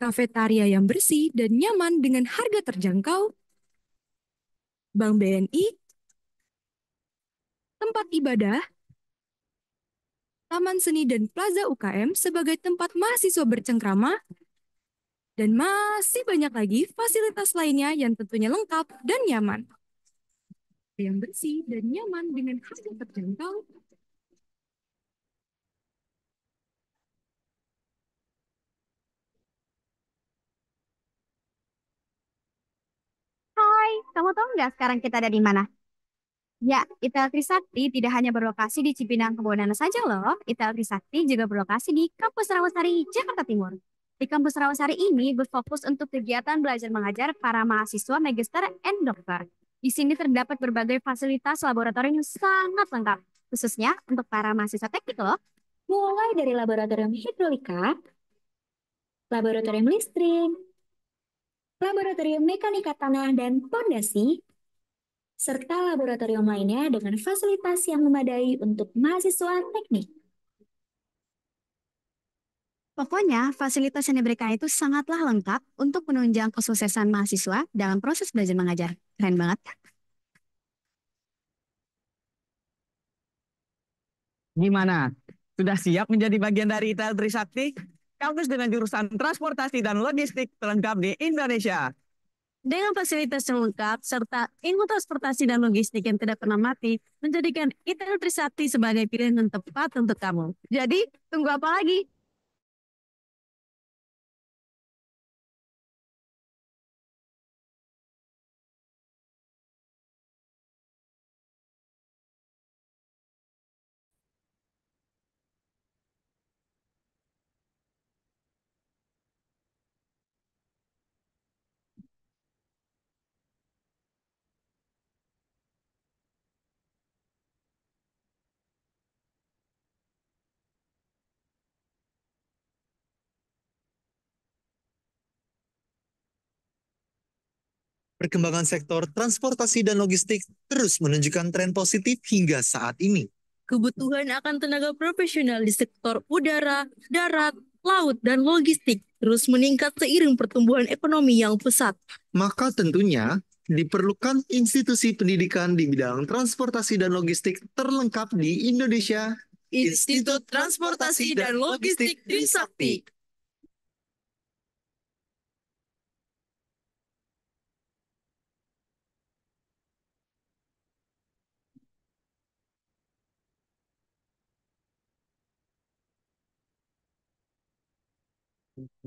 kafetaria yang bersih dan nyaman dengan harga terjangkau, Bank BNI, tempat ibadah, Taman Seni dan Plaza UKM sebagai tempat mahasiswa bercengkrama, dan masih banyak lagi fasilitas lainnya yang tentunya lengkap dan nyaman. Yang bersih dan nyaman dengan harga terjangkau Hai, kamu tahu nggak sekarang kita ada di mana? Ya, Itel Trisakti tidak hanya berlokasi di Cipinang Kebonana saja loh. Itel Trisakti juga berlokasi di Kampus Rawasari, Jakarta Timur. Di Kampus Rawasari ini berfokus untuk kegiatan belajar mengajar para mahasiswa magister and dokter. Di sini terdapat berbagai fasilitas laboratorium yang sangat lengkap, khususnya untuk para mahasiswa teknik loh. Mulai dari laboratorium hidrolika, laboratorium listrik, laboratorium mekanika tanah dan pondasi, serta laboratorium lainnya dengan fasilitas yang memadai untuk mahasiswa teknik. Pokoknya, fasilitas yang diberikan itu sangatlah lengkap untuk menunjang kesuksesan mahasiswa dalam proses belajar mengajar. Keren banget. Gimana? Sudah siap menjadi bagian dari Itel Trisakti? kampus dengan jurusan transportasi dan logistik terlengkap di Indonesia. Dengan fasilitas yang lengkap serta ilmu transportasi dan logistik yang tidak pernah mati, menjadikan ITN Trisakti sebagai pilihan yang tepat untuk kamu. Jadi, tunggu apa lagi? Perkembangan sektor transportasi dan logistik terus menunjukkan tren positif hingga saat ini. Kebutuhan akan tenaga profesional di sektor udara, darat, laut, dan logistik terus meningkat seiring pertumbuhan ekonomi yang pesat. Maka tentunya diperlukan institusi pendidikan di bidang transportasi dan logistik terlengkap di Indonesia. Institut Transportasi dan Logistik Trisakti.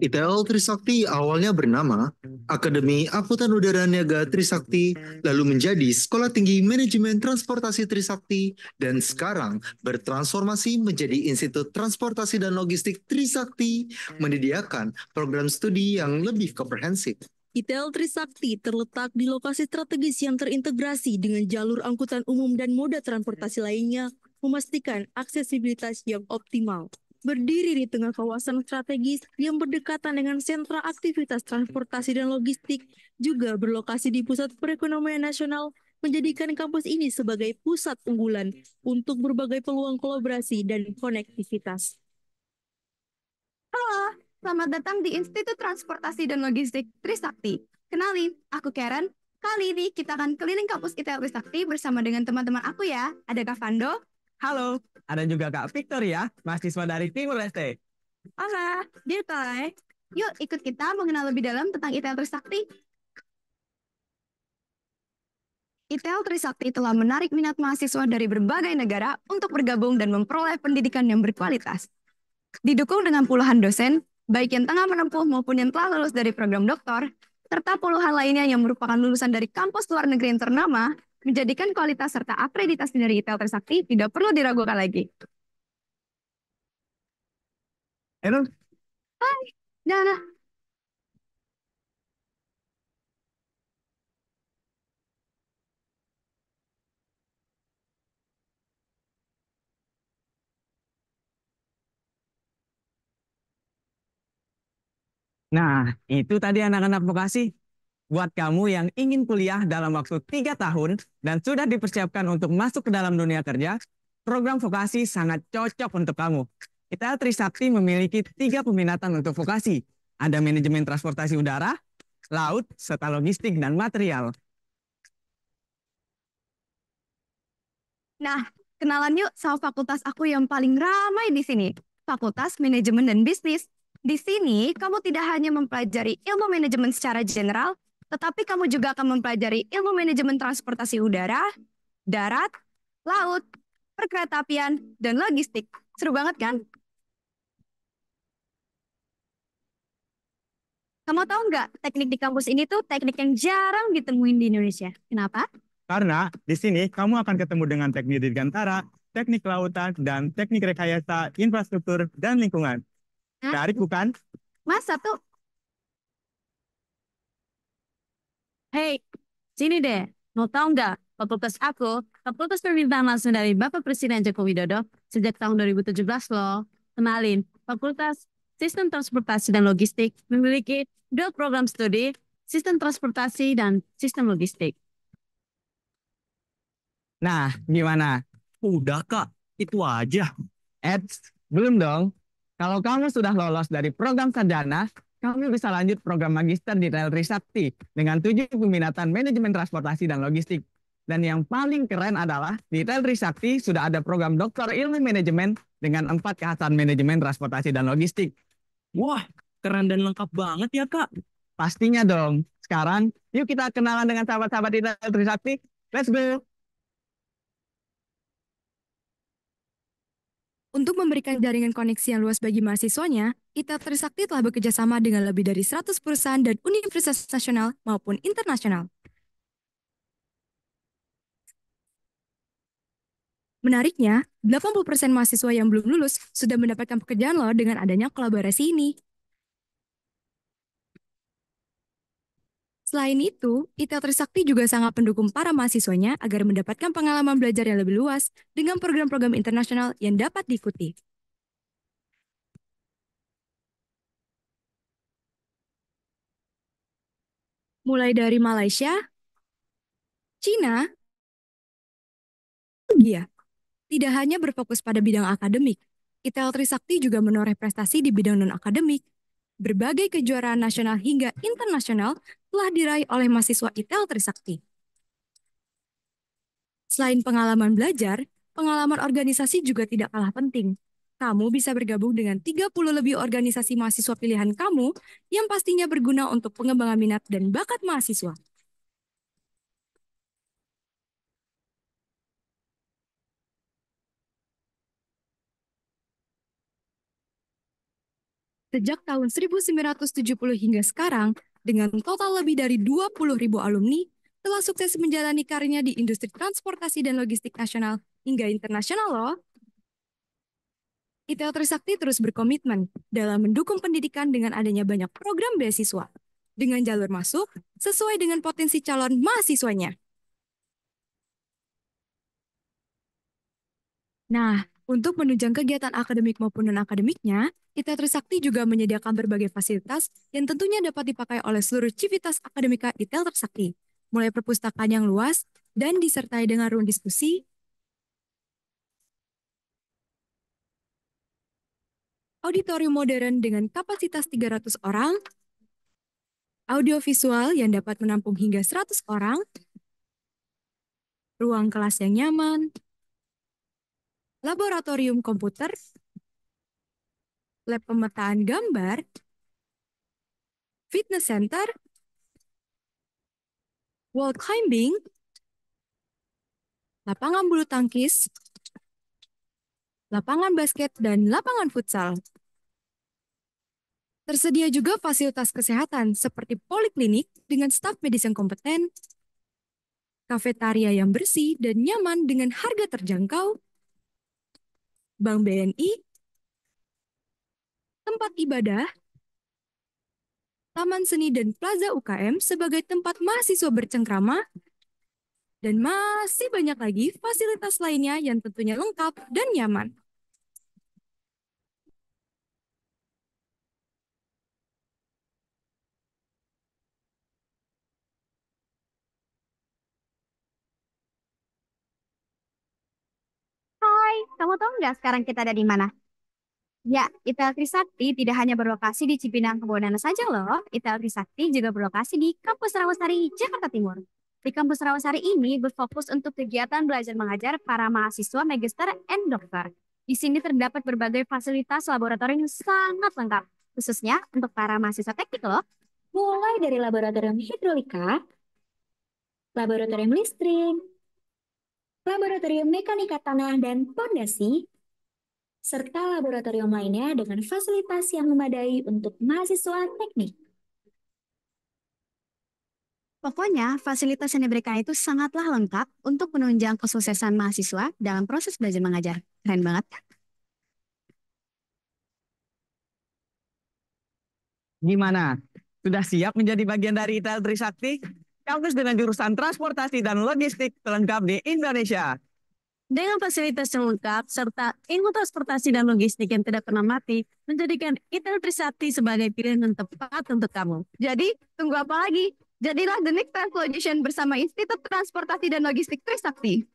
ITL Trisakti awalnya bernama Akademi Angkutan Udara Niaga Trisakti, lalu menjadi Sekolah Tinggi Manajemen Transportasi Trisakti, dan sekarang bertransformasi menjadi Institut Transportasi dan Logistik Trisakti, menyediakan program studi yang lebih komprehensif. ITL Trisakti terletak di lokasi strategis yang terintegrasi dengan jalur angkutan umum dan moda transportasi lainnya, memastikan aksesibilitas yang optimal berdiri di tengah kawasan strategis yang berdekatan dengan sentra aktivitas transportasi dan logistik, juga berlokasi di pusat perekonomian nasional, menjadikan kampus ini sebagai pusat unggulan untuk berbagai peluang kolaborasi dan konektivitas. Halo, selamat datang di Institut Transportasi dan Logistik Trisakti. Kenalin, aku Karen. Kali ini kita akan keliling kampus ITL Trisakti bersama dengan teman-teman aku ya. Ada Kak Vando, Halo, ada juga Kak Victoria, ya, mahasiswa dari Timur Leste. Oke, dear Kai, yuk ikut kita mengenal lebih dalam tentang ITL Trisakti. ITL Trisakti telah menarik minat mahasiswa dari berbagai negara untuk bergabung dan memperoleh pendidikan yang berkualitas. Didukung dengan puluhan dosen, baik yang tengah menempuh maupun yang telah lulus dari program doktor, serta puluhan lainnya yang merupakan lulusan dari kampus luar negeri yang ternama, menjadikan kualitas serta akreditasi dari retail Trisakti tidak perlu diragukan lagi. Hello. Hai, Dana. Nah, itu tadi anak-anak Bekasi buat kamu yang ingin kuliah dalam waktu tiga tahun dan sudah dipersiapkan untuk masuk ke dalam dunia kerja, program vokasi sangat cocok untuk kamu. ITL Trisakti memiliki tiga peminatan untuk vokasi. Ada manajemen transportasi udara, laut, serta logistik dan material. Nah, kenalan yuk sama fakultas aku yang paling ramai di sini. Fakultas Manajemen dan Bisnis. Di sini, kamu tidak hanya mempelajari ilmu manajemen secara general, tetapi kamu juga akan mempelajari ilmu manajemen transportasi udara, darat, laut, perkeretaapian dan logistik. Seru banget kan? Kamu tahu nggak teknik di kampus ini tuh teknik yang jarang ditemuin di Indonesia. Kenapa? Karena di sini kamu akan ketemu dengan teknik dirgantara, teknik lautan, dan teknik rekayasa infrastruktur dan lingkungan. Menarik bukan? Masa tuh Hei, sini deh. Mau tahu nggak? Fakultas aku, fakultas permintaan langsung dari Bapak Presiden Joko Widodo sejak tahun 2017 loh. Kenalin, Fakultas Sistem Transportasi dan Logistik memiliki dua program studi, Sistem Transportasi dan Sistem Logistik. Nah, gimana? Udah kak, itu aja. Eits, belum dong. Kalau kamu sudah lolos dari program sarjana, kami bisa lanjut program magister di Rail Sakti dengan tujuh peminatan manajemen transportasi dan logistik. Dan yang paling keren adalah di Rail Sakti sudah ada program doktor ilmu manajemen dengan empat keahlian manajemen transportasi dan logistik. Wah, keren dan lengkap banget ya kak. Pastinya dong. Sekarang, yuk kita kenalan dengan sahabat-sahabat di Rail Sakti. Let's go! Untuk memberikan jaringan koneksi yang luas bagi mahasiswanya, ita Trisakti telah bekerjasama dengan lebih dari 100 perusahaan dan universitas nasional maupun internasional. Menariknya, 80% mahasiswa yang belum lulus sudah mendapatkan pekerjaan loh dengan adanya kolaborasi ini. Selain itu, ITEL Trisakti juga sangat mendukung para mahasiswanya agar mendapatkan pengalaman belajar yang lebih luas dengan program-program internasional yang dapat diikuti. Mulai dari Malaysia, Cina, India. Tidak hanya berfokus pada bidang akademik, ITEL Trisakti juga menoreh prestasi di bidang non-akademik berbagai kejuaraan nasional hingga internasional telah diraih oleh mahasiswa ITEL Trisakti. Selain pengalaman belajar, pengalaman organisasi juga tidak kalah penting. Kamu bisa bergabung dengan 30 lebih organisasi mahasiswa pilihan kamu yang pastinya berguna untuk pengembangan minat dan bakat mahasiswa. Sejak tahun 1970 hingga sekarang, dengan total lebih dari 20 ribu alumni, telah sukses menjalani karirnya di industri transportasi dan logistik nasional hingga internasional loh. ITL Trisakti terus berkomitmen dalam mendukung pendidikan dengan adanya banyak program beasiswa dengan jalur masuk sesuai dengan potensi calon mahasiswanya. Nah, untuk menunjang kegiatan akademik maupun non-akademiknya, ITA Trisakti juga menyediakan berbagai fasilitas yang tentunya dapat dipakai oleh seluruh civitas akademika ITA Trisakti, mulai perpustakaan yang luas dan disertai dengan ruang diskusi, auditorium modern dengan kapasitas 300 orang, audiovisual yang dapat menampung hingga 100 orang, ruang kelas yang nyaman, laboratorium komputer, lab pemetaan gambar, fitness center, wall climbing, lapangan bulu tangkis, lapangan basket, dan lapangan futsal. Tersedia juga fasilitas kesehatan seperti poliklinik dengan staf medis yang kompeten, kafetaria yang bersih dan nyaman dengan harga terjangkau, Bank BNI, tempat ibadah, Taman Seni dan Plaza UKM sebagai tempat mahasiswa bercengkrama, dan masih banyak lagi fasilitas lainnya yang tentunya lengkap dan nyaman. kamu tahu nggak sekarang kita ada di mana? Ya, Itel Trisakti tidak hanya berlokasi di Cipinang Kebonana saja loh. Itel Trisakti juga berlokasi di Kampus Rawasari, Jakarta Timur. Di Kampus Rawasari ini berfokus untuk kegiatan belajar mengajar para mahasiswa magister and dokter. Di sini terdapat berbagai fasilitas laboratorium yang sangat lengkap, khususnya untuk para mahasiswa teknik loh. Mulai dari laboratorium hidrolika, laboratorium listrik, Laboratorium Mekanika Tanah dan Pondasi, serta laboratorium lainnya dengan fasilitas yang memadai untuk mahasiswa teknik. Pokoknya, fasilitas yang diberikan itu sangatlah lengkap untuk menunjang kesuksesan mahasiswa dalam proses belajar mengajar. Keren banget. Gimana? Sudah siap menjadi bagian dari ITL Trisakti? kampus dengan jurusan transportasi dan logistik terlengkap di Indonesia. Dengan fasilitas yang lengkap serta ilmu transportasi dan logistik yang tidak pernah mati, menjadikan ITEL Trisakti sebagai pilihan yang tepat untuk kamu. Jadi, tunggu apa lagi? Jadilah The Next Translogician bersama Institut Transportasi dan Logistik Trisakti.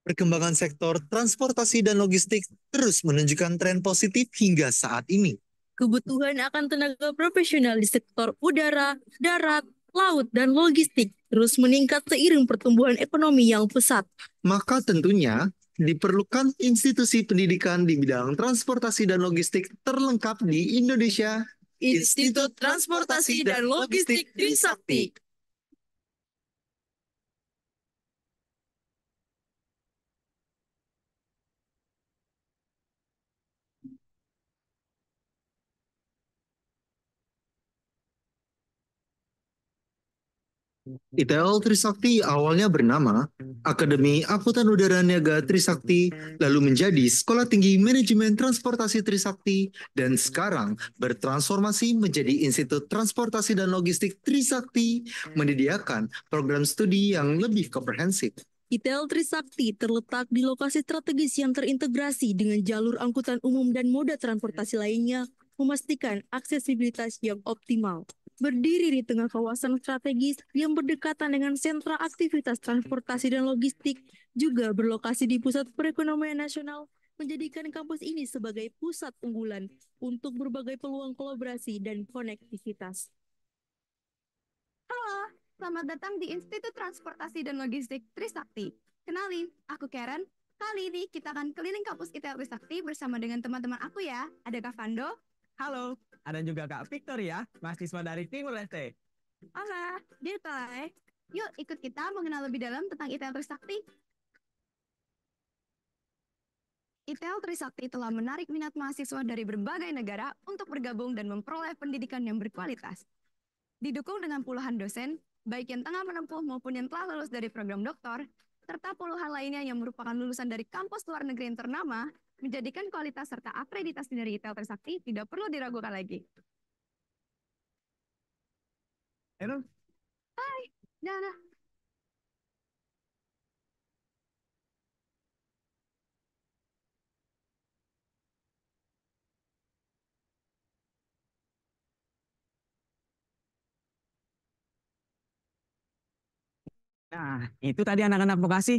Perkembangan sektor transportasi dan logistik terus menunjukkan tren positif hingga saat ini. Kebutuhan akan tenaga profesional di sektor udara, darat, laut, dan logistik terus meningkat seiring pertumbuhan ekonomi yang pesat. Maka tentunya diperlukan institusi pendidikan di bidang transportasi dan logistik terlengkap di Indonesia. Institut Transportasi dan Logistik Trisakti. ITL Trisakti awalnya bernama Akademi Angkutan Udara Niaga Trisakti, lalu menjadi Sekolah Tinggi Manajemen Transportasi Trisakti, dan sekarang bertransformasi menjadi Institut Transportasi dan Logistik Trisakti, menyediakan program studi yang lebih komprehensif. ITL Trisakti terletak di lokasi strategis yang terintegrasi dengan jalur angkutan umum dan moda transportasi lainnya, memastikan aksesibilitas yang optimal berdiri di tengah kawasan strategis yang berdekatan dengan sentra aktivitas transportasi dan logistik, juga berlokasi di pusat perekonomian nasional, menjadikan kampus ini sebagai pusat unggulan untuk berbagai peluang kolaborasi dan konektivitas. Halo, selamat datang di Institut Transportasi dan Logistik Trisakti. Kenalin, aku Karen. Kali ini kita akan keliling kampus ITL Trisakti bersama dengan teman-teman aku ya. Ada Kak Fando, Halo, ada juga Kak Victoria, mahasiswa dari Timur Leste. Halo, dear Yuk ikut kita mengenal lebih dalam tentang ITL Trisakti. ITL Trisakti telah menarik minat mahasiswa dari berbagai negara untuk bergabung dan memperoleh pendidikan yang berkualitas. Didukung dengan puluhan dosen, baik yang tengah menempuh maupun yang telah lulus dari program doktor, serta puluhan lainnya yang merupakan lulusan dari kampus luar negeri yang ternama, menjadikan kualitas serta akreditasi dari retail transaksi tidak perlu diragukan lagi. Halo. Hai, Dana. Nah, itu tadi anak-anak Bekasi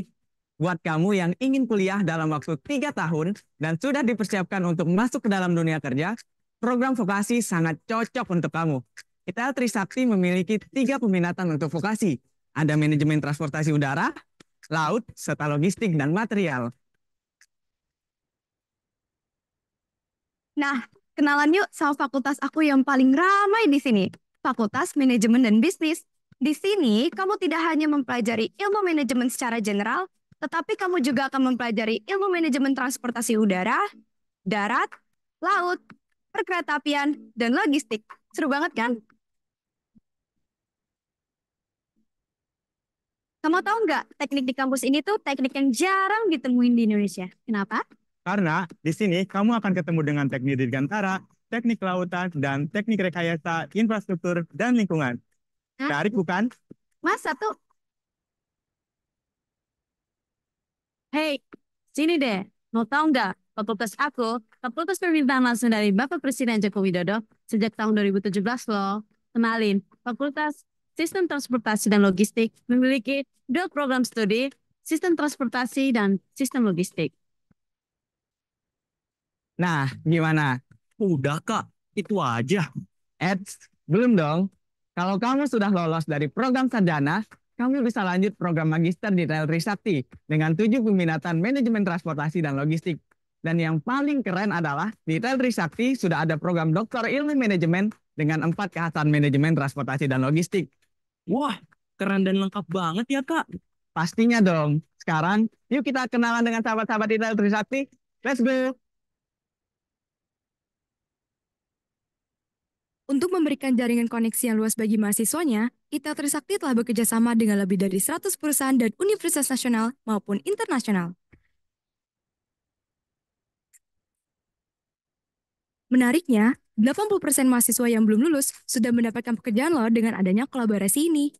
buat kamu yang ingin kuliah dalam waktu tiga tahun dan sudah dipersiapkan untuk masuk ke dalam dunia kerja, program vokasi sangat cocok untuk kamu. ITL Trisakti memiliki tiga peminatan untuk vokasi. Ada manajemen transportasi udara, laut, serta logistik dan material. Nah, kenalan yuk sama fakultas aku yang paling ramai di sini, Fakultas Manajemen dan Bisnis. Di sini, kamu tidak hanya mempelajari ilmu manajemen secara general, tetapi kamu juga akan mempelajari ilmu manajemen transportasi udara, darat, laut, perkeretaapian, dan logistik. Seru banget kan? Kamu tahu nggak teknik di kampus ini tuh teknik yang jarang ditemuin di Indonesia. Kenapa? Karena di sini kamu akan ketemu dengan teknik dirgantara, teknik kelautan, dan teknik rekayasa infrastruktur dan lingkungan. Menarik bukan? Masa tuh Hei, sini deh. Mau tahu nggak? Fakultas aku, fakultas permintaan langsung dari Bapak Presiden Joko Widodo sejak tahun 2017 loh. Kenalin, Fakultas Sistem Transportasi dan Logistik memiliki dua program studi, Sistem Transportasi dan Sistem Logistik. Nah, gimana? Udah kak, itu aja. Eds belum dong. Kalau kamu sudah lolos dari program sarjana, kamu bisa lanjut program magister di Rail Trisakti dengan tujuh peminatan manajemen transportasi dan logistik. Dan yang paling keren adalah di Rail Trisakti sudah ada program doktor ilmu manajemen dengan empat keahlian manajemen transportasi dan logistik. Wah, keren dan lengkap banget ya kak. Pastinya dong. Sekarang, yuk kita kenalan dengan sahabat-sahabat di Rail Trisakti. Let's go! Untuk memberikan jaringan koneksi yang luas bagi mahasiswanya, ITEL Trisakti telah bekerja sama dengan lebih dari 100 perusahaan dan universitas nasional maupun internasional. Menariknya, 80% mahasiswa yang belum lulus sudah mendapatkan pekerjaan loh dengan adanya kolaborasi ini.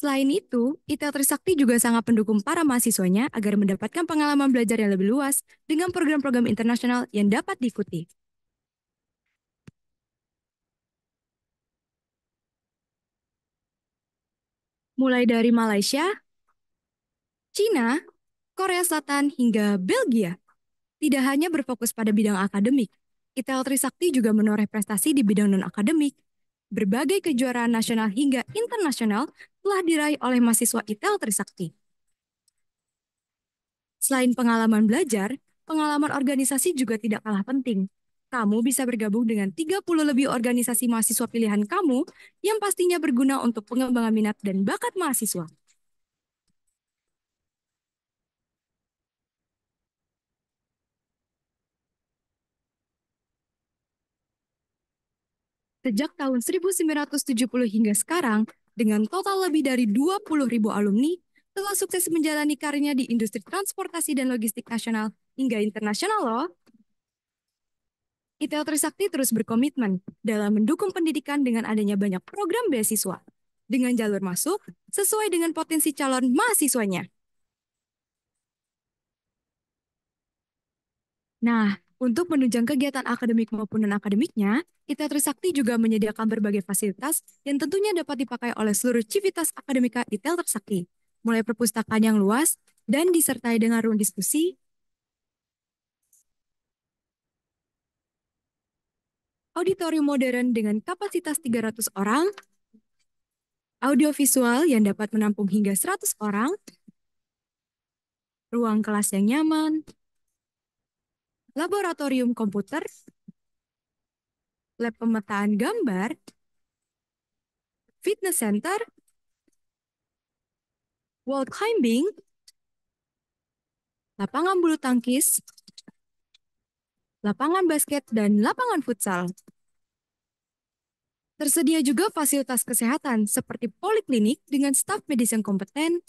Selain itu, ITEL Trisakti juga sangat mendukung para mahasiswanya agar mendapatkan pengalaman belajar yang lebih luas dengan program-program internasional yang dapat diikuti. Mulai dari Malaysia, China, Korea Selatan, hingga Belgia. Tidak hanya berfokus pada bidang akademik, ITEL Trisakti juga menoreh prestasi di bidang non-akademik, berbagai kejuaraan nasional hingga internasional telah diraih oleh mahasiswa ITEL Trisakti. Selain pengalaman belajar, pengalaman organisasi juga tidak kalah penting. Kamu bisa bergabung dengan 30 lebih organisasi mahasiswa pilihan kamu yang pastinya berguna untuk pengembangan minat dan bakat mahasiswa. Sejak tahun 1970 hingga sekarang, dengan total lebih dari 20 ribu alumni, telah sukses menjalani karirnya di industri transportasi dan logistik nasional hingga internasional loh. ITEL Trisakti terus berkomitmen dalam mendukung pendidikan dengan adanya banyak program beasiswa dengan jalur masuk sesuai dengan potensi calon mahasiswanya. Nah, untuk menunjang kegiatan akademik maupun non-akademiknya, ITA Trisakti juga menyediakan berbagai fasilitas yang tentunya dapat dipakai oleh seluruh civitas akademika ITEL Trisakti, mulai perpustakaan yang luas dan disertai dengan ruang diskusi, auditorium modern dengan kapasitas 300 orang, audiovisual yang dapat menampung hingga 100 orang, ruang kelas yang nyaman, laboratorium komputer, lab pemetaan gambar, fitness center, wall climbing, lapangan bulu tangkis, lapangan basket, dan lapangan futsal. Tersedia juga fasilitas kesehatan seperti poliklinik dengan staf medis yang kompeten,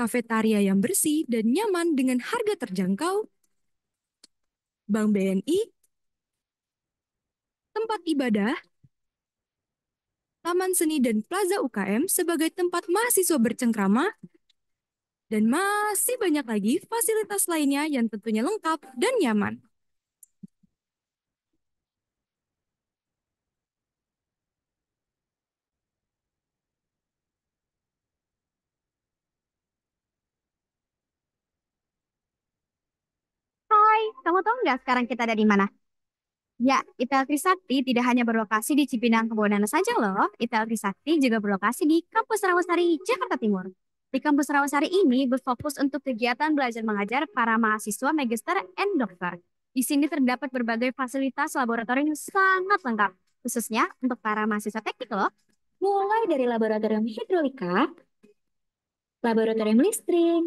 kafetaria yang bersih dan nyaman dengan harga terjangkau, Bank BNI, tempat ibadah, taman seni dan plaza UKM sebagai tempat mahasiswa bercengkrama, dan masih banyak lagi fasilitas lainnya yang tentunya lengkap dan nyaman. Kamu tahu nggak sekarang kita ada di mana? Ya, ITL Trisakti tidak hanya berlokasi di Cipinang Kebonanas saja loh. ITL Trisakti juga berlokasi di Kampus Rawasari, Jakarta Timur. Di Kampus Rawasari ini berfokus untuk kegiatan belajar mengajar para mahasiswa magister and dokter. Di sini terdapat berbagai fasilitas laboratorium yang sangat lengkap, khususnya untuk para mahasiswa teknik loh. Mulai dari laboratorium hidrolika, laboratorium listrik,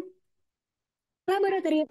laboratorium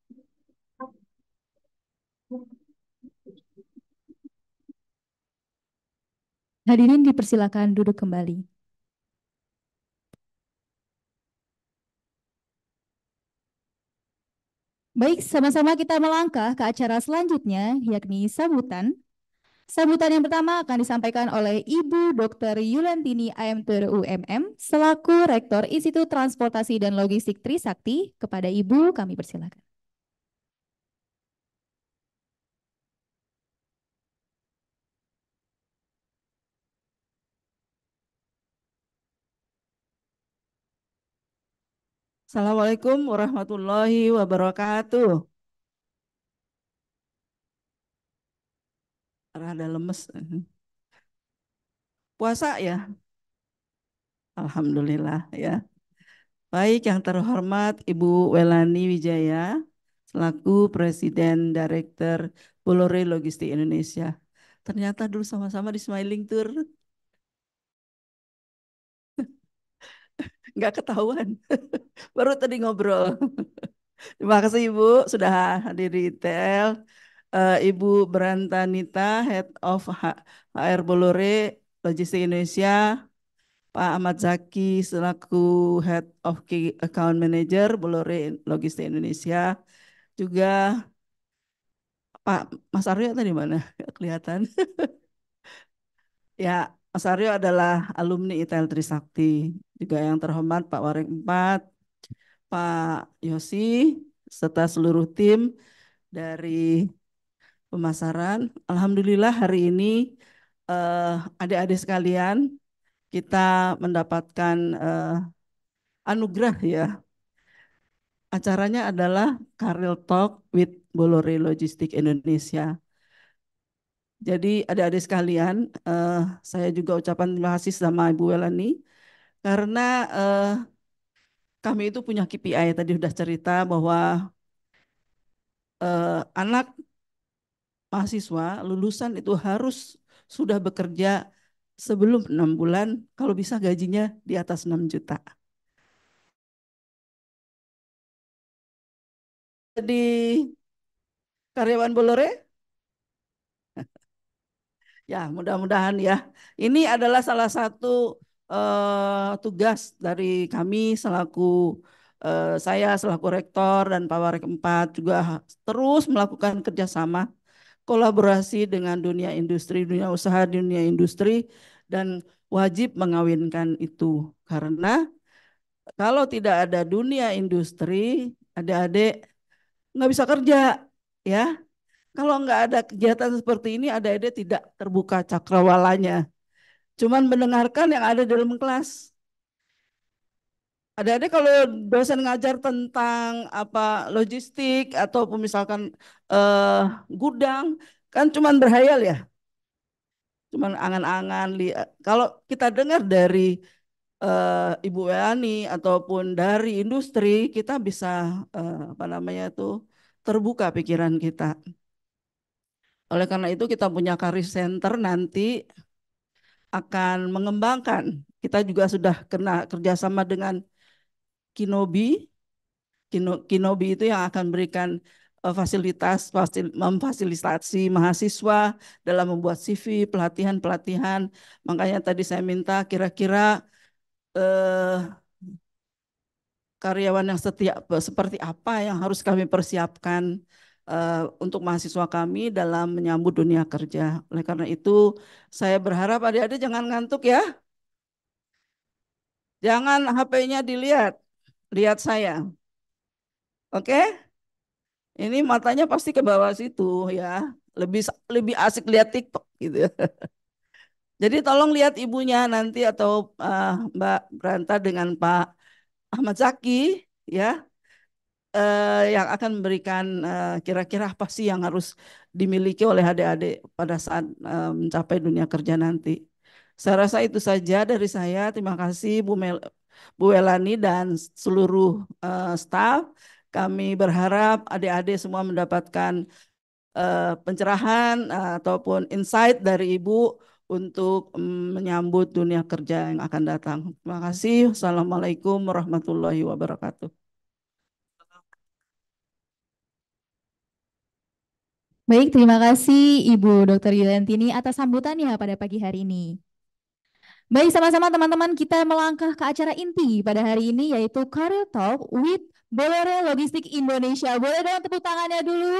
Hadirin dipersilakan duduk kembali. Baik, sama-sama kita melangkah ke acara selanjutnya, yakni sambutan. Sambutan yang pertama akan disampaikan oleh Ibu Dr. Yulantini AMTUR UMM, selaku Rektor Institut Transportasi dan Logistik Trisakti. Kepada Ibu, kami persilakan. Assalamualaikum warahmatullahi wabarakatuh. Rada lemes. Mhm. Puasa ya? Alhamdulillah ya. Baik yang terhormat Ibu Welani Wijaya selaku Presiden Direktur Bulore Logistik Indonesia. Ternyata dulu sama-sama di Smiling Tour. nggak ketahuan. Baru tadi ngobrol. Terima kasih Ibu sudah hadir di Intel eh, Ibu Brantanita, Head of HR Bolore Logistik Indonesia. Pak Ahmad Zaki selaku Head of Key Account Manager Bolore Logistik Indonesia. Juga Pak Mas Aryo tadi mana? kelihatan. ya, Mas Aryo adalah alumni ITL Trisakti juga yang terhormat Pak Waring 4, Pak Yosi, serta seluruh tim dari pemasaran. Alhamdulillah hari ini adik eh, adik-adik sekalian kita mendapatkan uh, anugerah ya. Acaranya adalah Karel Talk with Bolore Logistik Indonesia. Jadi adik-adik sekalian, uh, saya juga ucapan terima kasih sama Ibu Welani karena eh, kami itu punya KPI tadi sudah cerita bahwa eh, anak mahasiswa lulusan itu harus sudah bekerja sebelum enam bulan, kalau bisa gajinya di atas 6 juta. Jadi karyawan Bolore? ya, mudah-mudahan ya. Ini adalah salah satu uh, tugas dari kami selaku uh, saya selaku rektor dan Pawarek 4 juga terus melakukan kerjasama kolaborasi dengan dunia industri, dunia usaha, dunia industri dan wajib mengawinkan itu karena kalau tidak ada dunia industri, ada adik nggak bisa kerja ya. Kalau nggak ada kegiatan seperti ini, ada adik tidak terbuka cakrawalanya. Cuman mendengarkan yang ada dalam kelas. Ada-ada kalau dosen ngajar tentang apa logistik atau misalkan uh, gudang, kan cuman berhayal ya. Cuman angan-angan. Kalau kita dengar dari uh, Ibu Yani ataupun dari industri kita bisa uh, apa namanya itu terbuka pikiran kita. Oleh karena itu kita punya karir center nanti akan mengembangkan. Kita juga sudah kena kerjasama dengan Kinobi. Kino, Kinobi itu yang akan berikan eh, fasilitas fasil, memfasilitasi mahasiswa dalam membuat CV, pelatihan-pelatihan. Makanya tadi saya minta kira-kira eh, karyawan yang setia seperti apa yang harus kami persiapkan Eh, untuk mahasiswa kami dalam menyambut dunia kerja. Oleh karena itu, saya berharap adik-adik jangan ngantuk ya. Jangan HP-nya dilihat, lihat saya. Oke? Okay? Ini matanya pasti ke bawah situ ya. Lebih lebih asik lihat TikTok gitu. Ya. Jadi tolong lihat ibunya nanti atau uh, Mbak Branta dengan Pak Ahmad Zaki ya uh, yang akan memberikan eh, kira-kira uh, apa sih yang harus dimiliki oleh adik-adik pada saat uh, mencapai dunia kerja nanti. Saya rasa itu saja dari saya. Terima kasih Bu Mel Bu Elani dan seluruh uh, staf. Kami berharap adik-adik semua mendapatkan uh, pencerahan uh, ataupun insight dari Ibu untuk mm, menyambut dunia kerja yang akan datang. Terima kasih. Assalamualaikum warahmatullahi wabarakatuh. Baik, terima kasih Ibu Dr. Yulentini atas sambutannya pada pagi hari ini. Baik, sama-sama teman-teman kita melangkah ke acara inti pada hari ini yaitu Career Talk with Bolore Logistik Indonesia. Boleh dong tepuk tangannya dulu.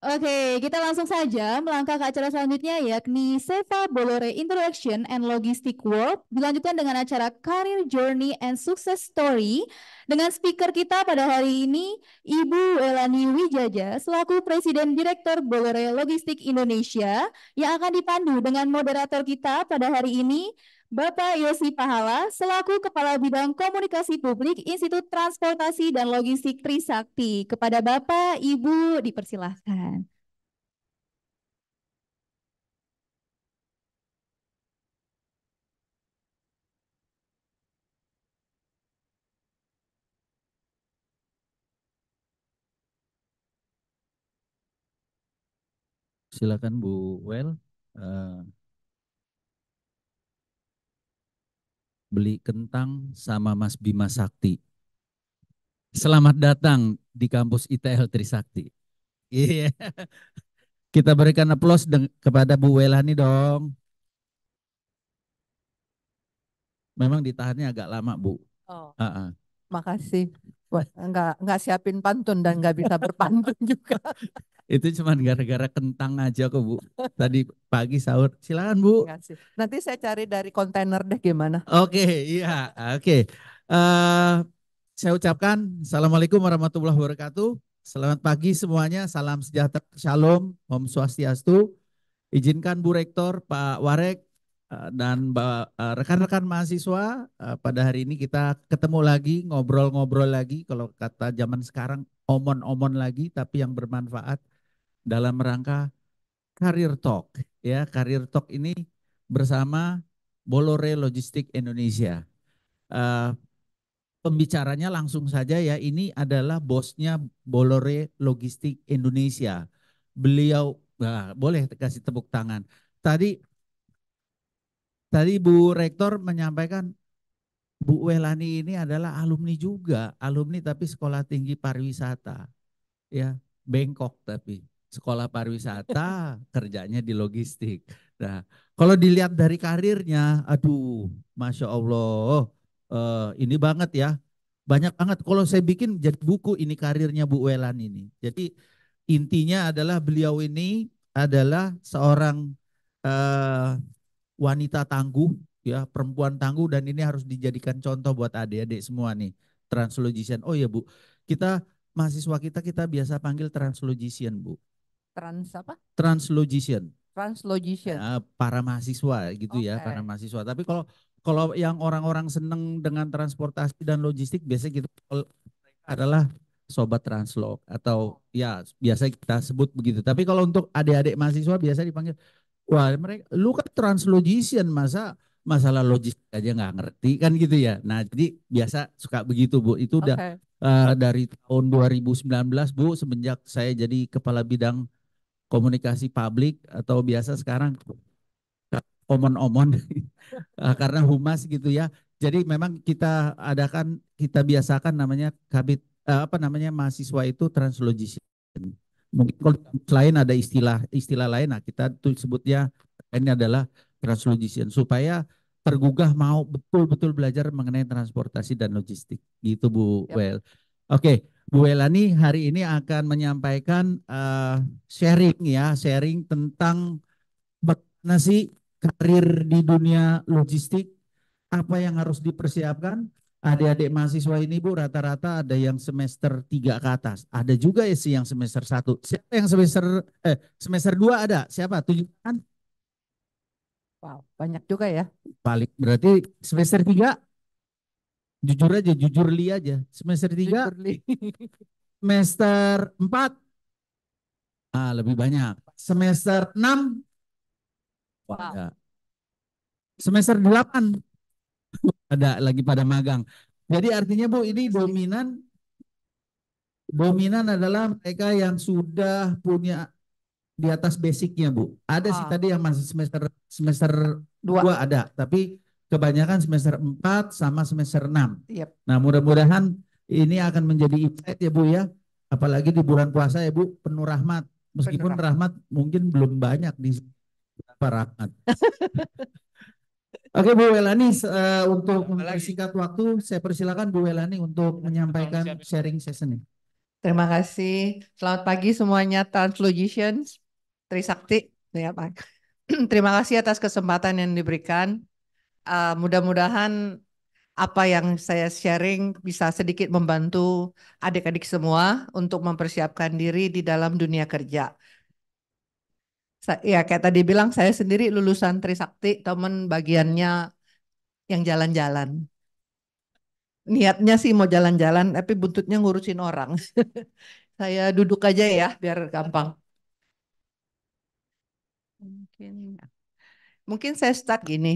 Oke, kita langsung saja melangkah ke acara selanjutnya yakni Seva Bolore Introduction and Logistic World dilanjutkan dengan acara Career Journey and Success Story dengan speaker kita pada hari ini Ibu Elani Wijaja selaku Presiden Direktur Bolore Logistik Indonesia yang akan dipandu dengan moderator kita pada hari ini Bapak Yosi Pahala, selaku Kepala Bidang Komunikasi Publik Institut Transportasi dan Logistik Trisakti. Kepada Bapak, Ibu, dipersilahkan. Silakan Bu Well. Eh, beli kentang sama Mas Bima Sakti. Selamat datang di kampus ITL Trisakti. Iya. Yeah. Kita berikan aplaus kepada Bu Welani dong. Memang ditahannya agak lama, Bu. Oh. Uh -uh. Makasih nggak nggak siapin pantun dan nggak bisa berpantun juga. Itu cuma gara-gara kentang aja kok Bu. Tadi pagi sahur. Silakan Bu. Nanti saya cari dari kontainer deh gimana. Oke, okay, iya. Oke. Okay. Uh, eh, saya ucapkan Assalamualaikum warahmatullahi wabarakatuh. Selamat pagi semuanya. Salam sejahtera. Shalom. Om Swastiastu. Izinkan Bu Rektor, Pak Warek, Eh, dan eh, rekan-rekan mahasiswa eh, pada hari ini kita ketemu lagi ngobrol-ngobrol lagi kalau kata zaman sekarang omon-omon lagi tapi yang bermanfaat dalam rangka karir Talk ya karir Talk ini bersama Bolore Logistik Indonesia pembicaranya langsung saja ya ini adalah bosnya Bolore Logistik Indonesia beliau nah, boleh kasih tepuk tangan tadi Tadi Bu Rektor menyampaikan Bu Welani ini adalah alumni juga, alumni tapi sekolah tinggi pariwisata. Ya, Bangkok tapi sekolah pariwisata, kerjanya di logistik. Nah, kalau dilihat dari karirnya, aduh, masya Allah, uh, ini banget ya, banyak banget. Kalau saya bikin jadi buku ini karirnya Bu Welan ini. Jadi intinya adalah beliau ini adalah seorang uh, wanita tangguh ya perempuan tangguh dan ini harus dijadikan contoh buat adik-adik semua nih translogician oh ya bu kita mahasiswa kita kita biasa panggil translogician bu trans apa translogician translogician ya, ah, para mahasiswa gitu okay. ya para mahasiswa tapi kalau kalau yang orang-orang seneng dengan transportasi dan logistik biasanya kita gitu. adalah sobat translog atau ya biasa kita sebut begitu tapi kalau untuk adik-adik mahasiswa biasa dipanggil Wah, mereka lu kan translogician masa masalah logistik aja nggak ngerti kan gitu ya. Nah, jadi biasa suka begitu, Bu. Itu udah okay. uh, eh, dari tahun 2019, Bu, semenjak saya jadi kepala bidang komunikasi publik atau biasa sekarang omon-omon uh, karena humas gitu ya. Jadi memang kita adakan kita biasakan namanya kabit uh, apa namanya mahasiswa itu translogician. Mungkin kalau selain ada istilah istilah lain, nah kita tuh sebutnya ini adalah translogician supaya tergugah mau betul-betul belajar mengenai transportasi dan logistik. Gitu Bu yep. Well. Oke, okay. Bu Welani hari ini akan menyampaikan uh, sharing ya, sharing tentang bagaimana sih karir di dunia logistik, apa yang harus dipersiapkan, adik-adik mahasiswa ini Bu rata-rata ada yang semester tiga ke atas. Ada juga ya sih yang semester satu. Siapa yang semester eh semester 2 ada? Siapa? Tunjukkan. Wow, banyak juga ya. Balik berarti semester tiga? jujur aja, jujur li aja. Semester tiga. semester empat? ah lebih banyak. Semester enam? wow. Semester delapan? ada lagi pada magang. Jadi artinya Bu ini dominan dominan adalah mereka yang sudah punya di atas basicnya Bu. Ada ah. sih tadi yang masih semester semester 2 ada, tapi kebanyakan semester 4 sama semester 6. Yep. Nah, mudah-mudahan ini akan menjadi insight ya Bu ya. Apalagi di bulan puasa ya Bu, penuh rahmat. Meskipun penuh rahmat. rahmat mungkin belum banyak di berapa rahmat. Oke Bu Welani, uh, untuk mempersingkat waktu, saya persilakan Bu Welani untuk menyampaikan sharing session ini. Terima kasih. Selamat pagi semuanya Translogicians, Trisakti. Ya, Pak. Terima kasih atas kesempatan yang diberikan. Uh, Mudah-mudahan apa yang saya sharing bisa sedikit membantu adik-adik semua untuk mempersiapkan diri di dalam dunia kerja ya kayak tadi bilang saya sendiri lulusan Trisakti, teman bagiannya yang jalan-jalan. Niatnya sih mau jalan-jalan, tapi buntutnya ngurusin orang. saya duduk aja ya, biar gampang. Mungkin, ya. mungkin saya start gini.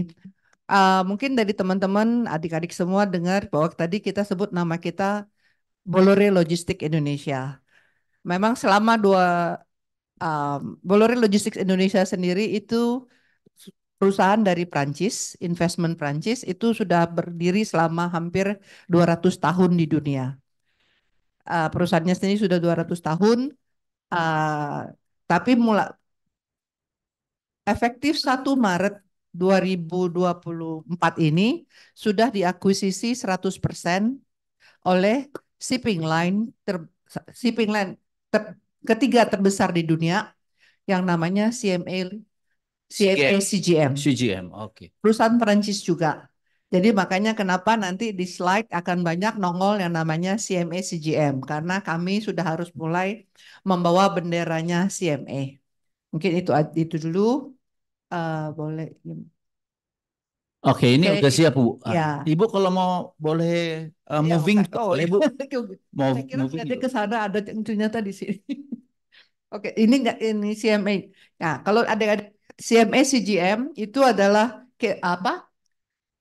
Uh, mungkin dari teman-teman, adik-adik semua dengar bahwa tadi kita sebut nama kita Bolore Logistik Indonesia. Memang selama dua um, Bolloré Logistics Indonesia sendiri itu perusahaan dari Prancis, investment Prancis itu sudah berdiri selama hampir 200 tahun di dunia. Uh, perusahaannya sendiri sudah 200 tahun, uh, tapi mulai efektif 1 Maret 2024 ini sudah diakuisisi 100% oleh shipping line ter, shipping line ter, ketiga terbesar di dunia yang namanya CMA CMA CGM. CGM, oke. Okay. Perusahaan Perancis juga. Jadi makanya kenapa nanti di slide akan banyak nongol yang namanya CMA CGM karena kami sudah harus mulai membawa benderanya CMA. Mungkin itu itu dulu uh, boleh Oke, ini udah siap Bu. Ah, ya. Ibu kalau mau boleh uh, moving ya, boleh Bu. mau Saya Ada ke sana ada cincinnya tadi sini. Oke, ini enggak ini CMA. Nah, kalau ada CMA CGM itu adalah ke, apa?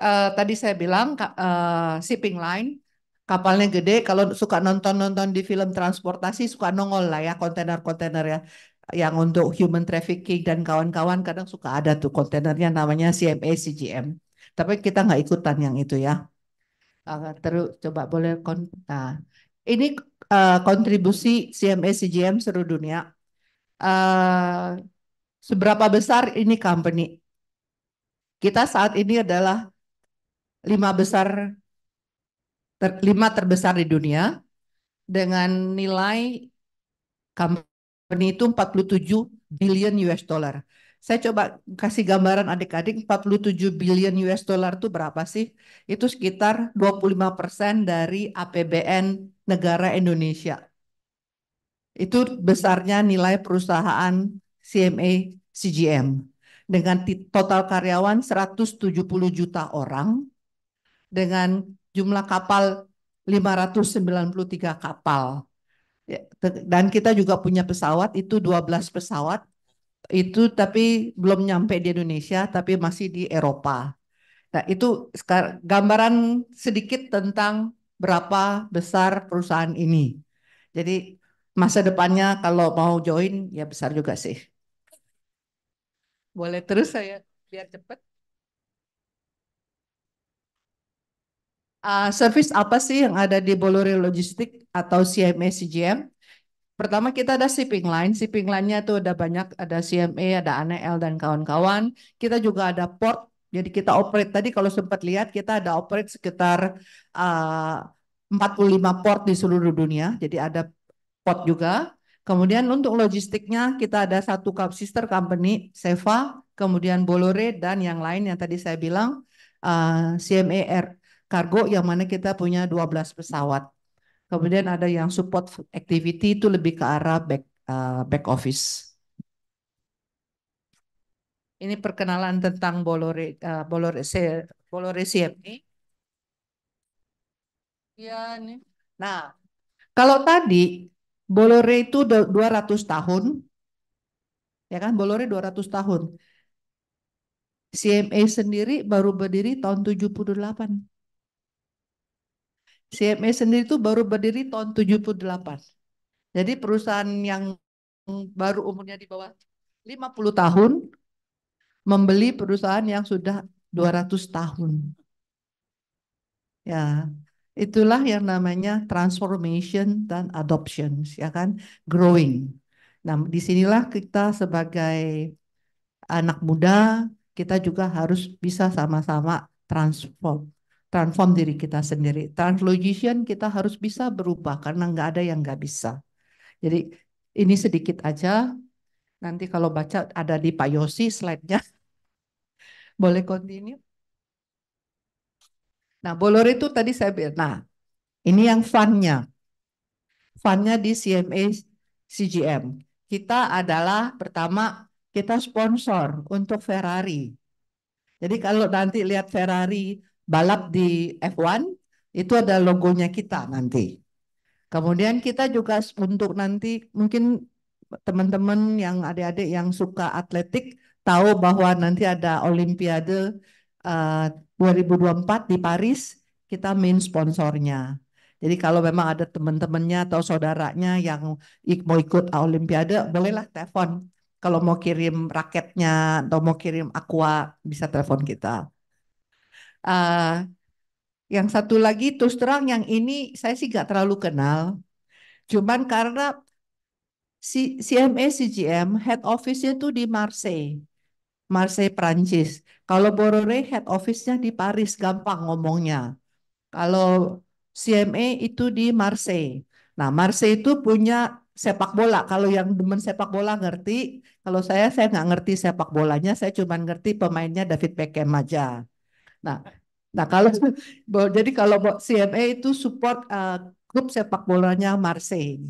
Uh, tadi saya bilang uh, shipping line kapalnya gede kalau suka nonton-nonton di film transportasi suka nongol lah ya kontainer-kontainer ya yang untuk human trafficking dan kawan-kawan kadang suka ada tuh kontainernya namanya CMA CGM tapi kita nggak ikutan yang itu ya ah, terus coba boleh kon nah ini uh, kontribusi CMA CGM seluruh dunia uh, seberapa besar ini company kita saat ini adalah lima besar ter, lima terbesar di dunia dengan nilai company itu 47 billion US dollar. Saya coba kasih gambaran adik-adik 47 billion US dollar itu berapa sih? Itu sekitar 25% dari APBN negara Indonesia. Itu besarnya nilai perusahaan CMA CGM dengan total karyawan 170 juta orang dengan jumlah kapal 593 kapal. Ya, dan kita juga punya pesawat itu 12 pesawat itu tapi belum nyampe di Indonesia tapi masih di Eropa. Nah, itu gambaran sedikit tentang berapa besar perusahaan ini. Jadi masa depannya kalau mau join ya besar juga sih. Boleh terus saya biar cepat. Uh, ah, service apa sih yang ada di Bolore Logistik atau CMA CGM? pertama kita ada shipping line, shipping line-nya itu ada banyak, ada CMA ada ANL e dan kawan-kawan. Kita juga ada port, jadi kita operate tadi kalau sempat lihat kita ada operate sekitar eh, uh, 45 port di seluruh dunia, jadi ada port juga. Kemudian untuk logistiknya kita ada satu sister company, Seva, kemudian Bolore dan yang lain yang tadi saya bilang uh, eh, CMA Air Cargo yang mana kita punya 12 pesawat. Kemudian ada yang support activity itu lebih ke arah back uh, back office. Ini perkenalan tentang Bolore uh, Bolore Bolore CME. Ya, nih. Nah, kalau tadi Bolore itu 200 tahun, ya kan? Bolore 200 tahun. CMA sendiri baru berdiri tahun 78. CMA e sendiri itu baru berdiri tahun 78. Jadi perusahaan yang baru umurnya di bawah 50 tahun membeli perusahaan yang sudah 200 tahun. Ya, itulah yang namanya transformation dan adoption, ya kan? Growing. Nah, disinilah kita sebagai anak muda, kita juga harus bisa sama-sama transform transform diri kita sendiri. translogician kita harus bisa berubah karena nggak ada yang nggak bisa. Jadi ini sedikit aja. Nanti kalau baca ada di Pak Yosi slide-nya. Boleh continue. Nah, bolor itu tadi saya bilang. Nah, ini yang fun-nya. Fun-nya di CMA CGM. Kita adalah pertama kita sponsor untuk Ferrari. Jadi kalau nanti lihat Ferrari balap di F1 itu ada logonya kita nanti. Kemudian kita juga untuk nanti mungkin teman-teman yang adik-adik yang suka atletik tahu bahwa nanti ada Olimpiade eh, uh, 2024 di Paris, kita main sponsornya. Jadi kalau memang ada teman-temannya atau saudaranya yang mau ikut Olimpiade, bolehlah telepon. Kalau mau kirim raketnya atau mau kirim aqua, bisa telepon kita uh, yang satu lagi terus terang yang ini saya sih nggak terlalu kenal. Cuman karena si CMA CGM head office-nya tuh di Marseille. Marseille Prancis. Kalau Borore head office-nya di Paris gampang ngomongnya. Kalau CMA itu di Marseille. Nah, Marseille itu punya sepak bola. Kalau yang demen sepak bola ngerti, kalau saya saya nggak ngerti sepak bolanya, saya cuma ngerti pemainnya David Beckham aja. Nah, nah kalau jadi kalau CMA itu support uh, eh, klub sepak bolanya Marseille.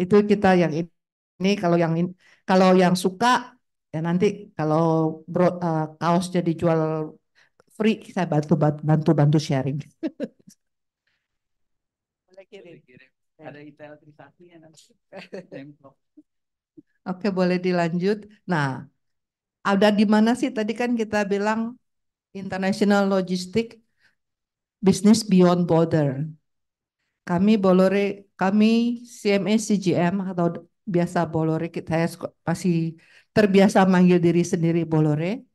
Itu kita yang ini, kalau yang ini, kalau yang suka ya nanti kalau bro, uh, kaos jadi jual free saya bantu bantu bantu sharing. Ya Oke, boleh dilanjut. Nah, ada di mana sih tadi kan kita bilang International Logistic Business Beyond Border. Kami Bolore, kami CMA CGM atau biasa Bolore, kita saya pasti terbiasa manggil diri sendiri Bolore.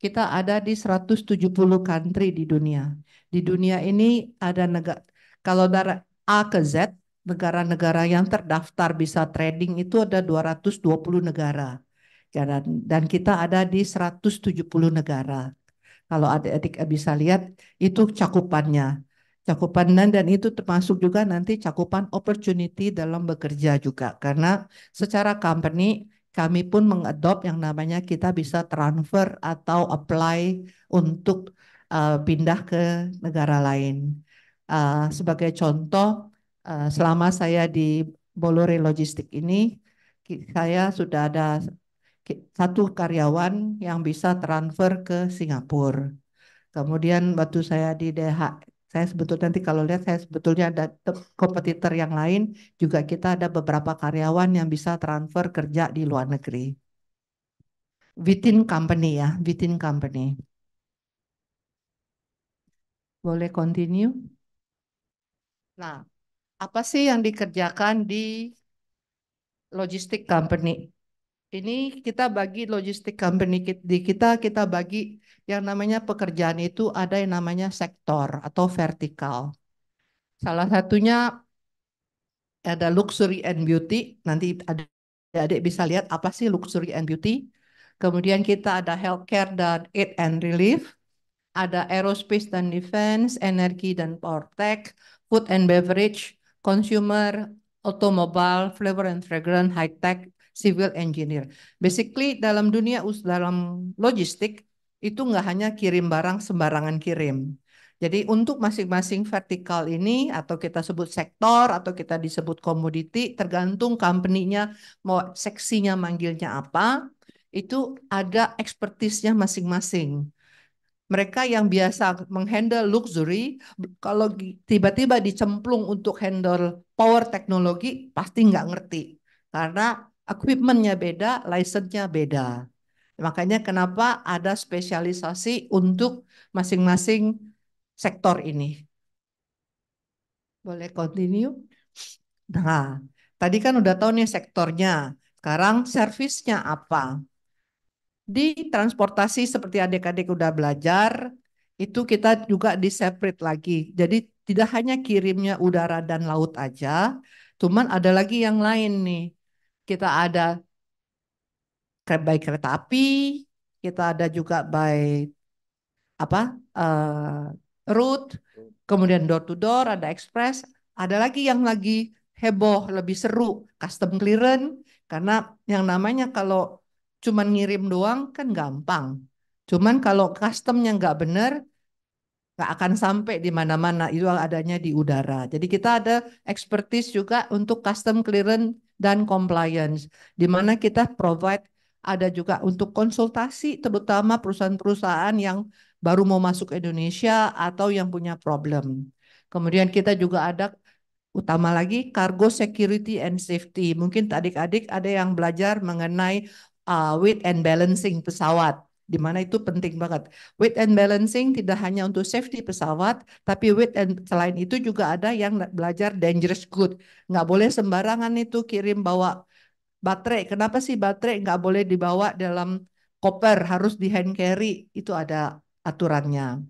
Kita ada di 170 country di dunia. Di dunia ini ada negara, kalau dari A ke Z, negara-negara yang terdaftar bisa trading itu ada 220 negara. dan kita ada di 170 negara. Kalau adik-adik bisa lihat itu cakupannya. Cakupan dan, itu termasuk juga nanti cakupan opportunity dalam bekerja juga. Karena secara company kami pun mengadopt yang namanya kita bisa transfer atau apply untuk uh, pindah ke negara lain. Uh, sebagai contoh, uh, selama saya di Bolore Logistik ini, saya sudah ada satu karyawan yang bisa transfer ke Singapura. Kemudian waktu saya di DH, saya sebetulnya nanti kalau lihat saya sebetulnya ada kompetitor yang lain juga kita ada beberapa karyawan yang bisa transfer kerja di luar negeri. Within company ya, within company. Boleh continue? Nah, apa sih yang dikerjakan di logistik company? Ini kita bagi logistik company di kita, kita bagi yang namanya pekerjaan itu ada yang namanya sektor atau vertikal. Salah satunya ada luxury and beauty. Nanti adik-adik bisa lihat apa sih luxury and beauty. Kemudian kita ada healthcare dan aid and relief. Ada aerospace dan defense, energi dan power tech, food and beverage, consumer, automobile, flavor and fragrance, high tech, civil engineer. Basically dalam dunia dalam logistik itu nggak hanya kirim barang sembarangan kirim. Jadi untuk masing-masing vertikal ini atau kita sebut sektor atau kita disebut komoditi tergantung company-nya mau seksinya manggilnya apa, itu ada ekspertisnya masing-masing. Mereka yang biasa menghandle luxury, kalau tiba-tiba dicemplung untuk handle power teknologi, pasti nggak ngerti. Karena equipmentnya beda, license-nya beda. Makanya kenapa ada spesialisasi untuk masing-masing sektor ini. Boleh continue? Nah, tadi kan udah tahu nih sektornya. Sekarang servisnya apa? Di transportasi seperti adik-adik udah belajar, itu kita juga di separate lagi. Jadi tidak hanya kirimnya udara dan laut aja, cuman ada lagi yang lain nih kita ada by kereta api, kita ada juga by apa uh, route, kemudian door to door, ada express, ada lagi yang lagi heboh, lebih seru, custom clearance, karena yang namanya kalau cuman ngirim doang kan gampang. Cuman kalau customnya nggak bener nggak akan sampai di mana-mana. Itu adanya di udara. Jadi kita ada expertise juga untuk custom clearance dan compliance, di mana kita provide ada juga untuk konsultasi terutama perusahaan-perusahaan yang baru mau masuk Indonesia atau yang punya problem. Kemudian kita juga ada utama lagi cargo security and safety. Mungkin adik-adik ada yang belajar mengenai uh, weight and balancing pesawat di mana itu penting banget. Weight and balancing tidak hanya untuk safety pesawat, tapi weight and selain itu juga ada yang belajar dangerous good. Nggak boleh sembarangan itu kirim bawa baterai. Kenapa sih baterai nggak boleh dibawa dalam koper, harus di hand carry. Itu ada aturannya.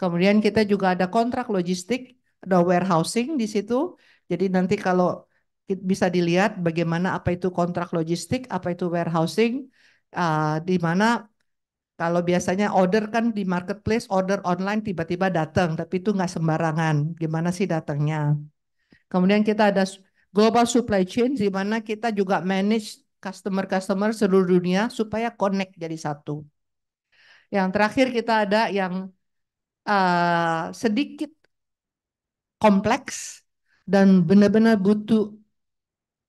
Kemudian kita juga ada kontrak logistik, ada warehousing di situ. Jadi nanti kalau bisa dilihat bagaimana apa itu kontrak logistik, apa itu warehousing, uh, di mana kalau biasanya order kan di marketplace, order online tiba-tiba datang, tapi itu nggak sembarangan. Gimana sih datangnya? Kemudian kita ada global supply chain, di mana kita juga manage customer-customer seluruh dunia supaya connect jadi satu. Yang terakhir kita ada yang uh, sedikit kompleks dan benar-benar butuh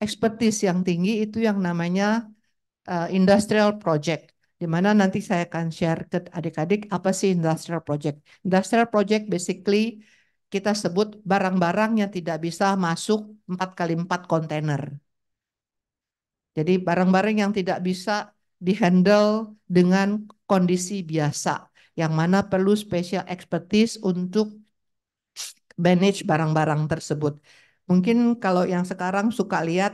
expertise yang tinggi itu yang namanya uh, industrial project di mana nanti saya akan share ke adik-adik apa sih industrial project. Industrial project basically kita sebut barang-barang yang tidak bisa masuk 4 kali 4 kontainer. Jadi barang-barang yang tidak bisa dihandle dengan kondisi biasa, yang mana perlu special expertise untuk manage barang-barang tersebut. Mungkin kalau yang sekarang suka lihat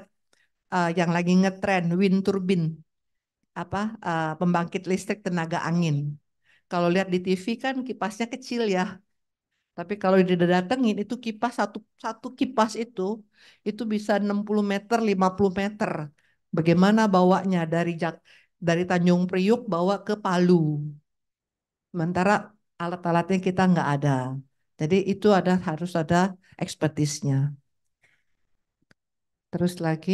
uh, yang lagi ngetrend wind turbine apa uh, pembangkit listrik tenaga angin. Kalau lihat di TV kan kipasnya kecil ya. Tapi kalau didatengin itu kipas satu satu kipas itu itu bisa 60 meter, 50 meter. Bagaimana bawanya dari dari Tanjung Priuk bawa ke Palu. Sementara alat-alatnya kita nggak ada. Jadi itu ada harus ada ekspertisnya. Terus lagi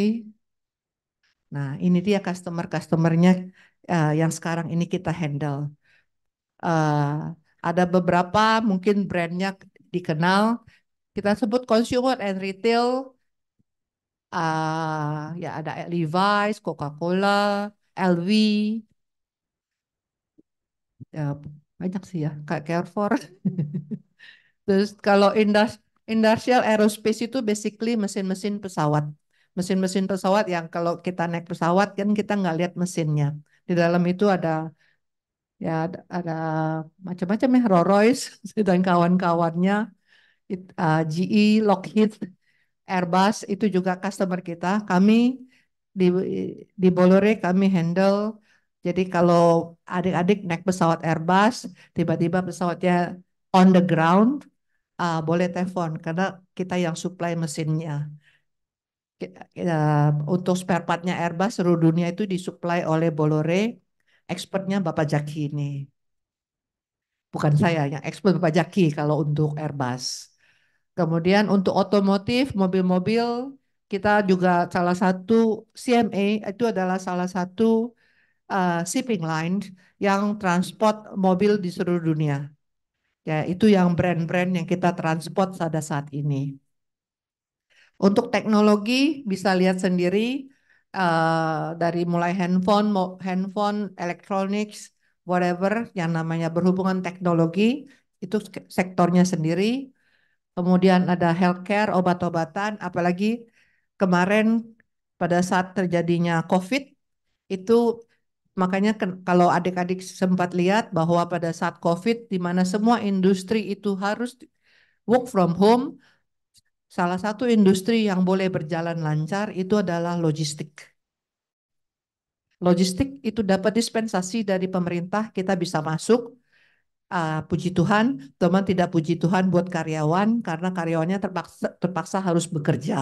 Nah, ini dia customer-customernya uh, yang sekarang ini kita handle. Uh, ada beberapa mungkin brandnya dikenal. Kita sebut consumer and retail. Uh, ya ada Levi's, Coca-Cola, LV. Ya, banyak sih ya, kayak Carrefour. Terus kalau industrial aerospace itu basically mesin-mesin pesawat mesin-mesin pesawat yang kalau kita naik pesawat kan kita nggak lihat mesinnya. Di dalam itu ada ya ada macam-macam ya Rolls Royce dan kawan-kawannya, uh, GE, Lockheed, Airbus itu juga customer kita. Kami di di Bolore kami handle. Jadi kalau adik-adik naik pesawat Airbus, tiba-tiba pesawatnya on the ground, uh, boleh telepon karena kita yang supply mesinnya. Eh, untuk spare partnya Airbus seluruh dunia itu disuplai oleh Bolore, expertnya Bapak Jaki ini. Bukan saya yang expert Bapak Jaki kalau untuk Airbus. Kemudian untuk otomotif, mobil-mobil, kita juga salah satu CMA itu adalah salah satu uh, shipping line yang transport mobil di seluruh dunia. Ya, itu yang brand-brand yang kita transport pada saat ini. Untuk teknologi bisa lihat sendiri uh, dari mulai handphone, handphone, electronics, whatever yang namanya berhubungan teknologi itu sektornya sendiri. Kemudian ada healthcare, obat-obatan, apalagi kemarin pada saat terjadinya COVID itu makanya kalau adik-adik sempat lihat bahwa pada saat COVID di mana semua industri itu harus work from home, salah satu industri yang boleh berjalan lancar itu adalah logistik. Logistik itu dapat dispensasi dari pemerintah, kita bisa masuk. Uh, puji Tuhan, teman tidak puji Tuhan buat karyawan karena karyawannya terpaksa, terpaksa harus bekerja.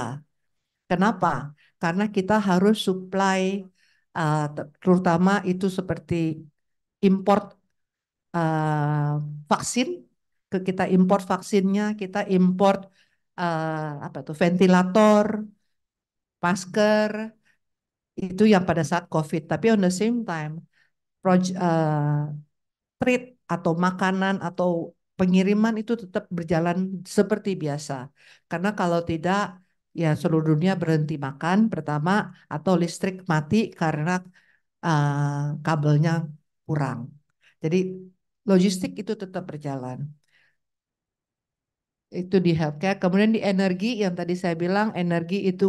Kenapa? Karena kita harus supply, uh, terutama itu seperti import uh, vaksin, kita import vaksinnya, kita import uh, apa tuh ventilator, masker itu yang pada saat COVID. Tapi on the same time, project, uh, treat atau makanan atau pengiriman itu tetap berjalan seperti biasa. Karena kalau tidak ya seluruh dunia berhenti makan pertama atau listrik mati karena uh, kabelnya kurang. Jadi logistik itu tetap berjalan itu di healthcare. Kemudian di energi yang tadi saya bilang energi itu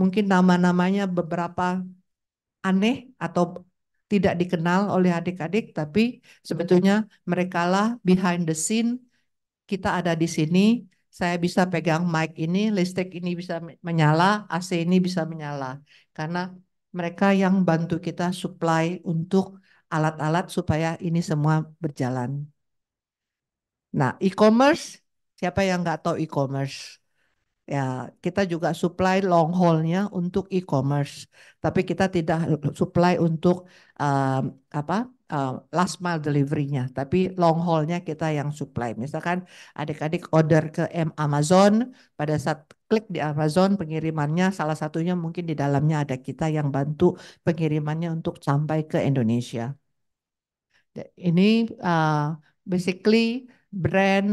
mungkin nama-namanya beberapa aneh atau tidak dikenal oleh adik-adik, tapi sebetulnya mereka lah behind the scene. Kita ada di sini, saya bisa pegang mic ini, listrik ini bisa menyala, AC ini bisa menyala. Karena mereka yang bantu kita supply untuk alat-alat supaya ini semua berjalan. Nah, e-commerce Siapa yang nggak tahu e-commerce? Ya, kita juga supply long haulnya untuk e-commerce, tapi kita tidak supply untuk um, apa uh, last mile deliverynya tapi long haulnya kita yang supply. Misalkan adik-adik order ke Amazon, pada saat klik di Amazon pengirimannya salah satunya mungkin di dalamnya ada kita yang bantu pengirimannya untuk sampai ke Indonesia. Ini uh, basically brand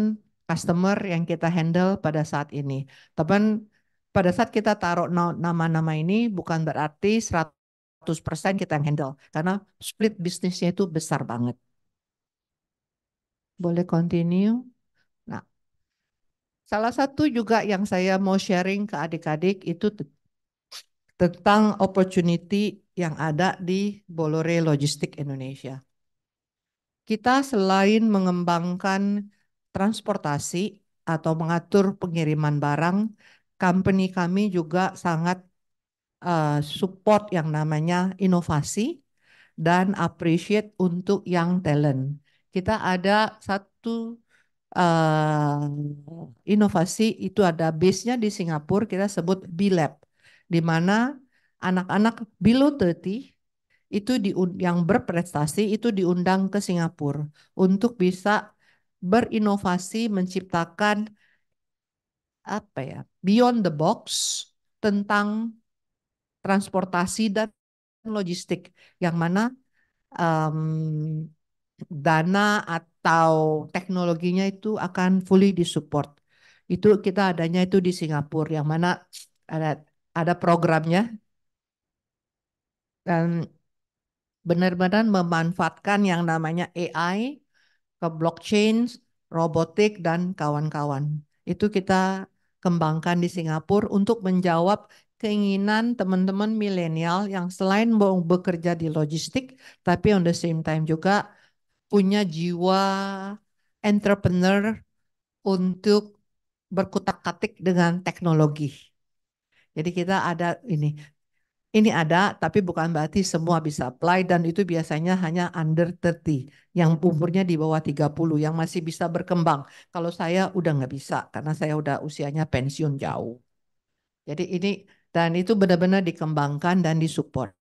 customer yang kita handle pada saat ini. Tapi pada saat kita taruh nama-nama ini bukan berarti 100% kita yang handle. Karena split bisnisnya itu besar banget. Boleh continue? Nah, salah satu juga yang saya mau sharing ke adik-adik itu tentang opportunity yang ada di Bolore Logistik Indonesia. Kita selain mengembangkan transportasi atau mengatur pengiriman barang, company kami juga sangat uh, support yang namanya inovasi dan appreciate untuk yang talent. Kita ada satu uh, inovasi itu ada base-nya di Singapura kita sebut B-Lab di mana anak-anak below 30 itu di, yang berprestasi itu diundang ke Singapura untuk bisa berinovasi menciptakan apa ya beyond the box tentang transportasi dan logistik yang mana um, dana atau teknologinya itu akan fully disupport. Itu kita adanya itu di Singapura yang mana ada ada programnya dan benar-benar memanfaatkan yang namanya AI ke blockchain, robotik, dan kawan-kawan. Itu kita kembangkan di Singapura untuk menjawab keinginan teman-teman milenial yang selain mau bekerja di logistik, tapi on the same time juga punya jiwa entrepreneur untuk berkutak-katik dengan teknologi. Jadi kita ada ini ini ada, tapi bukan berarti semua bisa apply dan itu biasanya hanya under 30, yang umurnya di bawah 30, yang masih bisa berkembang. Kalau saya udah nggak bisa, karena saya udah usianya pensiun jauh. Jadi ini, dan itu benar-benar dikembangkan dan disupport.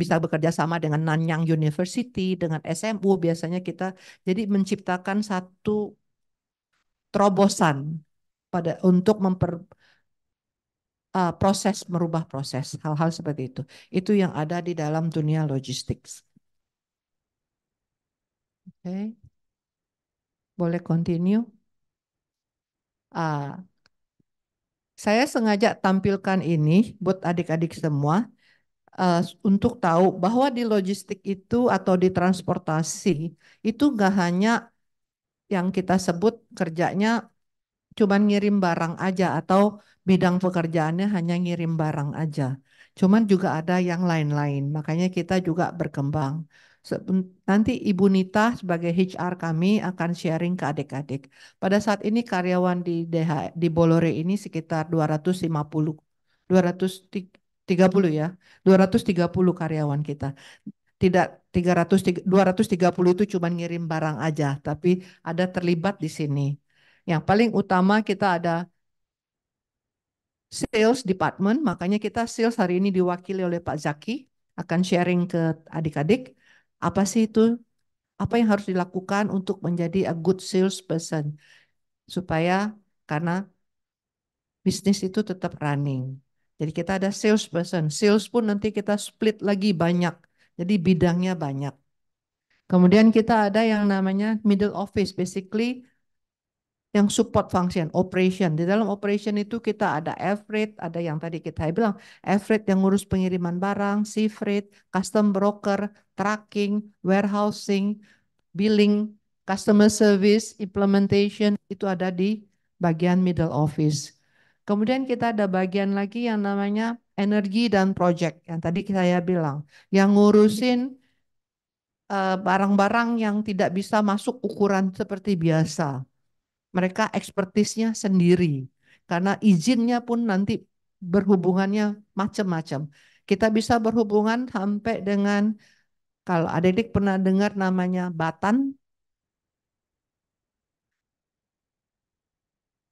Bisa bekerja sama dengan Nanyang University, dengan SMU biasanya kita, jadi menciptakan satu terobosan pada untuk memper, uh, proses merubah proses hal-hal seperti itu itu yang ada di dalam dunia logistik oke okay. boleh continue uh, saya sengaja tampilkan ini buat adik-adik semua uh, untuk tahu bahwa di logistik itu atau di transportasi itu nggak hanya yang kita sebut kerjanya cuman ngirim barang aja atau bidang pekerjaannya hanya ngirim barang aja. Cuman juga ada yang lain-lain. Makanya kita juga berkembang. Nanti Ibu Nita sebagai HR kami akan sharing ke adik-adik. Pada saat ini karyawan di DH, di Bolore ini sekitar 250 230 ya. 230 karyawan kita tidak 300 230 itu cuma ngirim barang aja, tapi ada terlibat di sini. Yang paling utama kita ada sales department, makanya kita sales hari ini diwakili oleh Pak Zaki akan sharing ke adik-adik apa sih itu apa yang harus dilakukan untuk menjadi a good sales person supaya karena bisnis itu tetap running. Jadi kita ada sales person, sales pun nanti kita split lagi banyak. Jadi bidangnya banyak. Kemudian kita ada yang namanya middle office, basically yang support function, operation. Di dalam operation itu kita ada air freight, ada yang tadi kita bilang, air freight yang ngurus pengiriman barang, sea freight, custom broker, tracking, warehousing, billing, customer service, implementation, itu ada di bagian middle office. Kemudian kita ada bagian lagi yang namanya energi dan project yang tadi saya bilang, yang ngurusin eh, barang-barang barang -barang yang tidak bisa masuk ukuran seperti biasa mereka ekspertisnya sendiri. Karena izinnya pun nanti berhubungannya macam-macam. Kita bisa berhubungan sampai dengan kalau adik-adik pernah dengar namanya batan.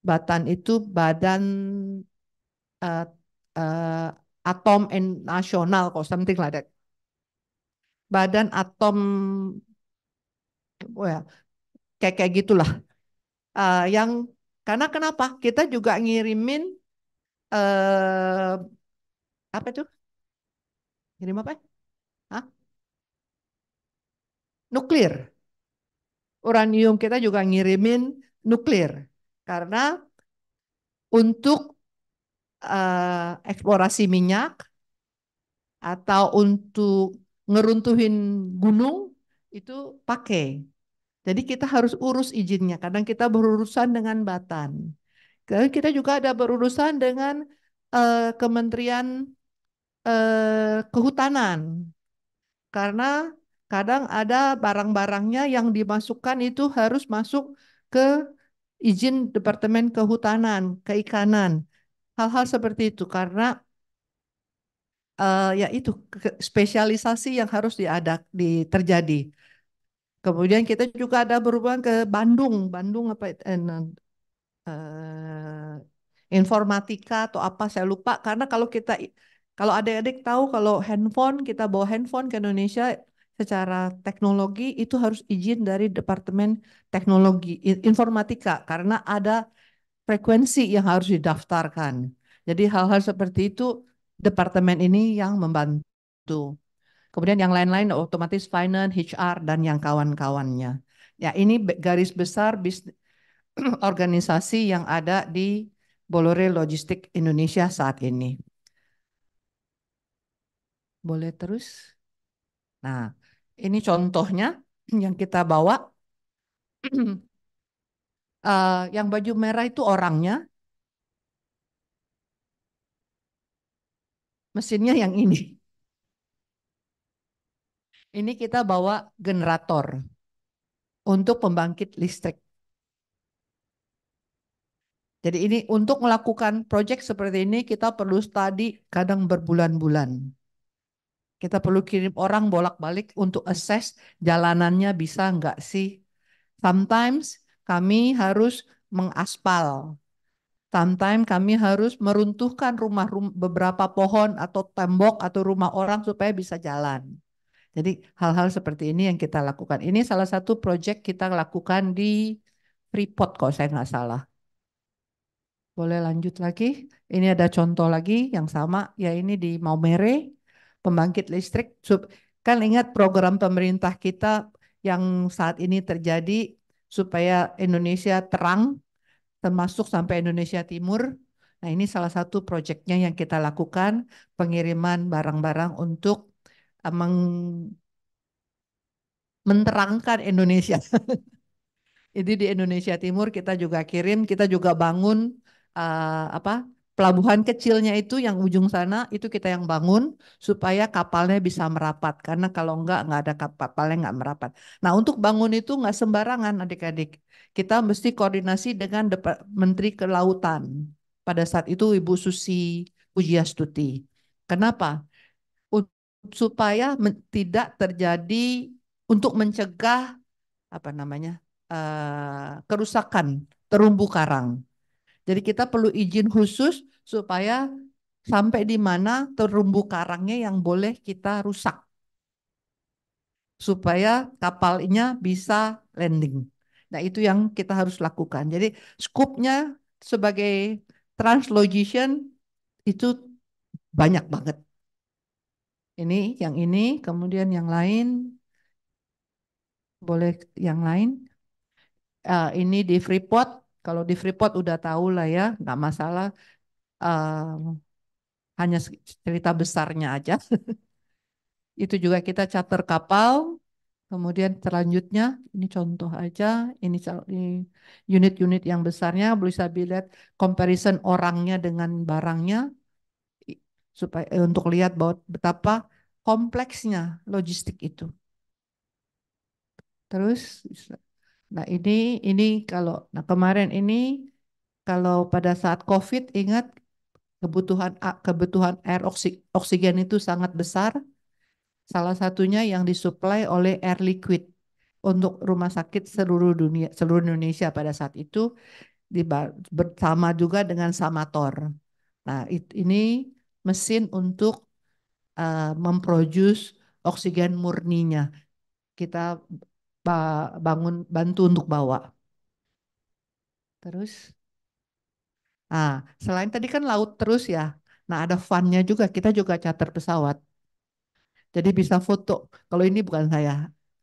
Batan itu badan uh, uh, atom nasional kok something like that. Badan atom oh ya, kayak kayak gitulah uh, yang karena kenapa kita juga ngirimin uh, apa itu ngirim apa? Hah? Nuklir. Uranium kita juga ngirimin nuklir karena untuk uh, eksplorasi minyak atau untuk ngeruntuhin gunung itu pakai jadi kita harus urus izinnya. Kadang kita berurusan dengan Batan. Kadang kita juga ada berurusan dengan uh, Kementerian uh, Kehutanan. Karena kadang ada barang-barangnya yang dimasukkan itu harus masuk ke izin Departemen Kehutanan, Keikanan. Hal-hal seperti itu karena uh, ya itu spesialisasi yang harus diadak di terjadi Kemudian kita juga ada berhubungan ke Bandung, Bandung apa eh, eh, informatika atau apa saya lupa karena kalau kita kalau adik-adik tahu kalau handphone kita bawa handphone ke Indonesia secara teknologi itu harus izin dari Departemen Teknologi Informatika karena ada frekuensi yang harus didaftarkan. Jadi hal-hal seperti itu departemen ini yang membantu. Kemudian yang lain-lain otomatis finance, HR, dan yang kawan-kawannya. Ya ini garis besar bisnis, organisasi yang ada di Bolore Logistik Indonesia saat ini. Boleh terus? Nah, ini contohnya yang kita bawa. uh, yang baju merah itu orangnya. Mesinnya yang ini. Ini kita bawa generator untuk pembangkit listrik. Jadi ini untuk melakukan proyek seperti ini kita perlu studi kadang berbulan-bulan. Kita perlu kirim orang bolak-balik untuk assess jalanannya bisa nggak sih. Sometimes kami harus mengaspal. Sometimes kami harus meruntuhkan rumah, rumah beberapa pohon atau tembok atau rumah orang supaya bisa jalan. Jadi hal-hal seperti ini yang kita lakukan. Ini salah satu proyek kita lakukan di Freeport kalau saya nggak salah. Boleh lanjut lagi. Ini ada contoh lagi yang sama, ya ini di Maumere, pembangkit listrik. Kan ingat program pemerintah kita yang saat ini terjadi supaya Indonesia terang, termasuk sampai Indonesia Timur. Nah ini salah satu proyeknya yang kita lakukan, pengiriman barang-barang untuk meng menterangkan Indonesia. Jadi di Indonesia Timur kita juga kirim, kita juga bangun uh, apa pelabuhan kecilnya itu yang ujung sana itu kita yang bangun supaya kapalnya bisa merapat karena kalau enggak enggak ada kapalnya enggak merapat. Nah untuk bangun itu nggak sembarangan adik-adik. Kita mesti koordinasi dengan Dep Menteri Kelautan. Pada saat itu Ibu Susi Pujiastuti. Kenapa? supaya men, tidak terjadi untuk mencegah apa namanya uh, kerusakan terumbu karang. Jadi kita perlu izin khusus supaya sampai di mana terumbu karangnya yang boleh kita rusak supaya kapalnya bisa landing. Nah itu yang kita harus lakukan. Jadi skupnya sebagai translogician itu banyak banget ini yang ini, kemudian yang lain. Boleh yang lain. Uh, ini di Freeport. Kalau di Freeport udah tahu lah ya, nggak masalah. Uh, hanya cerita besarnya aja. Itu juga kita charter kapal. Kemudian selanjutnya, ini contoh aja, ini unit-unit yang besarnya, bisa dilihat comparison orangnya dengan barangnya, supaya eh, untuk lihat bahwa betapa kompleksnya logistik itu. Terus, nah ini ini kalau nah kemarin ini kalau pada saat COVID ingat kebutuhan kebutuhan air oksigen itu sangat besar. Salah satunya yang disuplai oleh air liquid untuk rumah sakit seluruh dunia seluruh Indonesia pada saat itu bersama juga dengan Samator. Nah, ini mesin untuk uh, memproduce oksigen murninya. Kita bangun bantu untuk bawa. Terus, ah selain tadi kan laut terus ya. Nah ada funnya juga. Kita juga charter pesawat. Jadi bisa foto. Kalau ini bukan saya,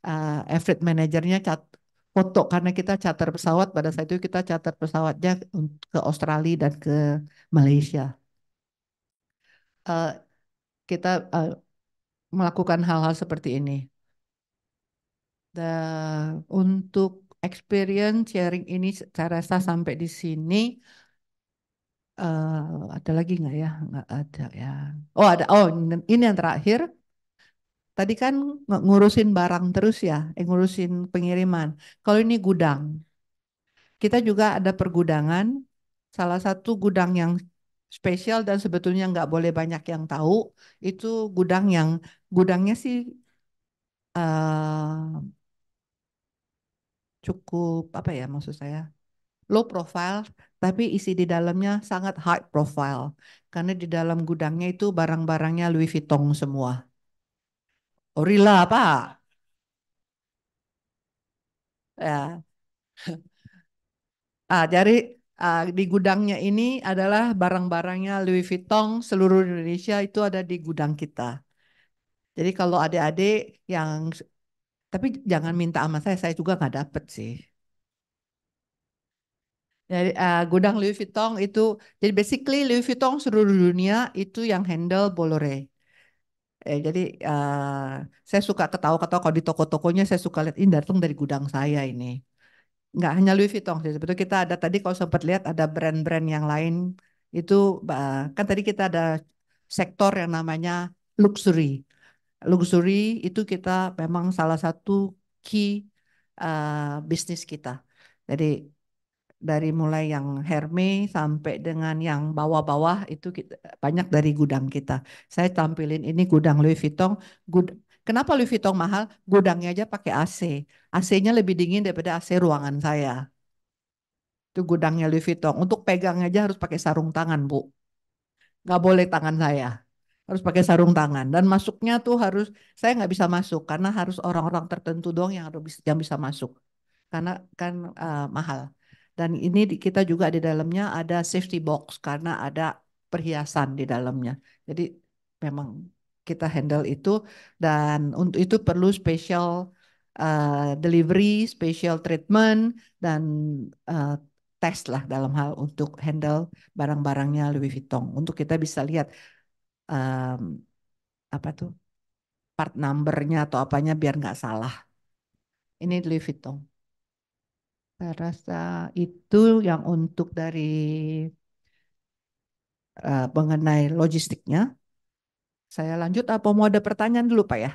uh, eh, Everett manajernya cat foto karena kita charter pesawat pada saat itu kita charter pesawatnya ke Australia dan ke Malaysia uh, kita uh, melakukan hal-hal seperti ini. The, untuk experience sharing ini saya rasa sampai di sini uh, ada lagi nggak ya? Nggak ada ya. Oh ada. Oh ini yang terakhir. Tadi kan ngurusin barang terus ya, eh, ngurusin pengiriman. Kalau ini gudang, kita juga ada pergudangan. Salah satu gudang yang spesial dan sebetulnya nggak boleh banyak yang tahu itu gudang yang gudangnya sih uh, cukup apa ya maksud saya low profile tapi isi di dalamnya sangat high profile karena di dalam gudangnya itu barang-barangnya Louis Vuitton semua. Orilla apa Ya. Ah, jadi uh, di gudangnya ini adalah barang-barangnya Louis Vuitton seluruh Indonesia itu ada di gudang kita. Jadi kalau adik-adik yang tapi jangan minta sama saya, saya juga nggak dapet sih. Jadi uh, gudang Louis Vuitton itu, jadi basically Louis Vuitton seluruh dunia itu yang handle Bolore. Eh, jadi uh, saya suka ketawa-ketawa kalau di toko-tokonya saya suka lihat ini datang dari gudang saya ini nggak hanya Louis Vuitton sih sebetulnya kita ada tadi kalau sempat lihat ada brand-brand yang lain itu kan tadi kita ada sektor yang namanya luxury luxury itu kita memang salah satu key uh, bisnis kita jadi dari mulai yang Hermes sampai dengan yang bawah-bawah itu kita, banyak dari gudang kita saya tampilin ini gudang Louis Vuitton gud, Kenapa Louis Vuitton mahal? Gudangnya aja pakai AC. AC-nya lebih dingin daripada AC ruangan saya. Itu gudangnya Louis Vuitton. Untuk pegang aja harus pakai sarung tangan, Bu. Nggak boleh tangan saya. Harus pakai sarung tangan. Dan masuknya tuh harus, saya nggak bisa masuk. Karena harus orang-orang tertentu doang yang, harus, yang bisa masuk. Karena kan uh, mahal. Dan ini kita juga di dalamnya ada safety box. Karena ada perhiasan di dalamnya. Jadi memang kita handle itu dan untuk itu perlu special uh, delivery, special treatment dan uh, eh, tes lah dalam hal untuk handle barang-barangnya Louis Vuitton untuk kita bisa lihat um, apa tuh part numbernya atau apanya biar nggak salah. Ini Louis Vuitton. Saya rasa itu yang untuk dari uh, mengenai logistiknya. Saya lanjut apa mau ada pertanyaan dulu Pak ya?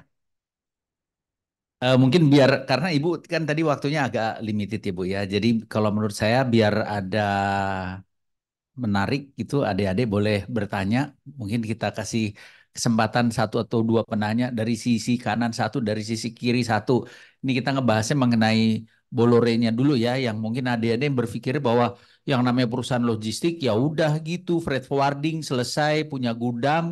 Uh, mungkin biar karena Ibu kan tadi waktunya agak limited ya Bu ya. Jadi kalau menurut saya biar ada menarik itu adik-adik boleh bertanya. Mungkin kita kasih kesempatan satu atau dua penanya dari sisi kanan satu, dari sisi kiri satu. Ini kita ngebahasnya mengenai Bolorenya dulu ya yang mungkin adik-adik berpikir bahwa yang namanya perusahaan logistik ya udah gitu freight forwarding selesai punya gudang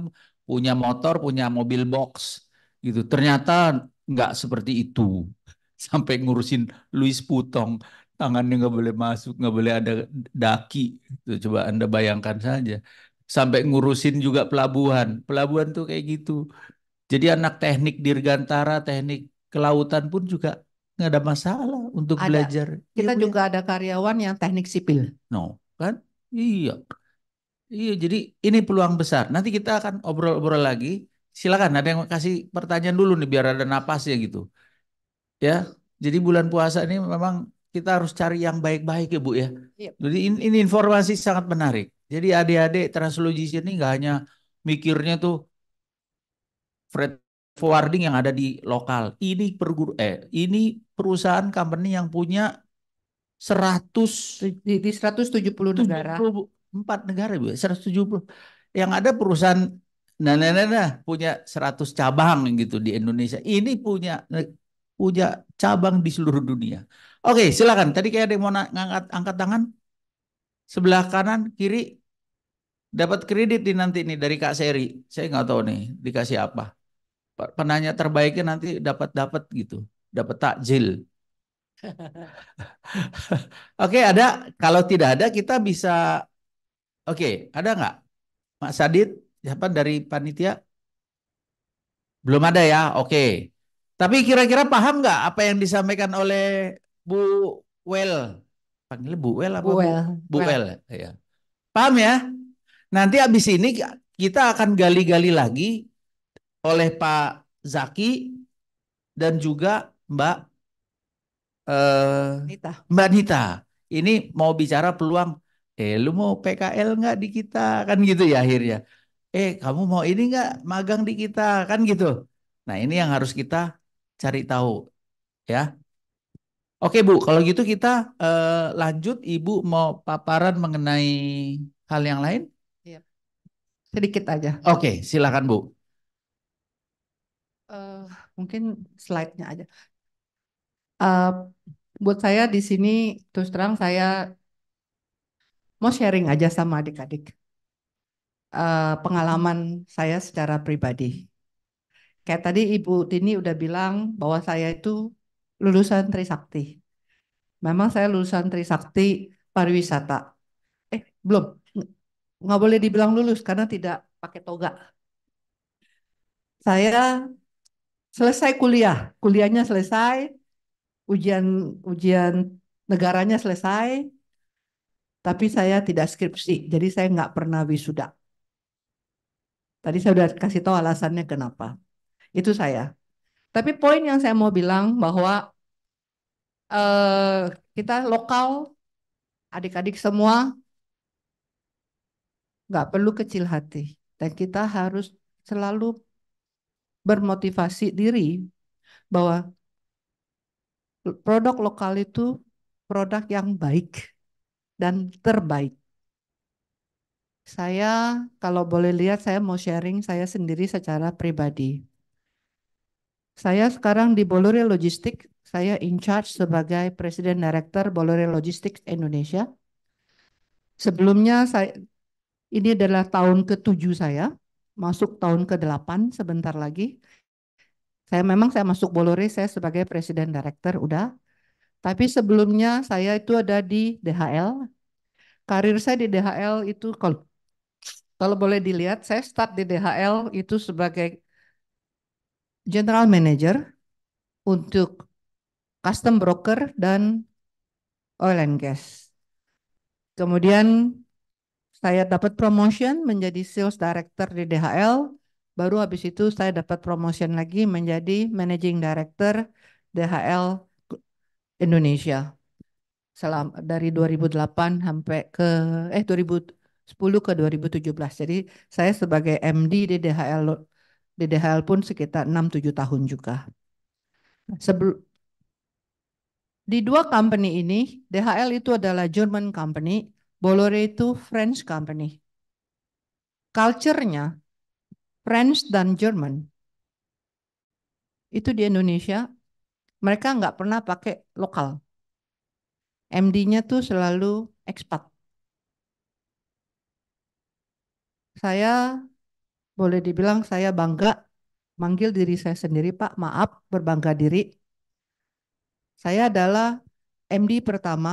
punya motor, punya mobil box gitu. Ternyata nggak seperti itu. Sampai ngurusin Louis Putong, tangannya nggak boleh masuk, nggak boleh ada daki. Itu coba Anda bayangkan saja. Sampai ngurusin juga pelabuhan. Pelabuhan tuh kayak gitu. Jadi anak teknik dirgantara, teknik kelautan pun juga nggak ada masalah untuk ada. belajar. Kita ya, juga ya. ada karyawan yang teknik sipil. No, kan? Iya. Iya, jadi ini peluang besar. Nanti kita akan obrol-obrol lagi. Silakan ada yang kasih pertanyaan dulu nih biar ada napas ya gitu. Ya. Jadi bulan puasa ini memang kita harus cari yang baik-baik ya, Bu ya. Iya. Jadi ini, ini informasi sangat menarik. Jadi adik-adik translogi ini nggak hanya mikirnya tuh Fred forwarding yang ada di lokal. Ini perguru eh ini perusahaan company yang punya 100 di, di 170 negara. Empat negara, Bu. 170. Ya, yang ada perusahaan nah, nah, nah, nah punya seratus cabang gitu di Indonesia. Ini punya punya cabang di seluruh dunia. Oke, silakan. Tadi kayak ada yang mau ngangkat angkat tangan. Sebelah kanan, kiri dapat kredit di nanti ini dari Kak Seri. Saya nggak tahu nih dikasih apa. Penanya terbaiknya nanti dapat dapat gitu, dapat takjil. Oke, ada. Kalau tidak ada, kita bisa Oke, ada nggak? Mak Sadit? siapa dari panitia? Belum ada ya, oke. Tapi kira-kira paham nggak apa yang disampaikan oleh Bu Well? Panggilnya Bu Well apa? Bu Well. Bu Well, ya. Paham ya? Nanti abis ini kita akan gali-gali lagi oleh Pak Zaki dan juga Mbak uh, Nita. Mbak Nita. Ini mau bicara peluang eh lu mau PKL nggak di kita kan gitu ya akhirnya eh kamu mau ini nggak magang di kita kan gitu nah ini yang harus kita cari tahu ya oke bu kalau gitu kita eh, lanjut ibu mau paparan mengenai hal yang lain ya. sedikit aja oke silakan bu uh, mungkin slide-nya aja uh, buat saya di sini terus terang saya mau sharing aja sama adik-adik uh, pengalaman saya secara pribadi. Kayak tadi Ibu Tini udah bilang bahwa saya itu lulusan Trisakti. Memang saya lulusan Trisakti pariwisata. Eh, belum. Nggak boleh dibilang lulus karena tidak pakai toga. Saya selesai kuliah. Kuliahnya selesai, ujian ujian negaranya selesai, tapi saya tidak skripsi, jadi saya nggak pernah wisuda. Tadi saya sudah kasih tahu alasannya kenapa. Itu saya. Tapi poin yang saya mau bilang bahwa eh, kita lokal, adik-adik semua nggak perlu kecil hati. Dan kita harus selalu bermotivasi diri bahwa produk lokal itu produk yang baik dan terbaik. Saya kalau boleh lihat saya mau sharing saya sendiri secara pribadi. Saya sekarang di Bolore Logistik, saya in charge sebagai Presiden Director Bolore Logistik Indonesia. Sebelumnya saya ini adalah tahun ke-7 saya, masuk tahun ke-8 sebentar lagi. Saya memang saya masuk Bolore saya sebagai Presiden Director udah. Tapi sebelumnya saya itu ada di DHL, karir saya di DHL itu kalau kalau boleh dilihat saya start di DHL itu sebagai general manager untuk custom broker dan oil and gas. Kemudian saya dapat promotion menjadi sales director di DHL. Baru habis itu saya dapat promotion lagi menjadi managing director DHL Indonesia selama dari 2008 sampai ke eh 2010 ke 2017. Jadi saya sebagai MD di DHL di DHL pun sekitar 6 7 tahun juga. Nah, Sebelum di dua company ini, DHL itu adalah German company, Bolloré itu French company. Culture-nya French dan German. Itu di Indonesia mereka nggak pernah pakai lokal MD-nya tuh selalu ekspat. Saya boleh dibilang saya bangga manggil diri saya sendiri, Pak, maaf, berbangga diri. Saya adalah MD pertama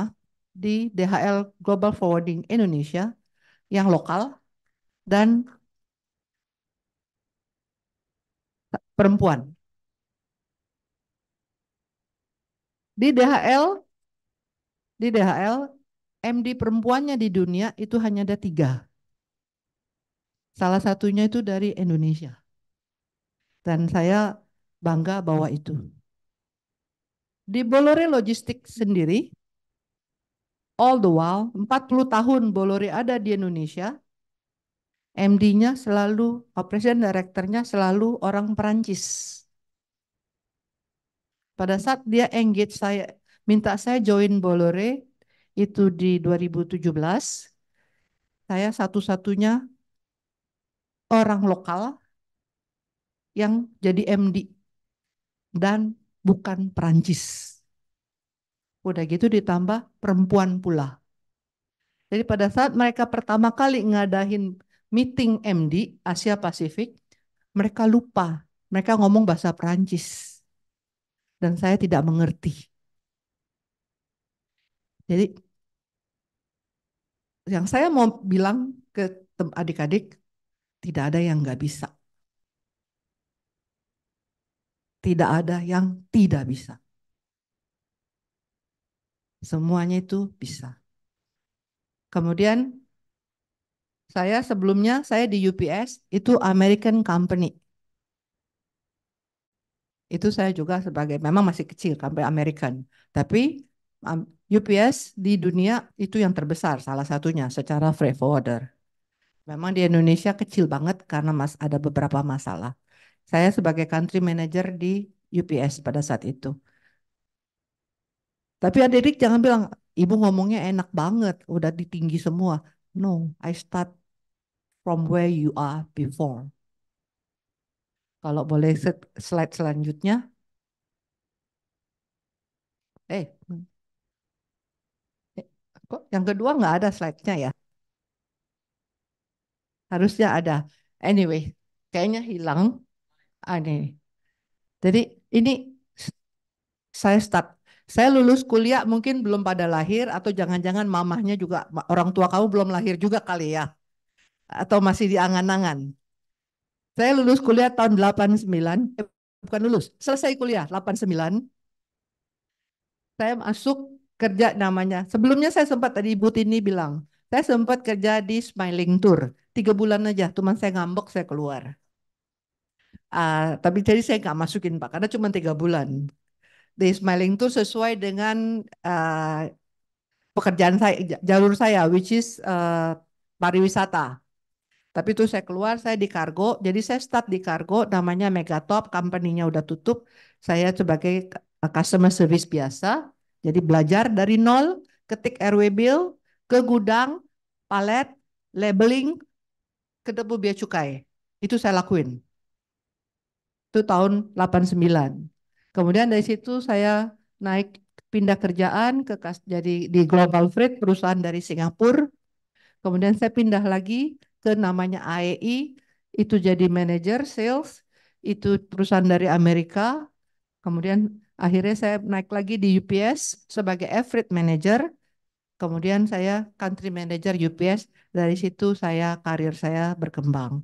di DHL Global Forwarding Indonesia yang lokal dan perempuan. Di DHL di DHL, MD perempuannya di dunia itu hanya ada tiga. Salah satunya itu dari Indonesia. Dan saya bangga bahwa itu. Di Bolore Logistik sendiri, all the while, 40 tahun Bolore ada di Indonesia, MD-nya selalu, operation directornya selalu orang Perancis. Pada saat dia engage saya minta saya join Bolore itu di 2017. Saya satu-satunya orang lokal yang jadi MD dan bukan Perancis. Udah gitu ditambah perempuan pula. Jadi pada saat mereka pertama kali ngadahin meeting MD Asia Pasifik, mereka lupa, mereka ngomong bahasa Perancis. Dan saya tidak mengerti. Jadi yang saya mau bilang ke adik-adik, tidak ada yang nggak bisa. Tidak ada yang tidak bisa. Semuanya itu bisa. Kemudian saya sebelumnya saya di UPS itu American Company. Itu saya juga sebagai memang masih kecil sampai American, tapi UPS di dunia itu yang terbesar salah satunya secara freight forwarder. Memang di Indonesia kecil banget karena mas ada beberapa masalah. Saya sebagai country manager di UPS pada saat itu. Tapi adik-adik jangan bilang, ibu ngomongnya enak banget, udah ditinggi semua. No, I start from where you are before. Kalau boleh slide selanjutnya. Eh, hey. Kok yang kedua nggak ada slide-nya ya? Harusnya ada. Anyway, kayaknya hilang. Aneh. Jadi ini saya start. Saya lulus kuliah mungkin belum pada lahir atau jangan-jangan mamahnya juga orang tua kamu belum lahir juga kali ya. Atau masih diangan angan-angan. Saya lulus kuliah tahun 89, eh, bukan lulus, selesai kuliah 89. Saya masuk kerja namanya. Sebelumnya saya sempat tadi Ibu Tini bilang, saya sempat kerja di Smiling Tour. Tiga bulan aja, cuma saya ngambek, saya keluar. Uh, tapi jadi saya nggak masukin Pak, karena cuma tiga bulan. Di Smiling Tour sesuai dengan uh, pekerjaan saya, jalur saya, which is uh, pariwisata. Tapi itu saya keluar, saya di kargo. Jadi saya start di kargo, namanya Megatop, company-nya udah tutup. Saya sebagai customer service biasa. Jadi belajar dari nol, ketik RW bill, ke gudang, palet, labeling, ke debu biaya cukai. Itu saya lakuin. Itu tahun 89. Kemudian dari situ saya naik pindah kerjaan ke jadi di Global Freight perusahaan dari Singapura. Kemudian saya pindah lagi ke namanya AEI, itu jadi manager sales, itu perusahaan dari Amerika. Kemudian Akhirnya saya naik lagi di UPS sebagai Everett Manager. Kemudian saya Country Manager UPS. Dari situ saya karir saya berkembang.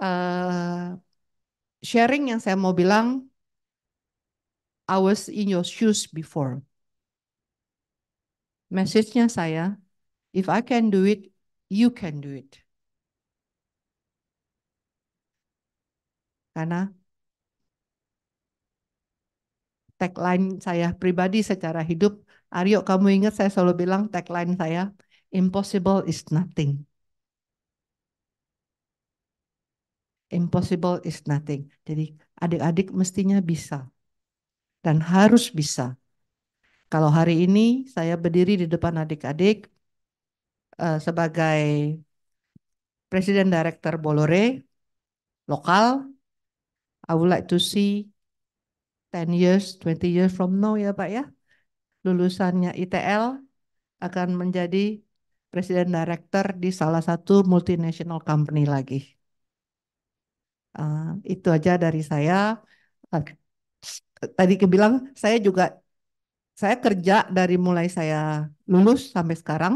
Uh, sharing yang saya mau bilang, I was in your shoes before. Message-nya saya, if I can do it, you can do it. Karena tagline saya pribadi secara hidup. Aryo, kamu ingat saya selalu bilang tagline saya, impossible is nothing. Impossible is nothing. Jadi adik-adik mestinya bisa dan harus bisa. Kalau hari ini saya berdiri di depan adik-adik uh, sebagai Presiden Direktur Bolore lokal, I would like to see 10 years, 20 years from now ya Pak ya. Lulusannya ITL akan menjadi presiden director di salah satu multinational company lagi. Uh, itu aja dari saya. Ah, tadi kebilang saya juga saya kerja dari mulai saya lulus sampai sekarang.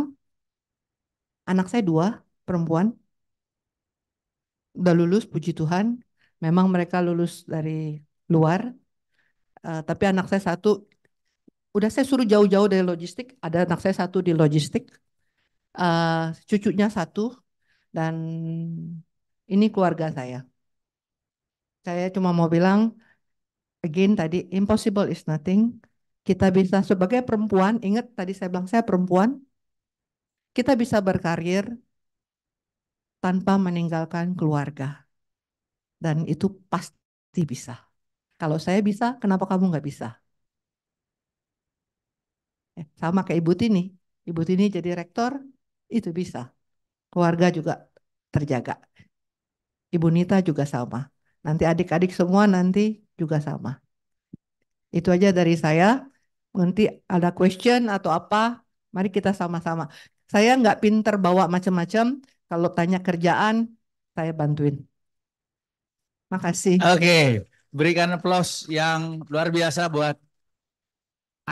Anak saya dua perempuan, udah lulus puji Tuhan. Memang mereka lulus dari luar, Eh, tapi anak saya satu udah saya suruh jauh-jauh dari logistik ada anak saya satu di logistik uh, cucunya satu dan ini keluarga saya saya cuma mau bilang again tadi impossible is nothing kita bisa sebagai perempuan ingat tadi saya bilang saya perempuan kita bisa berkarir tanpa meninggalkan keluarga dan itu pasti bisa kalau saya bisa, kenapa kamu nggak bisa? Eh, sama kayak Ibu Tini. Ibu Tini jadi rektor, itu bisa. Keluarga juga terjaga. Ibu Nita juga sama. Nanti adik-adik semua nanti juga sama. Itu aja dari saya. Nanti ada question atau apa, mari kita sama-sama. Saya nggak pinter bawa macam-macam. Kalau tanya kerjaan, saya bantuin. Makasih. Oke. Okay berikan aplaus yang luar biasa buat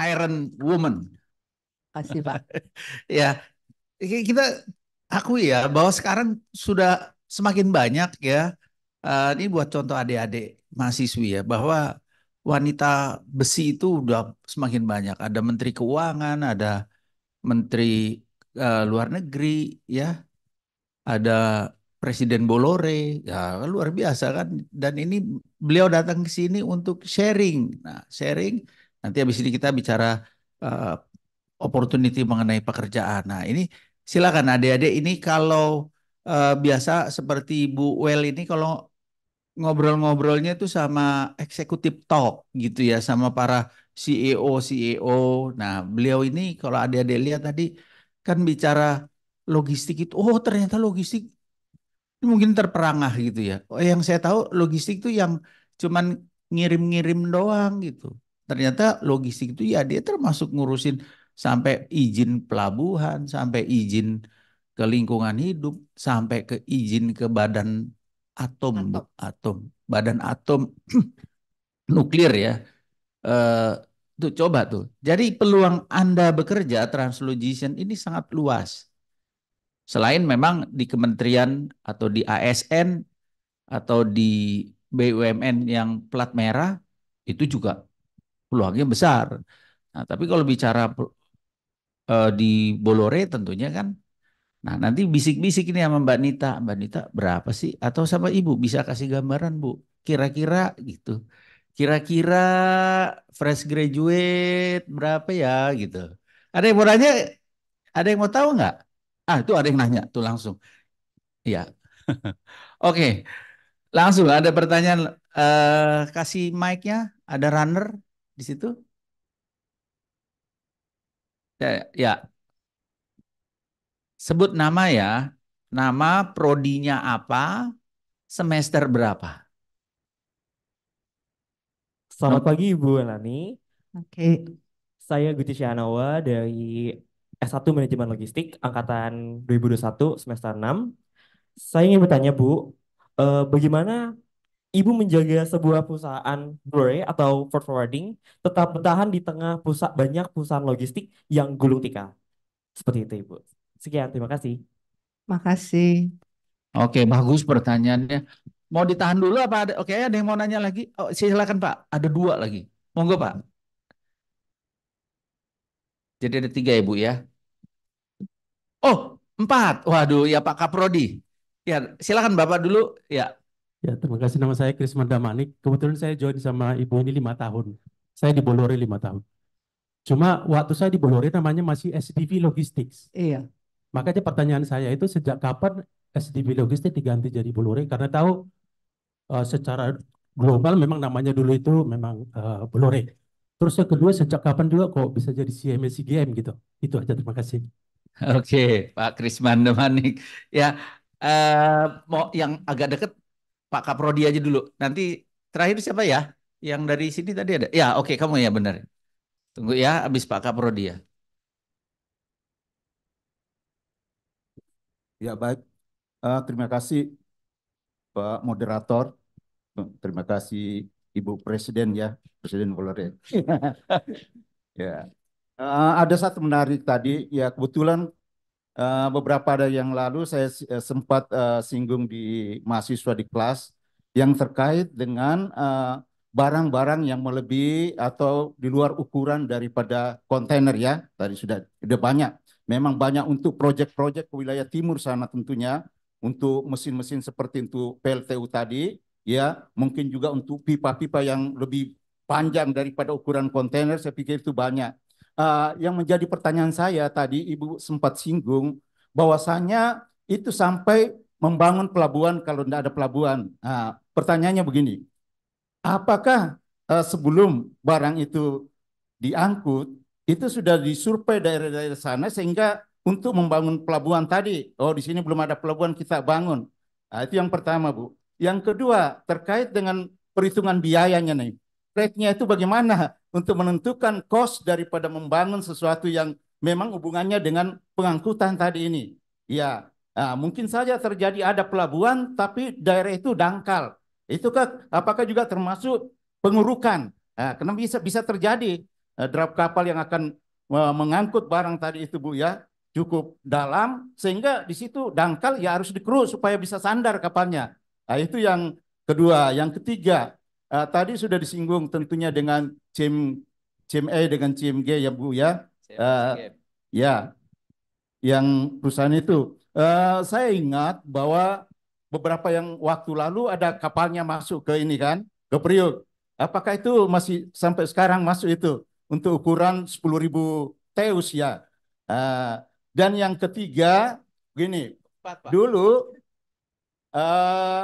Iron Woman. Kasih Pak. ya, kita akui ya bahwa sekarang sudah semakin banyak ya. Uh, ini buat contoh adik-adik mahasiswi ya bahwa wanita besi itu udah semakin banyak. Ada Menteri Keuangan, ada Menteri uh, Luar Negeri, ya, ada Presiden Bolore, ya luar biasa kan. Dan ini beliau datang ke sini untuk sharing. Nah, sharing nanti habis ini kita bicara uh, opportunity mengenai pekerjaan. Nah, ini silakan adik-adik ini kalau uh, biasa seperti Bu Well ini kalau ngobrol-ngobrolnya itu sama eksekutif talk gitu ya, sama para CEO CEO. Nah, beliau ini kalau adik-adik lihat tadi kan bicara logistik itu, oh ternyata logistik mungkin terperangah gitu ya. Oh, yang saya tahu logistik itu yang cuman ngirim-ngirim doang gitu. Ternyata logistik itu ya dia termasuk ngurusin sampai izin pelabuhan, sampai izin ke lingkungan hidup, sampai ke izin ke badan atom, atom, atom. badan atom nuklir ya. Uh, tuh coba tuh. Jadi peluang Anda bekerja translogisian ini sangat luas. Selain memang di kementerian atau di ASN atau di BUMN yang plat merah itu juga peluangnya besar. Nah, tapi kalau bicara uh, di Bolore tentunya kan Nah, nanti bisik-bisik ini sama Mbak Nita. Mbak Nita berapa sih? Atau sama Ibu bisa kasih gambaran, Bu. Kira-kira gitu. Kira-kira fresh graduate berapa ya gitu. Ada yang mau tanya? Ada yang mau tahu nggak? Ah, itu ada yang nanya tuh langsung. Iya. Oke. Okay. Langsung ada pertanyaan eh kasih mic-nya, ada runner di situ? Ya, ya. Sebut nama ya. Nama prodinya apa? Semester berapa? Selamat pagi Ibu Elani. Oke. Okay. Saya Guti Syahanawa dari S1 Manajemen Logistik angkatan 2021 semester 6. Saya ingin bertanya Bu, eh, bagaimana Ibu menjaga sebuah perusahaan blu atau forwarding tetap bertahan di tengah pusat banyak perusahaan logistik yang gulung tikar? Seperti itu Ibu. Sekian, terima kasih. Makasih. Oke, bagus pertanyaannya. Mau ditahan dulu apa ada? Oke, ada yang mau nanya lagi? Oh, silakan Pak. Ada dua lagi. Monggo Pak. Jadi ada tiga ya Bu ya. Oh, empat. Waduh, ya Pak Kaprodi. Ya, silakan Bapak dulu. Ya. Ya, terima kasih. Nama saya Kris Mandamanik. Kebetulan saya join sama Ibu ini lima tahun. Saya di Bolore lima tahun. Cuma waktu saya di Bolore namanya masih SDV Logistics. Iya. Makanya pertanyaan saya itu sejak kapan SDV Logistics diganti jadi Bolore? Karena tahu uh, secara global memang namanya dulu itu memang uh, eh, Bolore. Terus yang kedua sejak kapan juga kok bisa jadi CMS CGM gitu? Itu aja terima kasih. Oke, Pak Krisman Demanik. Ya, eh, mau yang agak deket Pak Kaprodi aja dulu. Nanti terakhir siapa ya? Yang dari sini tadi ada. Ya, oke kamu ya benar. Tunggu ya, habis Pak Kaprodi ya. Ya baik. Uh, terima kasih Pak moderator. Terima kasih Ibu Presiden ya, Presiden Polri. ya. Uh, ada satu menarik tadi, ya kebetulan uh, beberapa hari yang lalu saya uh, sempat uh, singgung di mahasiswa di kelas yang terkait dengan barang-barang uh, yang melebihi atau di luar ukuran daripada kontainer ya. Tadi sudah sudah banyak. Memang banyak untuk proyek-proyek ke wilayah timur sana tentunya untuk mesin-mesin seperti itu PLTU tadi ya, mungkin juga untuk pipa-pipa yang lebih panjang daripada ukuran kontainer saya pikir itu banyak uh, yang menjadi pertanyaan saya tadi Ibu sempat singgung bahwasanya itu sampai membangun pelabuhan kalau tidak ada pelabuhan. Nah, pertanyaannya begini, apakah uh, sebelum barang itu diangkut itu sudah disurvei daerah-daerah sana sehingga untuk membangun pelabuhan tadi, oh di sini belum ada pelabuhan kita bangun. Nah, itu yang pertama Bu. Yang kedua terkait dengan perhitungan biayanya nih. Rate-nya itu bagaimana? untuk menentukan cost daripada membangun sesuatu yang memang hubungannya dengan pengangkutan tadi ini. Ya, nah, mungkin saja terjadi ada pelabuhan tapi daerah itu dangkal. Itu apakah juga termasuk pengurukan? Nah, karena bisa bisa terjadi eh, ah, draft kapal yang akan eh, mengangkut barang tadi itu Bu ya cukup dalam sehingga di situ dangkal ya harus dikeruk supaya bisa sandar kapalnya. Nah, itu yang kedua, yang ketiga Uh, tadi sudah disinggung tentunya dengan CIM A dengan G ya Bu ya. Uh, ya. Yang perusahaan itu. Uh, saya ingat bahwa beberapa yang waktu lalu ada kapalnya masuk ke ini kan, ke Priuk. Apakah itu masih sampai sekarang masuk itu untuk ukuran 10.000 teus ya. Uh, dan yang ketiga gini, Pak, dulu uh,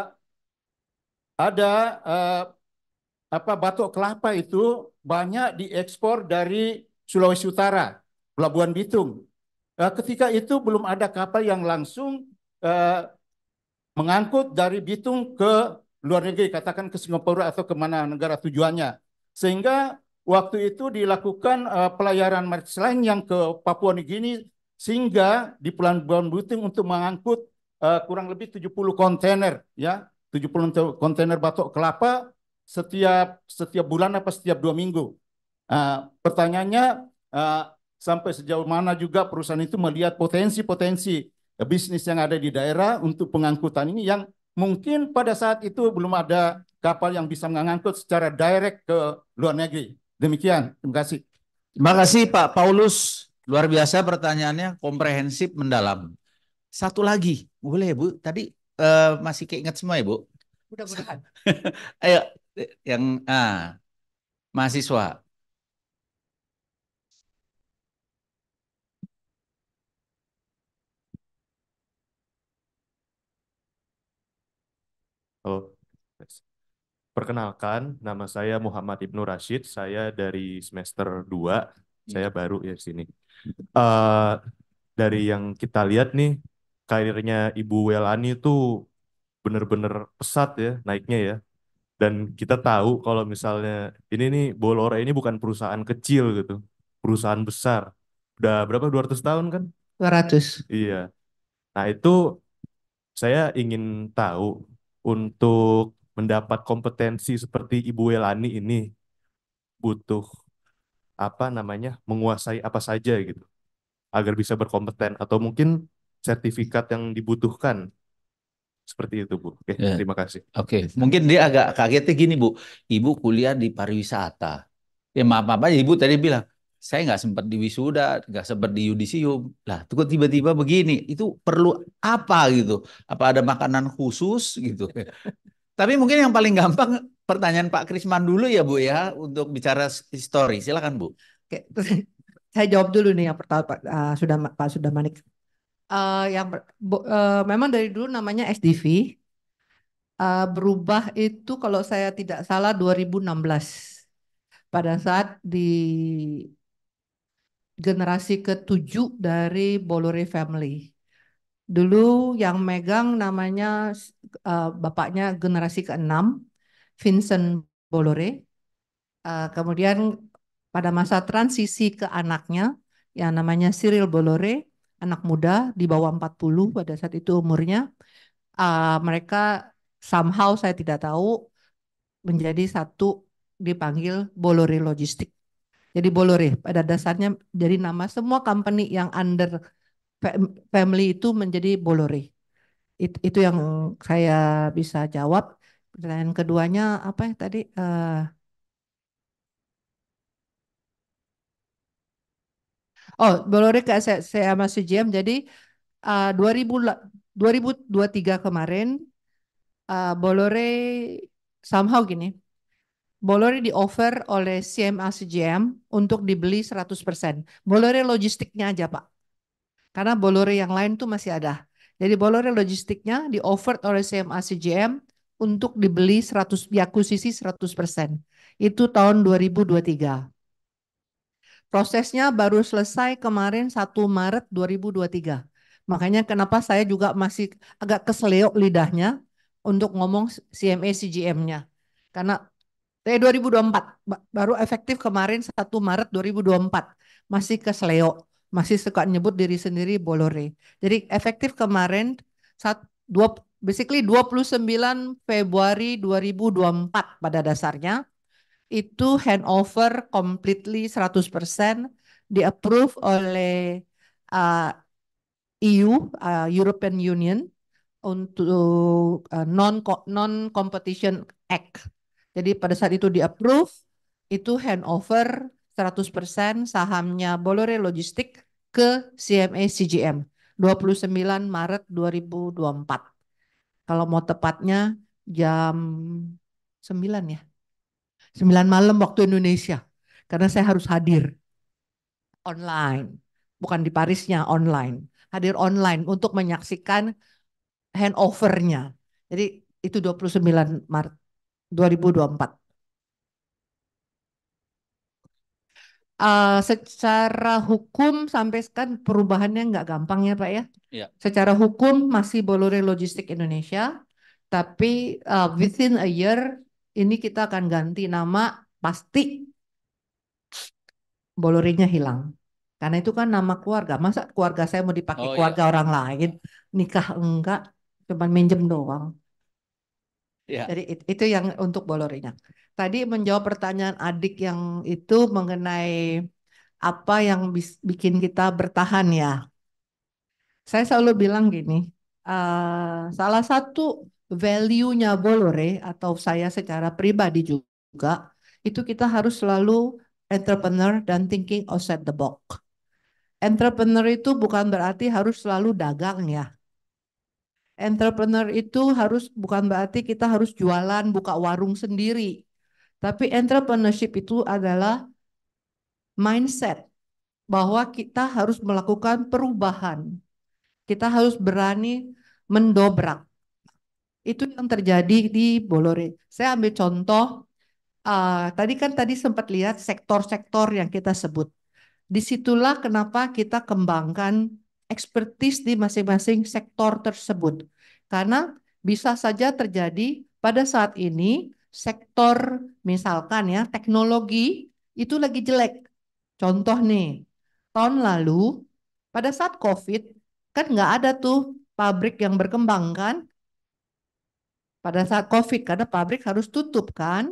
ada uh, apa batok kelapa itu banyak diekspor dari Sulawesi Utara, Pelabuhan Bitung. Eh, ketika itu belum ada kapal yang langsung eh, mengangkut dari Bitung ke luar negeri, katakan ke Singapura atau ke mana negara tujuannya. Sehingga waktu itu dilakukan eh, pelayaran lain yang ke Papua Nugini sehingga di Pelabuhan Bitung untuk mengangkut eh, kurang lebih 70 kontainer ya, 70 kontainer batok kelapa setiap setiap bulan apa setiap dua minggu. Uh, pertanyaannya uh, sampai sejauh mana juga perusahaan itu melihat potensi-potensi bisnis yang ada di daerah untuk pengangkutan ini yang mungkin pada saat itu belum ada kapal yang bisa mengangkut secara direct ke luar negeri. Demikian, terima kasih. Terima kasih Pak Paulus. Luar biasa pertanyaannya, komprehensif, mendalam. Satu lagi, boleh Bu? Tadi uh, masih keinget semua ya Bu? Mudah-mudahan. Ayo, yang ah mahasiswa. Oh. Perkenalkan, nama saya Muhammad Ibnu Rashid. Saya dari semester 2. Saya hmm. baru ya di sini. Uh, dari yang kita lihat nih, karirnya Ibu Welani itu benar-benar pesat ya naiknya ya dan kita tahu kalau misalnya ini nih Bolore ini bukan perusahaan kecil gitu perusahaan besar udah berapa 200 tahun kan 200 iya nah itu saya ingin tahu untuk mendapat kompetensi seperti Ibu Welani ini butuh apa namanya menguasai apa saja gitu agar bisa berkompeten atau mungkin sertifikat yang dibutuhkan seperti itu, Bu. Oke, ya. Terima kasih. Oke, mungkin dia agak kagetnya gini, Bu. Ibu kuliah di pariwisata. Ya maaf, maaf aja Ibu tadi bilang, saya nggak sempat di wisuda, nggak sempat di yudisium. Lah, tuh tiba-tiba begini, itu perlu apa gitu? Apa ada makanan khusus gitu? Tapi mungkin yang paling gampang pertanyaan Pak Krisman dulu ya Bu ya untuk bicara histori. Silakan Bu. Oke, saya jawab dulu nih yang pertama Pak eh, sudah Pak sudah manik uh, yang uh, memang dari dulu namanya SDV uh, eh, berubah itu kalau saya tidak salah 2016 pada saat di generasi ketujuh dari Bolore family. Dulu yang megang namanya uh, bapaknya generasi keenam Vincent Bolore. Uh, kemudian pada masa transisi ke anaknya yang namanya Cyril Bolore anak muda di bawah 40 pada saat itu umurnya. Uh, mereka somehow saya tidak tahu menjadi satu dipanggil Bolore Logistik. Jadi Bolore pada dasarnya jadi nama semua company yang under family itu menjadi Bolore. It, itu yang saya bisa jawab. Pertanyaan keduanya apa ya tadi? Uh, Oh, bolore ke saya, saya masih GM. Jadi uh, 2000, 2023 kemarin, uh, ah, Bolore somehow gini, Bolore di offer oleh CMA CGM untuk dibeli 100%. Bolore logistiknya aja Pak. Karena Bolore yang lain tuh masih ada. Jadi Bolore logistiknya di offer oleh CMA CGM untuk dibeli 100 diakusisi 100%. Itu tahun 2023. Prosesnya baru selesai kemarin 1 Maret 2023. Makanya kenapa saya juga masih agak keseleok lidahnya untuk ngomong CMA CGM-nya. Karena eh, 2024 baru efektif kemarin 1 Maret 2024. Masih keseleok, masih suka nyebut diri sendiri Bolore. Jadi efektif kemarin saat dua, basically 29 Februari 2024 pada dasarnya itu handover completely 100% di approve oleh uh, EU uh, European Union untuk uh, non non competition act. Jadi pada saat itu di approve itu handover 100% sahamnya Bolore Logistik ke CMA CGM 29 Maret 2024. Kalau mau tepatnya jam 9 ya. 9 malam waktu Indonesia. Karena saya harus hadir online. Bukan di Parisnya, online. Hadir online untuk menyaksikan handovernya. Jadi itu 29 Maret 2024. Uh, secara hukum sampai sekarang perubahannya nggak gampang ya Pak ya? ya. Secara hukum masih Bolore Logistik Indonesia, tapi uh, within a year ini kita akan ganti nama pasti bolornya hilang. Karena itu kan nama keluarga. Masa keluarga saya mau dipakai oh, iya, keluarga iya. orang lain? Nikah enggak, cuman minjem doang. Yeah. Jadi itu yang untuk bolornya. Tadi menjawab pertanyaan adik yang itu mengenai apa yang bikin kita bertahan ya. Saya selalu bilang gini, uh, salah satu value-nya Bolore atau saya secara pribadi juga, itu kita harus selalu entrepreneur dan thinking outside the box. Entrepreneur itu bukan berarti harus selalu dagang ya. Entrepreneur itu harus bukan berarti kita harus jualan, buka warung sendiri. Tapi entrepreneurship itu adalah mindset bahwa kita harus melakukan perubahan. Kita harus berani mendobrak itu yang terjadi di Bolore. Saya ambil contoh, uh, tadi kan tadi sempat lihat sektor-sektor yang kita sebut. Disitulah kenapa kita kembangkan ekspertis di masing-masing sektor tersebut. Karena bisa saja terjadi pada saat ini sektor misalkan ya teknologi itu lagi jelek. Contoh nih, tahun lalu pada saat COVID kan nggak ada tuh pabrik yang berkembang kan, pada saat COVID karena pabrik harus tutup kan.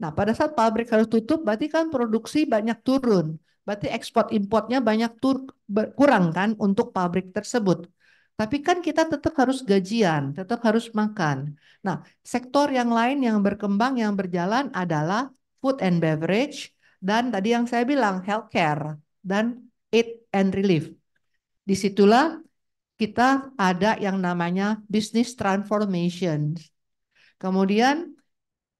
Nah pada saat pabrik harus tutup berarti kan produksi banyak turun. Berarti ekspor importnya banyak tur kurang kan untuk pabrik tersebut. Tapi kan kita tetap harus gajian, tetap harus makan. Nah sektor yang lain yang berkembang yang berjalan adalah food and beverage dan tadi yang saya bilang healthcare dan aid and relief. Disitulah kita ada yang namanya business transformation. Kemudian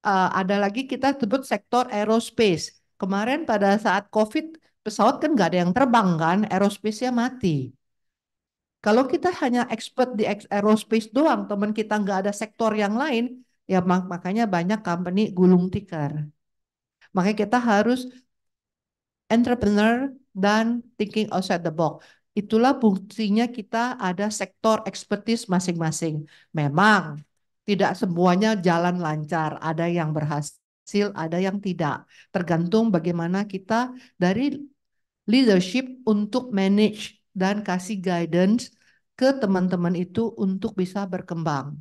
eh, ada lagi kita sebut sektor aerospace. Kemarin pada saat COVID pesawat kan nggak ada yang terbang kan, aerospace-nya mati. Kalau kita hanya expert di aerospace doang, teman kita nggak ada sektor yang lain, ya mak makanya banyak company gulung tikar. Makanya kita harus entrepreneur dan thinking outside the box. Itulah fungsinya kita ada sektor ekspertis masing-masing. Memang tidak semuanya jalan lancar, ada yang berhasil, ada yang tidak. Tergantung bagaimana kita dari leadership untuk manage dan kasih guidance ke teman-teman itu untuk bisa berkembang.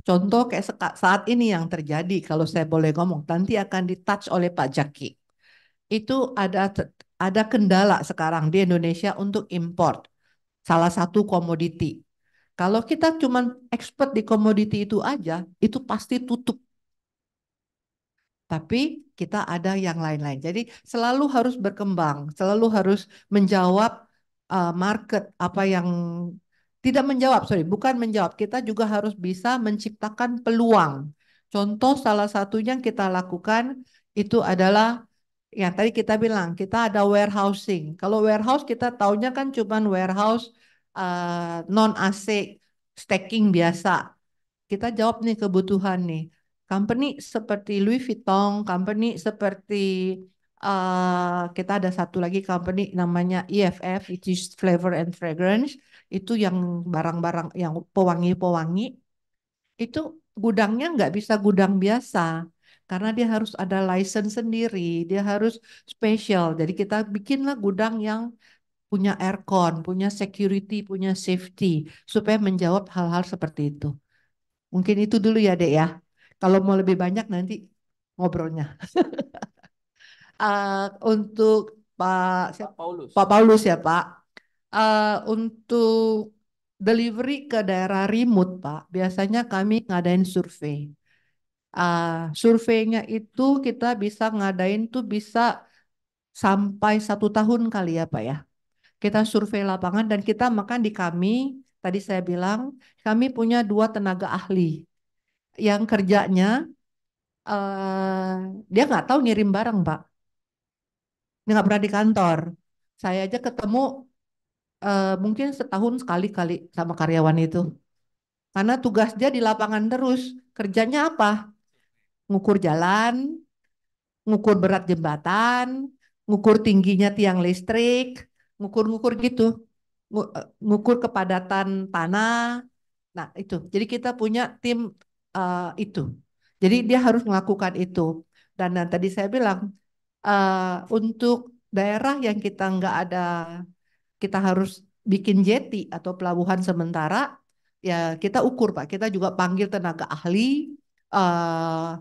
Contoh kayak saat ini yang terjadi, kalau saya boleh ngomong, nanti akan ditouch oleh Pak Jaki. Itu ada ada kendala sekarang di Indonesia untuk import salah satu komoditi. Kalau kita cuma expert di komoditi itu aja, itu pasti tutup. Tapi kita ada yang lain-lain. Jadi selalu harus berkembang, selalu harus menjawab uh, market apa yang tidak menjawab, sorry, bukan menjawab. Kita juga harus bisa menciptakan peluang. Contoh salah satunya yang kita lakukan itu adalah Ya tadi kita bilang kita ada warehousing. Kalau warehouse kita taunya kan cuma warehouse uh, non AC stacking biasa. Kita jawab nih kebutuhan nih. Company seperti Louis Vuitton, company seperti uh, kita ada satu lagi company namanya EFF, which is Flavor and Fragrance, itu yang barang-barang yang pewangi-pewangi, itu gudangnya nggak bisa gudang biasa karena dia harus ada license sendiri, dia harus special. Jadi kita bikinlah gudang yang punya aircon, punya security, punya safety supaya menjawab hal-hal seperti itu. Mungkin itu dulu ya, Dek ya. Kalau mau lebih banyak nanti ngobrolnya. uh, untuk Pak siapa? Paulus. Pak Paulus ya, Pak. Uh, untuk delivery ke daerah remote, Pak, biasanya kami ngadain survei uh, surveinya itu kita bisa ngadain tuh bisa sampai satu tahun kali ya Pak ya. Kita survei lapangan dan kita makan di kami, tadi saya bilang kami punya dua tenaga ahli yang kerjanya uh, dia nggak tahu ngirim barang Pak. Dia nggak pernah di kantor. Saya aja ketemu uh, mungkin setahun sekali kali sama karyawan itu. Karena tugas dia di lapangan terus. Kerjanya apa? ngukur jalan, ngukur berat jembatan, ngukur tingginya tiang listrik, ngukur-ngukur gitu, eh, ngukur kepadatan tanah. Nah, itu. Jadi kita punya tim uh, itu. Jadi dia harus melakukan itu. Dan, dan tadi saya bilang uh, untuk daerah yang kita nggak ada, kita harus bikin jeti atau pelabuhan sementara. Ya kita ukur pak. Kita juga panggil tenaga ahli. Uh,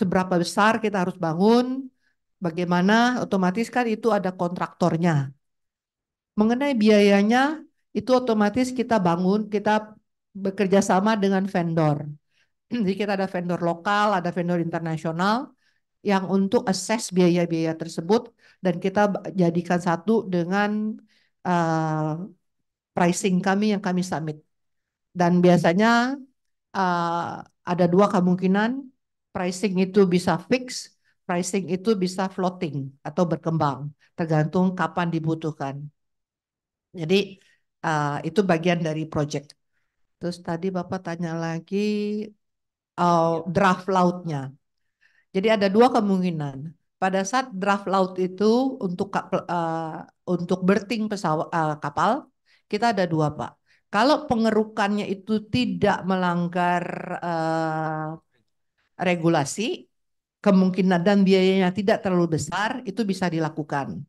seberapa besar kita harus bangun, bagaimana otomatis kan itu ada kontraktornya. Mengenai biayanya, itu otomatis kita bangun, kita bekerja sama dengan vendor. Jadi kita ada vendor lokal, ada vendor internasional yang untuk assess biaya-biaya tersebut dan kita jadikan satu dengan uh, pricing kami yang kami submit. Dan biasanya uh, ada dua kemungkinan pricing itu bisa fix, pricing itu bisa floating atau berkembang, tergantung kapan dibutuhkan. Jadi uh, itu bagian dari project. Terus tadi Bapak tanya lagi uh, draft lautnya. Jadi ada dua kemungkinan. Pada saat draft laut itu untuk uh, untuk berting pesawat uh, kapal, kita ada dua pak. Kalau pengerukannya itu tidak melanggar uh, regulasi, kemungkinan dan biayanya tidak terlalu besar, itu bisa dilakukan.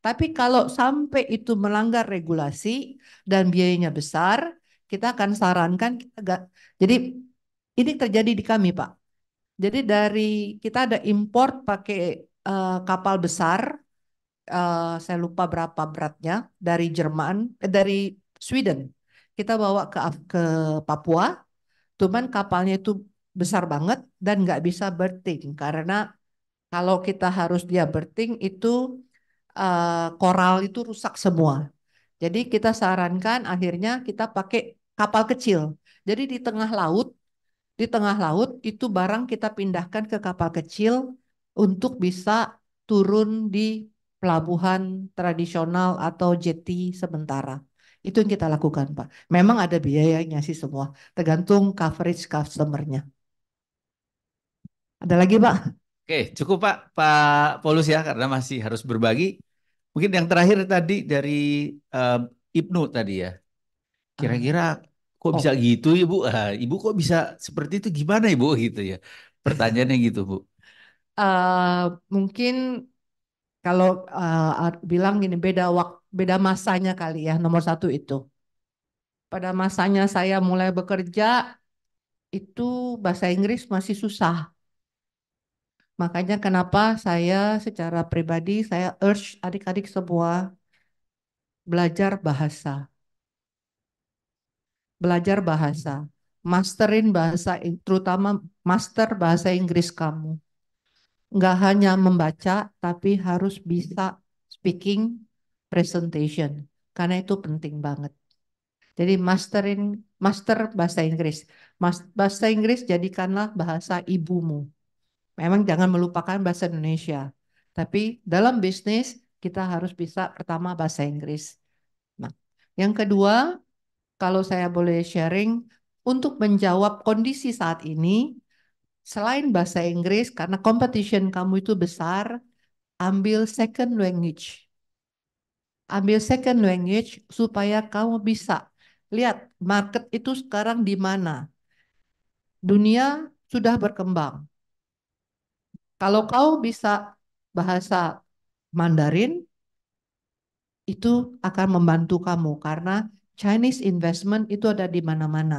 Tapi kalau sampai itu melanggar regulasi dan biayanya besar, kita akan sarankan kita gak, jadi ini terjadi di kami, Pak. Jadi dari kita ada import pakai uh, kapal besar, uh, saya lupa berapa beratnya dari Jerman, eh, dari Sweden. Kita bawa ke ke Papua, cuman kapalnya itu besar banget dan nggak bisa berting karena kalau kita harus dia berting itu uh, koral itu rusak semua. Jadi kita sarankan akhirnya kita pakai kapal kecil. Jadi di tengah laut, di tengah laut itu barang kita pindahkan ke kapal kecil untuk bisa turun di pelabuhan tradisional atau jeti sementara. Itu yang kita lakukan, Pak. Memang ada biayanya sih semua, tergantung coverage customer-nya. Ada lagi Pak? Oke, cukup Pak Pak Polus ya karena masih harus berbagi. Mungkin yang terakhir tadi dari um, Ibnu tadi ya. Kira-kira kok bisa oh. gitu Ibu? Uh, Ibu kok bisa seperti itu gimana Ibu gitu ya. Pertanyaannya gitu Bu. Uh, mungkin kalau uh, bilang gini beda waktu beda masanya kali ya nomor satu itu. Pada masanya saya mulai bekerja itu bahasa Inggris masih susah Makanya kenapa saya secara pribadi saya urge adik-adik semua belajar bahasa. Belajar bahasa, masterin bahasa terutama master bahasa Inggris kamu. Nggak hanya membaca tapi harus bisa speaking, presentation karena itu penting banget. Jadi masterin master bahasa Inggris. Mas, bahasa Inggris jadikanlah bahasa ibumu memang jangan melupakan bahasa Indonesia. Tapi dalam bisnis kita harus bisa pertama bahasa Inggris. Nah, yang kedua, kalau saya boleh sharing untuk menjawab kondisi saat ini, selain bahasa Inggris karena competition kamu itu besar, ambil second language. Ambil second language supaya kamu bisa lihat market itu sekarang di mana. Dunia sudah berkembang. Kalau kau bisa bahasa Mandarin, itu akan membantu kamu karena Chinese investment itu ada di mana-mana.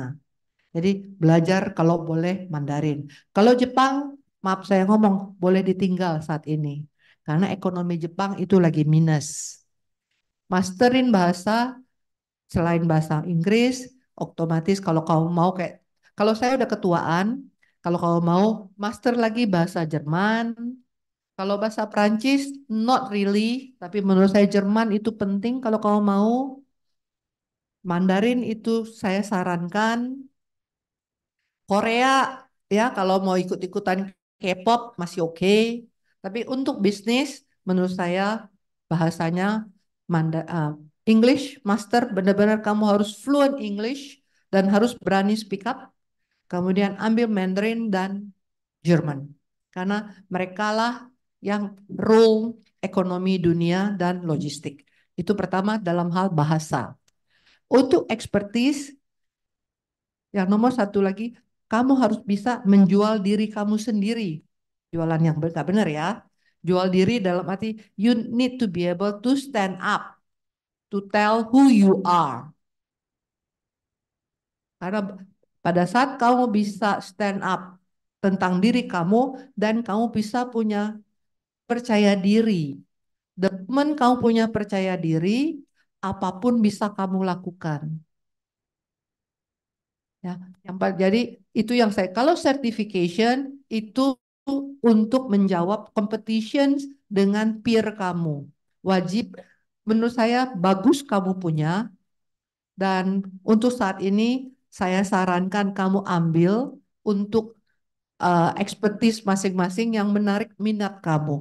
Jadi belajar kalau boleh Mandarin. Kalau Jepang, maaf saya ngomong, boleh ditinggal saat ini. Karena ekonomi Jepang itu lagi minus. Masterin bahasa selain bahasa Inggris, otomatis kalau kau mau kayak kalau saya udah ketuaan, kalau kau mau master lagi bahasa Jerman, kalau bahasa Prancis not really, tapi menurut saya Jerman itu penting kalau kau mau Mandarin itu saya sarankan. Korea ya kalau mau ikut-ikutan K-pop masih oke, okay. tapi untuk bisnis menurut saya bahasanya Manda uh, English master benar-benar kamu harus fluent English dan harus berani speak up Kemudian ambil Mandarin dan Jerman. Karena merekalah yang rule ekonomi dunia dan logistik. Itu pertama dalam hal bahasa. Untuk expertise, yang nomor satu lagi, kamu harus bisa menjual diri kamu sendiri. Jualan yang benar, benar ya. Jual diri dalam arti you need to be able to stand up to tell who you are. Karena pada saat kamu bisa stand up tentang diri kamu dan kamu bisa punya percaya diri. the Demen kamu punya percaya diri, apapun bisa kamu lakukan. Ya, yang jadi itu yang saya kalau certification itu untuk menjawab competitions dengan peer kamu. Wajib menurut saya bagus kamu punya dan untuk saat ini saya sarankan kamu ambil untuk uh, expertise masing-masing yang menarik minat kamu.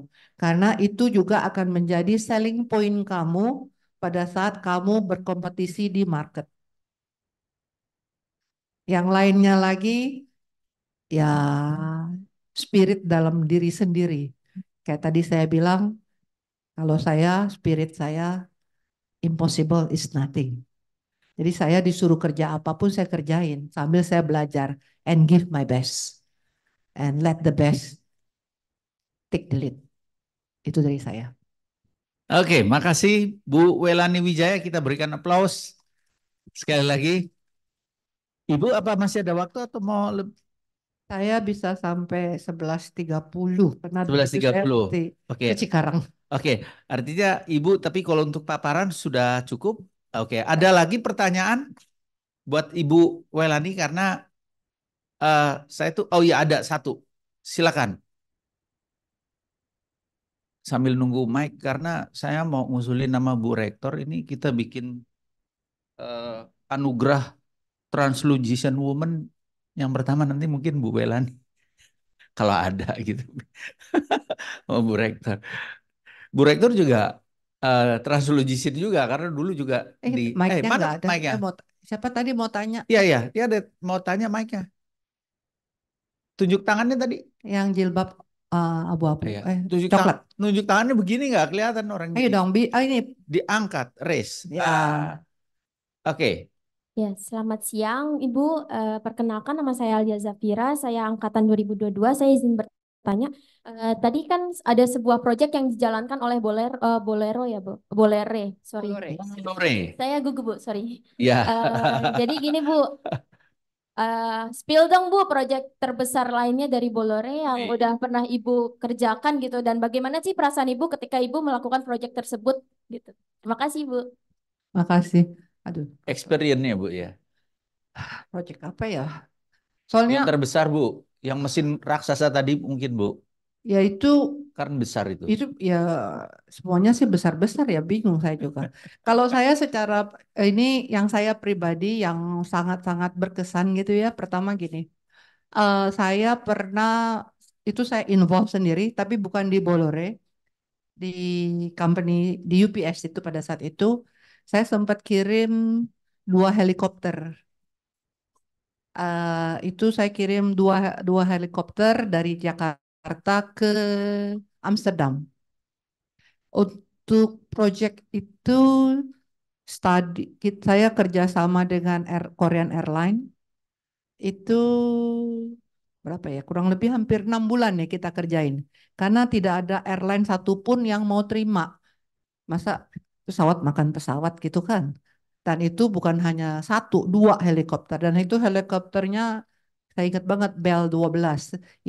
Karena itu juga akan menjadi selling point kamu pada saat kamu berkompetisi di market. Yang lainnya lagi, ya spirit dalam diri sendiri. Kayak tadi saya bilang, kalau saya, spirit saya, impossible is nothing. Jadi saya disuruh kerja apapun saya kerjain sambil saya belajar and give my best and let the best take the lead. Itu dari saya. Oke, okay, makasih Bu Welani Wijaya. Kita berikan aplaus sekali lagi. Ibu apa masih ada waktu atau mau lebih? Saya bisa sampai 11.30 karena 11.30. Oke. Okay. Cikarang. Oke, okay. artinya Ibu tapi kalau untuk paparan sudah cukup Oke, okay. ada lagi pertanyaan buat Ibu Welani karena uh, saya tuh oh ya ada satu. Silakan. Sambil nunggu mic karena saya mau ngusulin nama Bu Rektor ini kita bikin uh, anugerah Translucian Woman yang pertama nanti mungkin Bu Welani kalau ada gitu. oh, Bu Rektor. Bu Rektor juga uh, eh, translucid juga karena dulu juga eh, di mic eh mana ada. mic-nya? Eh, siapa tadi mau tanya? Iya iya, dia ada mau tanya mic-nya. Tunjuk tangannya tadi. Yang jilbab uh, abu-abu iya. eh tunjuk coklat. Tang tunjuk tangannya begini nggak kelihatan orang. Ayo dong, bi oh, ini diangkat, raise. Ya. Uh, Oke. Okay. Ya, selamat siang Ibu. Uh, perkenalkan nama saya Alia Zafira, saya angkatan 2022. Saya izin bertanya, Eh, tadi kan ada sebuah proyek yang dijalankan oleh Boler, uh, eh, Bolero ya, Bu. Bolere, sorry. Bolere. Saya gugup, Bu, sorry. Iya. Uh, jadi gini, Bu. Uh, spill dong, Bu, proyek terbesar lainnya dari Bolere yang okay. udah pernah Ibu kerjakan gitu dan bagaimana sih perasaan Ibu ketika Ibu melakukan proyek tersebut gitu. Terima kasih, Bu. Makasih. Aduh, experience-nya, Bu ya. Proyek apa ya? Soalnya yang terbesar, Bu, yang mesin raksasa tadi mungkin, Bu. Ya itu karena besar itu. Itu ya semuanya sih besar-besar ya bingung saya juga. Kalau saya secara eh, ini yang saya pribadi yang sangat-sangat berkesan gitu ya pertama gini. Uh, saya pernah itu saya involve sendiri tapi bukan di Bolore di company di UPS itu pada saat itu saya sempat kirim dua helikopter uh, itu saya kirim dua dua helikopter dari Jakarta Jakarta ke Amsterdam. Untuk proyek itu studi saya kerjasama dengan Air, Korean Airline itu berapa ya kurang lebih hampir enam bulan ya kita kerjain karena tidak ada airline satupun yang mau terima masa pesawat makan pesawat gitu kan dan itu bukan hanya satu dua helikopter dan itu helikopternya saya ingat banget bel 12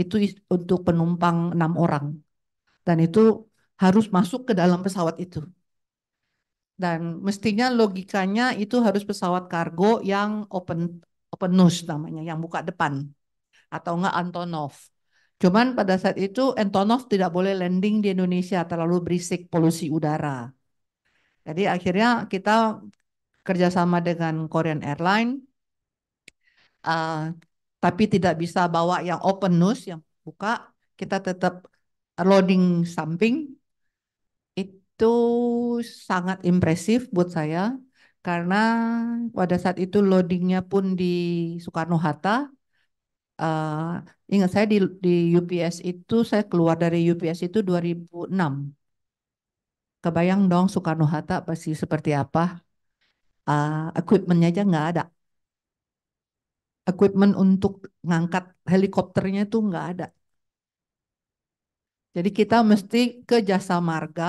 itu untuk penumpang enam orang. Dan itu harus masuk ke dalam pesawat itu. Dan mestinya logikanya itu harus pesawat kargo yang open open nose namanya, yang buka depan. Atau enggak Antonov. Cuman pada saat itu Antonov tidak boleh landing di Indonesia, terlalu berisik polusi udara. Jadi akhirnya kita kerjasama dengan Korean Airline. Uh, eh, tapi tidak bisa bawa yang open nose yang buka kita tetap loading samping itu sangat impresif buat saya karena pada saat itu loadingnya pun di Soekarno Hatta uh, ingat saya di, di UPS itu saya keluar dari UPS itu 2006 kebayang dong Soekarno Hatta pasti seperti apa uh, equipmentnya aja nggak ada equipment untuk ngangkat helikopternya itu nggak ada. Jadi kita mesti ke jasa marga,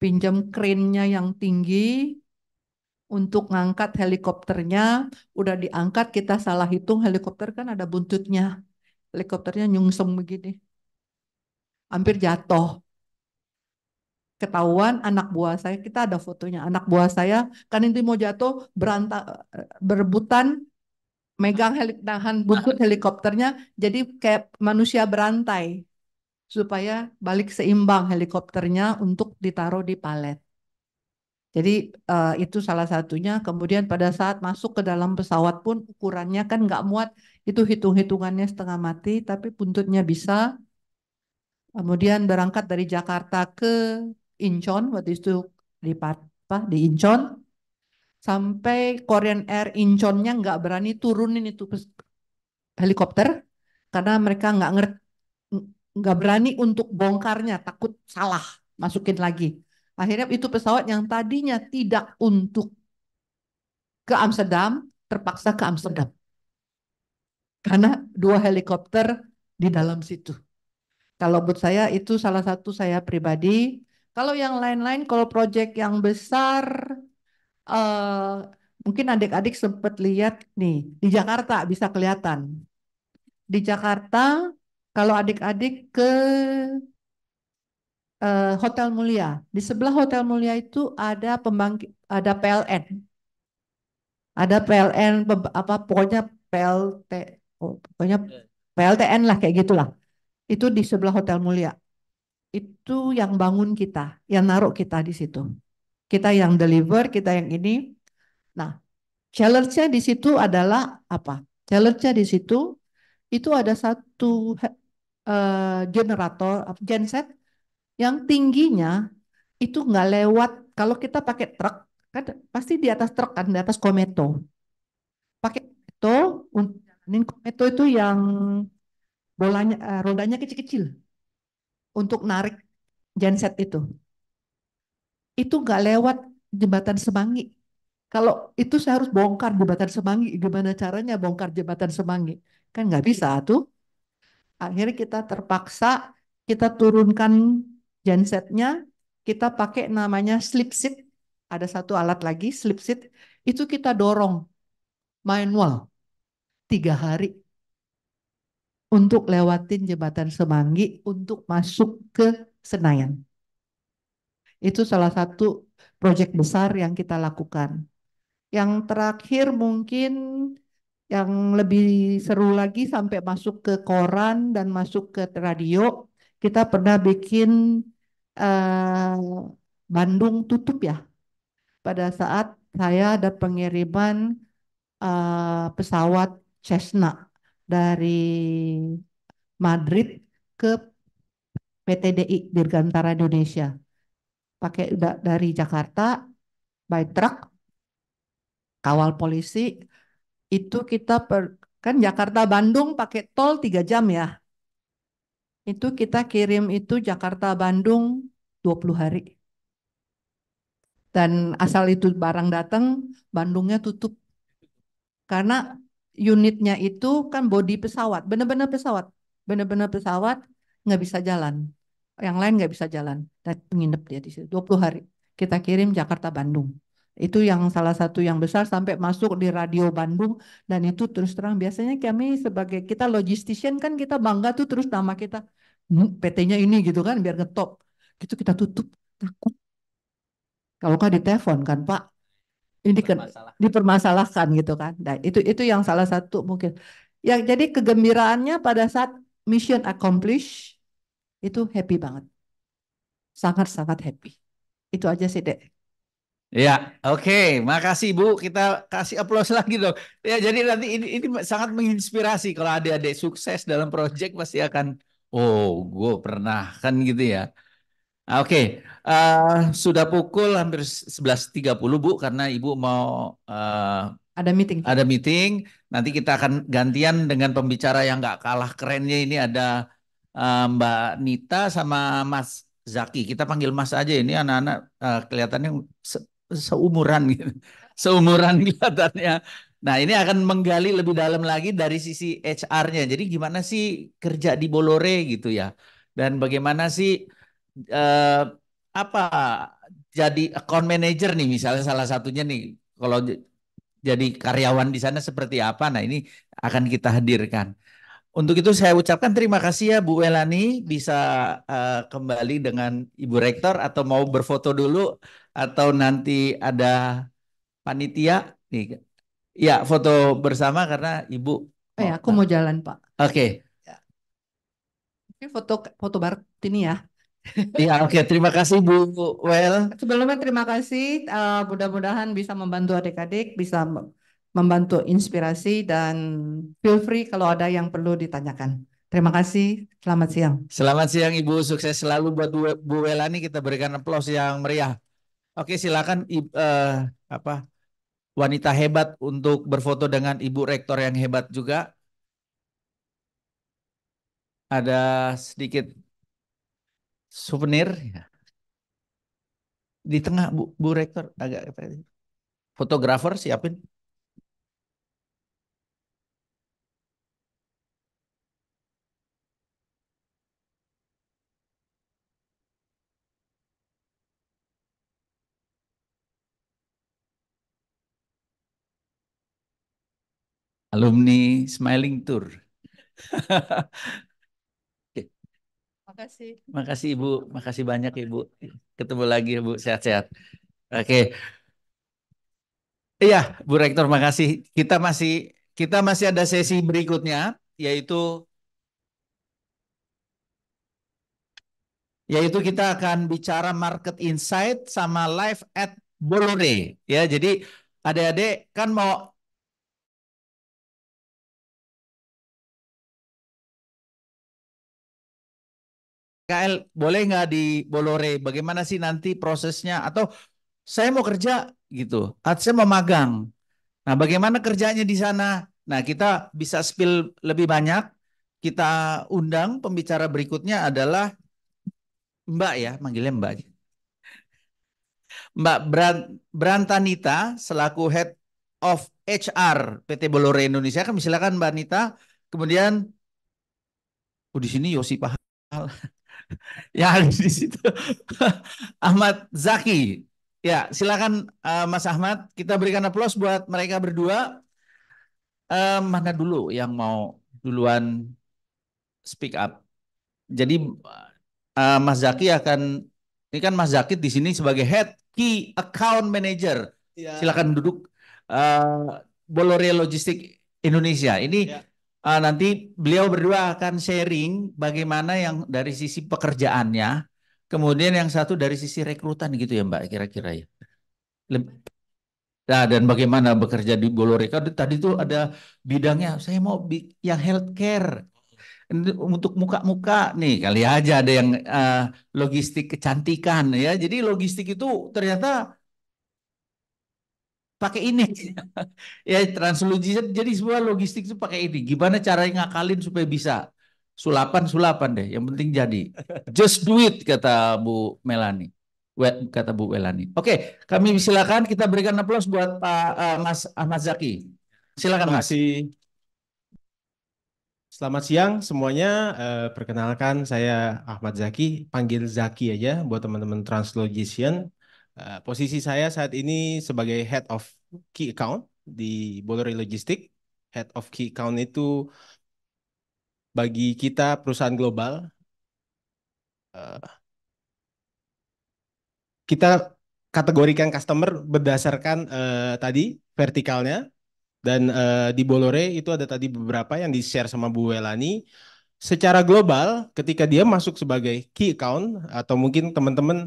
pinjam krennya yang tinggi untuk ngangkat helikopternya. Udah diangkat kita salah hitung helikopter kan ada buntutnya. Helikopternya NYUNGSEM begini. Hampir jatuh. Ketahuan anak buah saya, kita ada fotonya. Anak buah saya kan ini mau jatuh berantak, eh, berebutan megang helik tahan buntut helikopternya jadi kayak manusia berantai supaya balik seimbang helikopternya untuk ditaruh di palet. Jadi uh, itu salah satunya. Kemudian pada saat masuk ke dalam pesawat pun ukurannya kan nggak muat. Itu hitung-hitungannya setengah mati, tapi buntutnya bisa. Kemudian berangkat dari Jakarta ke Incheon, waktu itu di apa, di Incheon sampai Korean Air Incheonnya nggak berani turunin itu helikopter karena mereka nggak nggak berani untuk bongkarnya takut salah masukin lagi akhirnya itu pesawat yang tadinya tidak untuk ke Amsterdam terpaksa ke Amsterdam karena dua helikopter di dalam situ kalau buat saya itu salah satu saya pribadi kalau yang lain-lain kalau proyek yang besar uh, mungkin adik-adik sempat lihat nih di Jakarta bisa kelihatan. Di Jakarta kalau adik-adik ke uh, Hotel Mulia, di sebelah Hotel Mulia itu ada pembangkit ada PLN. Ada PLN apa pokoknya PLT oh, pokoknya PLTN lah kayak gitulah. Itu di sebelah Hotel Mulia. Itu yang bangun kita, yang naruh kita di situ. Kita yang deliver, kita yang ini. Nah, challenge-nya di situ adalah apa? Challenge-nya di situ itu ada satu uh, generator genset yang tingginya itu nggak lewat kalau kita pakai truk kan pasti di atas truk kan di atas kometo pakai kometo kometo itu yang bolanya uh, rodanya kecil-kecil untuk narik genset itu itu nggak lewat jembatan Semanggi. Kalau itu saya harus bongkar jembatan Semanggi. Gimana caranya bongkar jembatan Semanggi? Kan nggak bisa tuh. Akhirnya kita terpaksa kita turunkan gensetnya, kita pakai namanya slip seat. Ada satu alat lagi, slip seat. Itu kita dorong manual tiga hari untuk lewatin jembatan Semanggi untuk masuk ke Senayan. Itu salah satu proyek besar yang kita lakukan. Yang terakhir mungkin yang lebih seru lagi sampai masuk ke koran dan masuk ke radio, kita pernah bikin eh, Bandung tutup ya. Pada saat saya ada pengiriman eh, pesawat Cessna dari Madrid ke PT DI Dirgantara Indonesia pakai dari Jakarta by truck kawal polisi itu kita per, kan Jakarta Bandung pakai tol tiga jam ya. Itu kita kirim itu Jakarta Bandung 20 hari. Dan asal itu barang datang, Bandungnya tutup. Karena unitnya itu kan body pesawat, benar-benar pesawat. Benar-benar pesawat nggak bisa jalan yang lain nggak bisa jalan dan nginep dia di situ 20 hari kita kirim Jakarta Bandung itu yang salah satu yang besar sampai masuk di radio Bandung dan itu terus terang biasanya kami sebagai kita logistician kan kita bangga tuh terus nama kita hmm, PT-nya ini gitu kan biar ngetop gitu kita tutup takut kalau kan ditelepon kan Pak ini dipermasalahkan. dipermasalahkan gitu kan nah, itu itu yang salah satu mungkin ya jadi kegembiraannya pada saat mission accomplished itu happy banget. Sangat-sangat happy. Itu aja sih, Dek. Ya, oke. Okay. Makasih Bu. Kita kasih aplaus lagi dong. Ya, jadi nanti ini, ini sangat menginspirasi kalau adik-adik sukses dalam proyek pasti akan oh, gue pernah kan gitu ya. Oke, okay. uh, eh, sudah pukul hampir 11.30 Bu karena Ibu mau uh, ada meeting. Ada meeting. Nanti kita akan gantian dengan pembicara yang gak kalah kerennya ini ada Eh, Mbak Nita sama Mas Zaki. Kita panggil Mas aja ini anak-anak uh, kelihatannya se seumuran gitu. Seumuran kelihatannya. Nah, ini akan menggali lebih dalam lagi dari sisi HR-nya. Jadi gimana sih kerja di Bolore gitu ya. Dan bagaimana sih uh, apa jadi account manager nih misalnya salah satunya nih kalau jadi karyawan di sana seperti apa. Nah, ini akan kita hadirkan. Untuk itu saya ucapkan terima kasih ya Bu Welani bisa uh, kembali dengan Ibu Rektor atau mau berfoto dulu atau nanti ada panitia nih. Ya, foto bersama karena Ibu. Oh, ya, aku mau jalan, Pak. Oke. Ya. Okay. Ya. ya. Oke, foto foto bar ini ya. Iya, oke. Okay. Terima kasih Bu Well. Sebelumnya terima kasih. Uh, mudah-mudahan bisa membantu adik-adik bisa membantu inspirasi dan feel free kalau ada yang perlu ditanyakan. Terima kasih. Selamat siang. Selamat siang Ibu. Sukses selalu buat Bu Welani. Kita berikan aplaus yang meriah. Oke, silakan uh, apa wanita hebat untuk berfoto dengan Ibu Rektor yang hebat juga. Ada sedikit souvenir di tengah Bu, Bu Rektor agak fotografer siapin. alumni Smiling Tour. okay. Makasih. Makasih Ibu, makasih banyak Ibu. Ketemu lagi Ibu, sehat-sehat. Oke. Okay. Iya, Bu Rektor makasih. Kita masih kita masih ada sesi berikutnya yaitu yaitu kita akan bicara market insight sama live at Bolore ya. Jadi adik-adik kan mau KL boleh nggak di Bolore? Bagaimana sih nanti prosesnya? Atau saya mau kerja gitu, atau saya mau magang. Nah, bagaimana kerjanya di sana? Nah, kita bisa spill lebih banyak. Kita undang pembicara berikutnya adalah Mbak ya, manggilnya Mbak Mbak Brant Brantanita selaku Head of HR PT Bolore Indonesia. Kami silakan Mbak Nita. Kemudian, oh di sini Yosi Pahal. yang di situ Ahmad Zaki. Ya, silakan uh, Mas Ahmad, kita berikan aplaus buat mereka berdua. Uh, mana dulu yang mau duluan speak up? Jadi uh, Mas Zaki akan ini kan Mas Zaki di sini sebagai head key account manager. Ya. Silakan duduk. Uh, Bolore Logistik Indonesia. Ini ya uh, nanti beliau berdua akan sharing bagaimana yang dari sisi pekerjaannya, kemudian yang satu dari sisi rekrutan gitu ya Mbak kira-kira ya. Leb Nah, dan bagaimana bekerja di Goloreka tadi tuh ada bidangnya saya mau yang healthcare untuk muka-muka nih kali aja ada yang uh, logistik kecantikan ya jadi logistik itu ternyata pakai ini ya translogism jadi semua logistik itu pakai ini gimana caranya ngakalin supaya bisa sulapan sulapan deh yang penting jadi just do it kata Bu Melani kata Bu Melani oke kami silakan kita berikan aplaus buat Pak uh, Mas Ahmad Zaki silakan Mas Selamat siang semuanya. Uh, perkenalkan saya Ahmad Zaki, panggil Zaki aja buat teman-teman Translogician. Eh, posisi saya saat ini sebagai Head of Key Account di Bollore Logistik. Head of Key Account itu bagi kita perusahaan global, uh, kita kategorikan customer berdasarkan uh, tadi vertikalnya dan uh, di Bolore itu ada tadi beberapa yang di share sama Bu Welani secara global ketika dia masuk sebagai key account atau mungkin teman-teman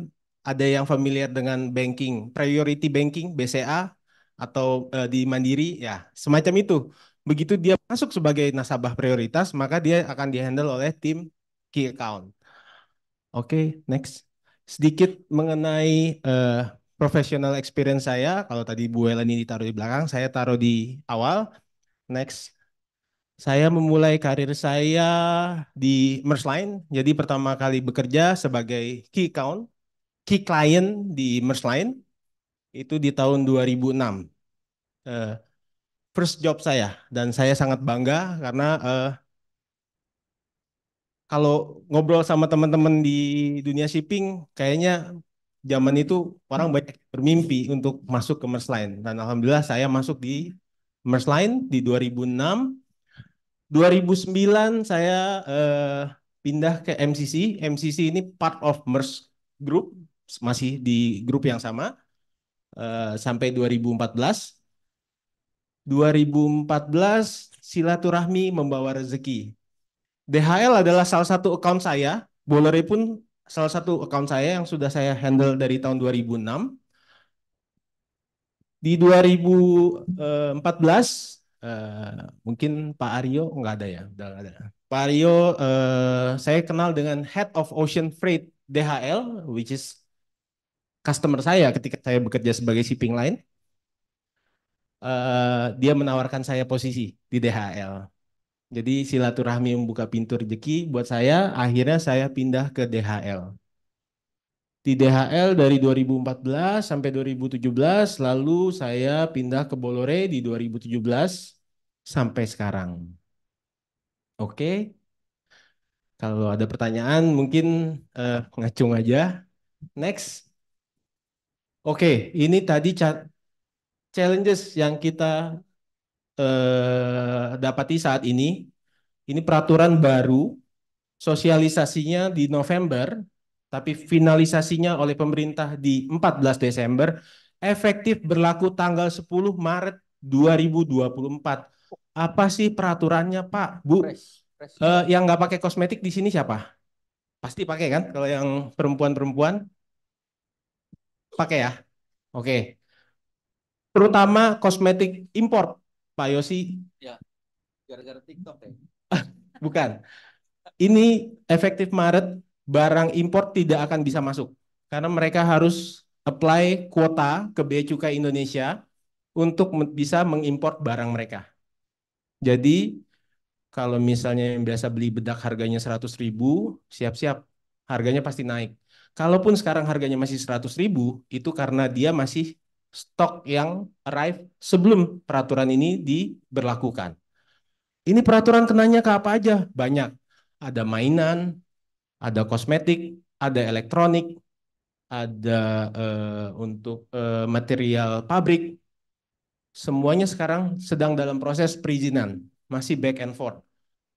ada yang familiar dengan banking, priority banking BCA atau uh, di Mandiri ya, semacam itu. Begitu dia masuk sebagai nasabah prioritas, maka dia akan dihandle oleh tim key account. Oke, okay, next. Sedikit mengenai uh, professional experience saya, kalau tadi Bu Ellen ini ditaruh di belakang, saya taruh di awal. Next. Saya memulai karir saya di Line, Jadi pertama kali bekerja sebagai key account key client di Merge Line itu di tahun 2006. Uh, eh, first job saya dan saya sangat bangga karena uh, kalau ngobrol sama teman-teman di dunia shipping kayaknya zaman itu orang banyak bermimpi untuk masuk ke Merge Line dan alhamdulillah saya masuk di Merge Line di 2006. 2009 saya uh, pindah ke MCC. MCC ini part of Merch Group masih di grup yang sama uh, sampai 2014. 2014 silaturahmi membawa rezeki. DHL adalah salah satu account saya, Bolere pun salah satu account saya yang sudah saya handle dari tahun 2006. Di 2014 uh, eh, eh, mungkin Pak Aryo nggak ada ya, nggak ada. Pak Aryo, uh, saya kenal dengan Head of Ocean Freight DHL, which is customer saya ketika saya bekerja sebagai shipping line, uh, dia menawarkan saya posisi di DHL. Jadi silaturahmi membuka pintu rezeki buat saya, akhirnya saya pindah ke DHL. Di DHL dari 2014 sampai 2017, lalu saya pindah ke Bolore di 2017 sampai sekarang. Oke, kalau ada pertanyaan mungkin uh, ngacung aja. Next. Oke, ini tadi challenges yang kita eh, dapati saat ini. Ini peraturan baru, sosialisasinya di November, tapi finalisasinya oleh pemerintah di 14 Desember, efektif berlaku tanggal 10 Maret 2024. Apa sih peraturannya, Pak, Bu? Fresh, fresh. Eh, yang nggak pakai kosmetik di sini siapa? Pasti pakai kan kalau yang perempuan-perempuan? pakai ya. Oke. Terutama kosmetik import, Pak Yosi. Ya. Gara-gara TikTok ya. Bukan. Ini efektif Maret barang import tidak akan bisa masuk karena mereka harus apply kuota ke Bea Cukai Indonesia untuk bisa mengimpor barang mereka. Jadi kalau misalnya yang biasa beli bedak harganya 100.000, ribu, siap-siap harganya pasti naik. Kalaupun sekarang harganya masih 100 ribu, itu karena dia masih stok yang arrive sebelum peraturan ini diberlakukan. Ini peraturan kenanya ke apa aja? Banyak. Ada mainan, ada kosmetik, ada elektronik, ada uh, untuk uh, material pabrik. Semuanya sekarang sedang dalam proses perizinan, masih back and forth.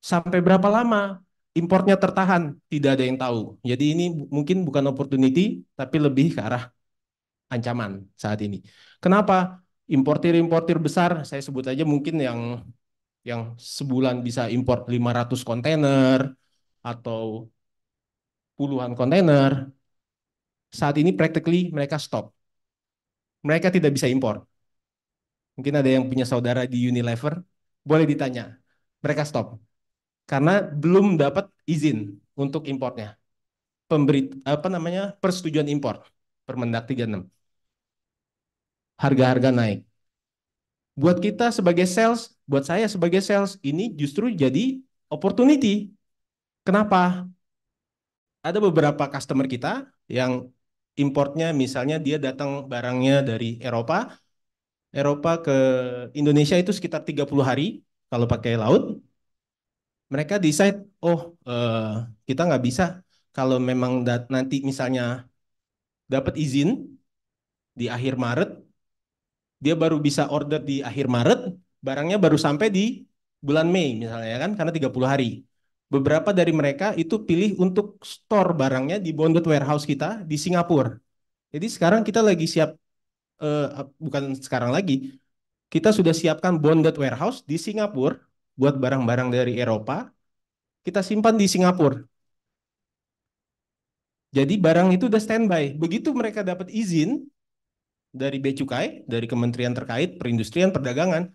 Sampai berapa lama importnya tertahan, tidak ada yang tahu. Jadi ini mungkin bukan opportunity, tapi lebih ke arah ancaman saat ini. Kenapa? Importir-importir besar, saya sebut aja mungkin yang yang sebulan bisa import 500 kontainer atau puluhan kontainer, saat ini practically mereka stop. Mereka tidak bisa import. Mungkin ada yang punya saudara di Unilever, boleh ditanya. Mereka stop karena belum dapat izin untuk importnya. Pemberi apa namanya? persetujuan impor Permendak 36. Harga-harga naik. Buat kita sebagai sales, buat saya sebagai sales ini justru jadi opportunity. Kenapa? Ada beberapa customer kita yang importnya misalnya dia datang barangnya dari Eropa, Eropa ke Indonesia itu sekitar 30 hari kalau pakai laut, mereka decide oh uh, kita nggak bisa kalau memang nanti misalnya dapat izin di akhir Maret dia baru bisa order di akhir Maret barangnya baru sampai di bulan Mei misalnya ya kan karena 30 hari beberapa dari mereka itu pilih untuk store barangnya di bonded warehouse kita di Singapura jadi sekarang kita lagi siap uh, bukan sekarang lagi kita sudah siapkan bonded warehouse di Singapura buat barang-barang dari Eropa, kita simpan di Singapura. Jadi barang itu udah standby. Begitu mereka dapat izin dari bea cukai dari kementerian terkait, perindustrian, perdagangan,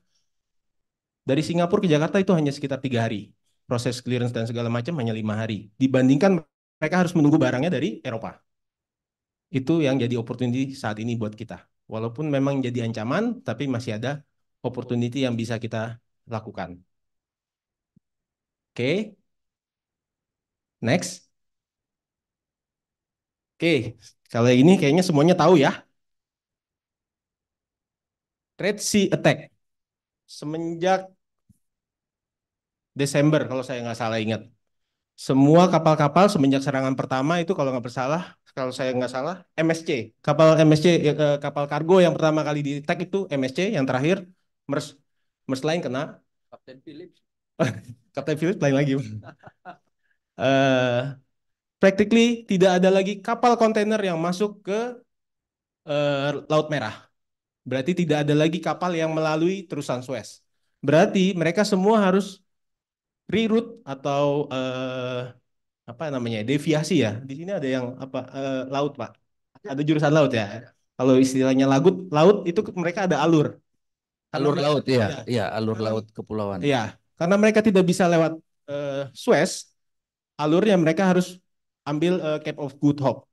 dari Singapura ke Jakarta itu hanya sekitar tiga hari. Proses clearance dan segala macam hanya lima hari. Dibandingkan mereka harus menunggu barangnya dari Eropa. Itu yang jadi opportunity saat ini buat kita. Walaupun memang jadi ancaman, tapi masih ada opportunity yang bisa kita lakukan. Oke. Next. Oke, kalau ini kayaknya semuanya tahu ya. Trade C attack. Semenjak Desember kalau saya nggak salah ingat. Semua kapal-kapal semenjak serangan pertama itu kalau nggak bersalah, kalau saya nggak salah, MSC. Kapal MSC, eh, eh, kapal kargo yang pertama kali di attack itu MSC, yang terakhir Mers, Mers lain kena. Captain Phillips. kata Philip lain lagi. uh, practically tidak ada lagi kapal kontainer yang masuk ke uh, Laut Merah. Berarti tidak ada lagi kapal yang melalui terusan Suez. Berarti mereka semua harus reroute atau uh, apa namanya deviasi ya. Di sini ada yang apa uh, laut pak? Ada jurusan laut ya. Kalau istilahnya lagut laut itu mereka ada alur. Alur, iya, iya. Iya, alur laut ya, ya, alur laut kepulauan. Iya. Karena mereka tidak bisa lewat uh, Suez, alurnya mereka harus ambil uh, Cape of Good Hope,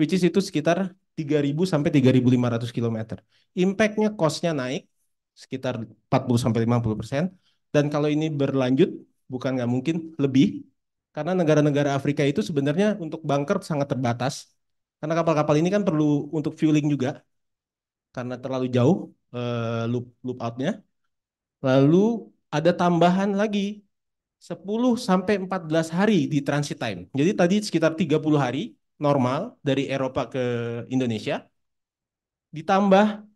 which is itu sekitar 3.000 sampai 3.500 km. Impactnya costnya naik sekitar 40 sampai 50 persen. Dan kalau ini berlanjut, bukan nggak mungkin lebih, karena negara-negara Afrika itu sebenarnya untuk bunker sangat terbatas. Karena kapal-kapal ini kan perlu untuk fueling juga, karena terlalu jauh uh, loop loop outnya. Lalu ada tambahan lagi 10 sampai 14 hari di transit time. Jadi tadi sekitar 30 hari normal dari Eropa ke Indonesia ditambah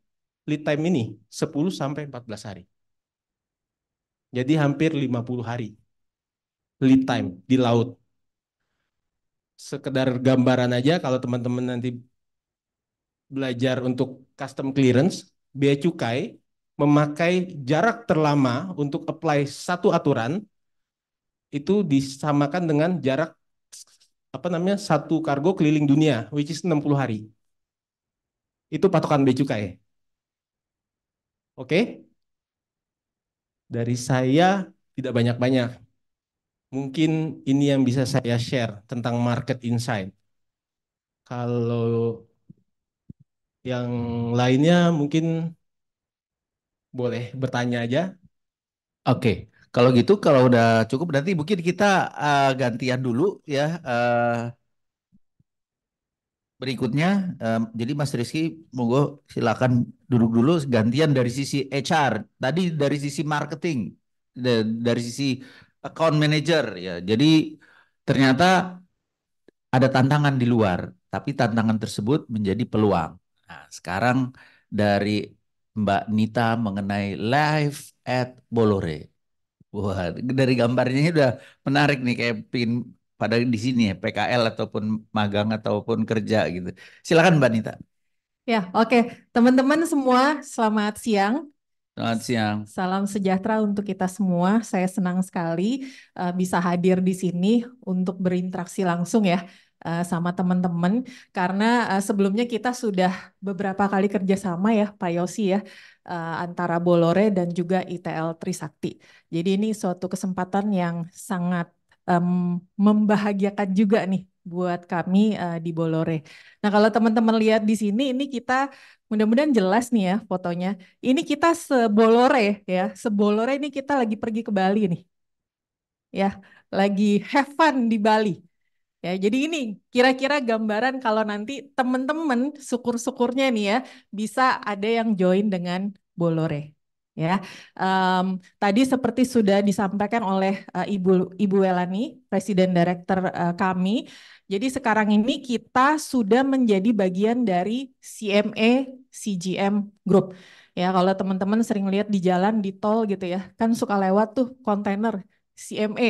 lead time ini 10 sampai 14 hari. Jadi hampir 50 hari lead time di laut. Sekedar gambaran aja kalau teman-teman nanti belajar untuk custom clearance, bea cukai memakai jarak terlama untuk apply satu aturan itu disamakan dengan jarak apa namanya satu kargo keliling dunia which is 60 hari. Itu patokan bea cukai. Oke? Okay? Dari saya tidak banyak-banyak. Mungkin ini yang bisa saya share tentang market insight. Kalau yang lainnya mungkin boleh bertanya aja. Oke, kalau gitu kalau udah cukup nanti mungkin kita uh, gantian dulu ya. Uh, berikutnya, um, jadi Mas Rizky, monggo silakan duduk dulu gantian dari sisi HR, tadi dari sisi marketing, dari sisi account manager ya. Jadi ternyata ada tantangan di luar, tapi tantangan tersebut menjadi peluang. Nah, sekarang dari Mbak Nita mengenai live at Bolore. Wah, dari gambarnya udah menarik nih kayak pin pada di sini ya PKL ataupun magang ataupun kerja gitu. Silakan Mbak Nita. Ya, oke. Okay. Teman-teman semua, selamat siang. Selamat siang. Salam sejahtera untuk kita semua. Saya senang sekali uh, bisa hadir di sini untuk berinteraksi langsung ya Eh, sama teman-teman karena uh, sebelumnya kita sudah beberapa kali kerjasama ya Pak Yosi ya uh, antara Bolore dan juga ITL Trisakti. Jadi ini suatu kesempatan yang sangat um, membahagiakan juga nih buat kami uh, di Bolore. Nah kalau teman-teman lihat di sini ini kita mudah-mudahan jelas nih ya fotonya. Ini kita sebolore ya, sebolore ini kita lagi pergi ke Bali nih. Ya, lagi have fun di Bali Ya, jadi ini kira-kira gambaran kalau nanti teman-teman syukur-syukurnya nih ya bisa ada yang join dengan Bolore. Ya, um, tadi seperti sudah disampaikan oleh uh, Ibu Ibu Welani, Presiden Direktur uh, kami. Jadi sekarang ini kita sudah menjadi bagian dari CME CGM Group. Ya, kalau teman-teman sering lihat di jalan di tol gitu ya, kan suka lewat tuh kontainer CME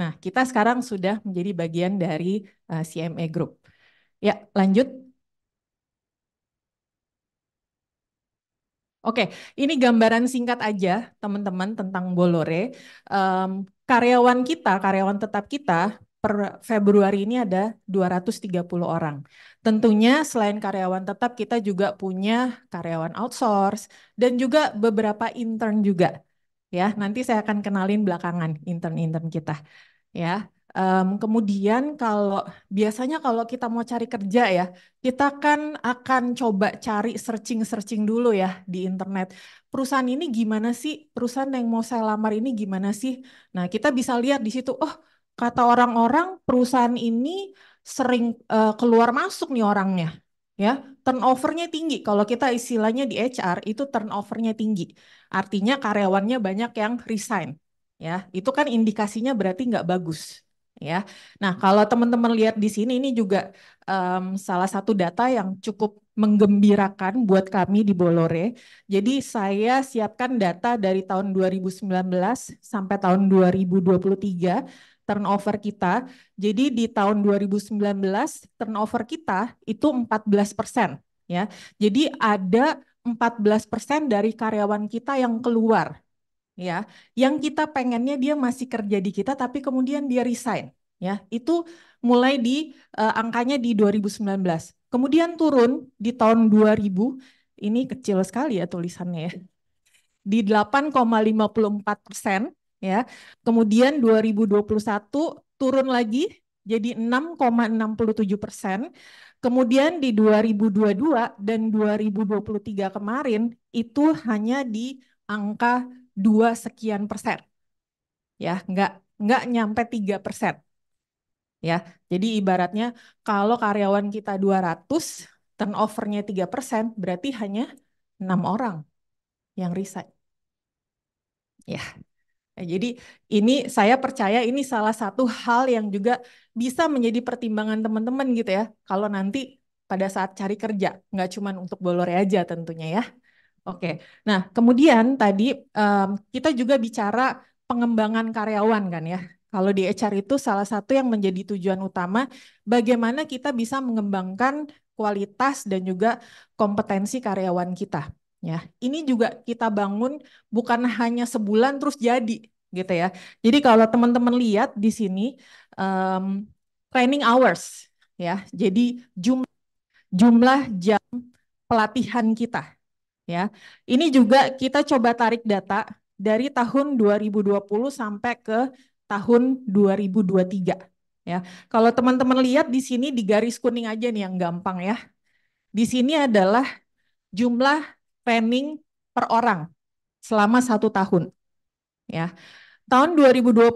Nah, kita sekarang sudah menjadi bagian dari uh, eh, CME Group. Ya, lanjut. Oke, ini gambaran singkat aja teman-teman tentang Bolore. Um, karyawan kita, karyawan tetap kita per Februari ini ada 230 orang. Tentunya selain karyawan tetap kita juga punya karyawan outsource dan juga beberapa intern juga. Ya, nanti saya akan kenalin belakangan intern-intern kita ya. Um, kemudian kalau biasanya kalau kita mau cari kerja ya, kita kan akan coba cari searching-searching dulu ya di internet. Perusahaan ini gimana sih? Perusahaan yang mau saya lamar ini gimana sih? Nah, kita bisa lihat di situ, oh kata orang-orang perusahaan ini sering uh, keluar masuk nih orangnya. Ya, turnovernya tinggi. Kalau kita istilahnya di HR itu turnovernya tinggi. Artinya karyawannya banyak yang resign ya itu kan indikasinya berarti nggak bagus ya. Nah kalau teman-teman lihat di sini ini juga um, salah satu data yang cukup menggembirakan buat kami di Bolore. Jadi saya siapkan data dari tahun 2019 sampai tahun 2023 turnover kita. Jadi di tahun 2019 turnover kita itu 14 persen. Ya, jadi ada 14% persen dari karyawan kita yang keluar ya, yang kita pengennya dia masih kerja di kita tapi kemudian dia resign, ya. Itu mulai di uh, angkanya di 2019. Kemudian turun di tahun 2000, ini kecil sekali ya tulisannya ya. Di 8,54 persen ya. Kemudian 2021 turun lagi jadi 6,67 persen. Kemudian di 2022 dan 2023 kemarin itu hanya di angka dua sekian persen. Ya, nggak nggak nyampe tiga persen. Ya, jadi ibaratnya kalau karyawan kita 200, turnovernya tiga persen, berarti hanya enam orang yang resign. Ya, ya jadi ini saya percaya ini salah satu hal yang juga bisa menjadi pertimbangan teman-teman gitu ya. Kalau nanti pada saat cari kerja, nggak cuma untuk Bolore aja tentunya ya. Oke. Nah, kemudian tadi um, kita juga bicara pengembangan karyawan kan ya. Kalau di HR itu salah satu yang menjadi tujuan utama bagaimana kita bisa mengembangkan kualitas dan juga kompetensi karyawan kita ya. Ini juga kita bangun bukan hanya sebulan terus jadi gitu ya. Jadi kalau teman-teman lihat di sini um, training hours ya. Jadi jumlah jumlah jam pelatihan kita ya. Ini juga kita coba tarik data dari tahun 2020 sampai ke tahun 2023 ya. Kalau teman-teman lihat di sini di garis kuning aja nih yang gampang ya. Di sini adalah jumlah training per orang selama satu tahun ya. Tahun 2020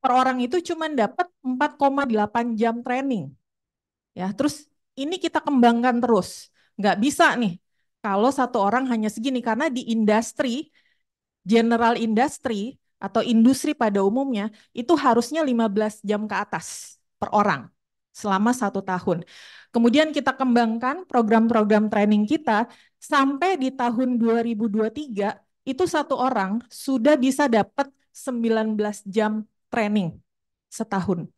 per orang itu cuma dapat 4,8 jam training. Ya, terus ini kita kembangkan terus. Nggak bisa nih kalau satu orang hanya segini karena di industri general industri atau industri pada umumnya itu harusnya 15 jam ke atas per orang selama satu tahun. Kemudian kita kembangkan program-program training kita sampai di tahun 2023 itu satu orang sudah bisa dapat 19 jam training setahun.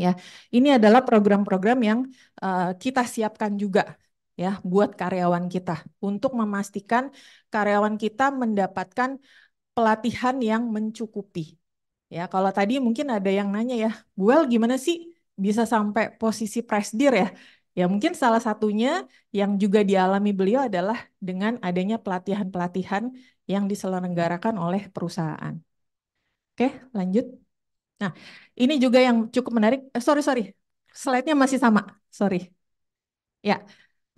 Ya, ini adalah program-program yang uh, kita siapkan juga ya buat karyawan kita untuk memastikan karyawan kita mendapatkan pelatihan yang mencukupi. Ya, kalau tadi mungkin ada yang nanya ya, "Well, gimana sih bisa sampai posisi presdir ya?" Ya, mungkin salah satunya yang juga dialami beliau adalah dengan adanya pelatihan-pelatihan yang diselenggarakan oleh perusahaan. Oke, lanjut. Nah, ini juga yang cukup menarik. Eh, sorry, sorry. Slide-nya masih sama. Sorry. Ya,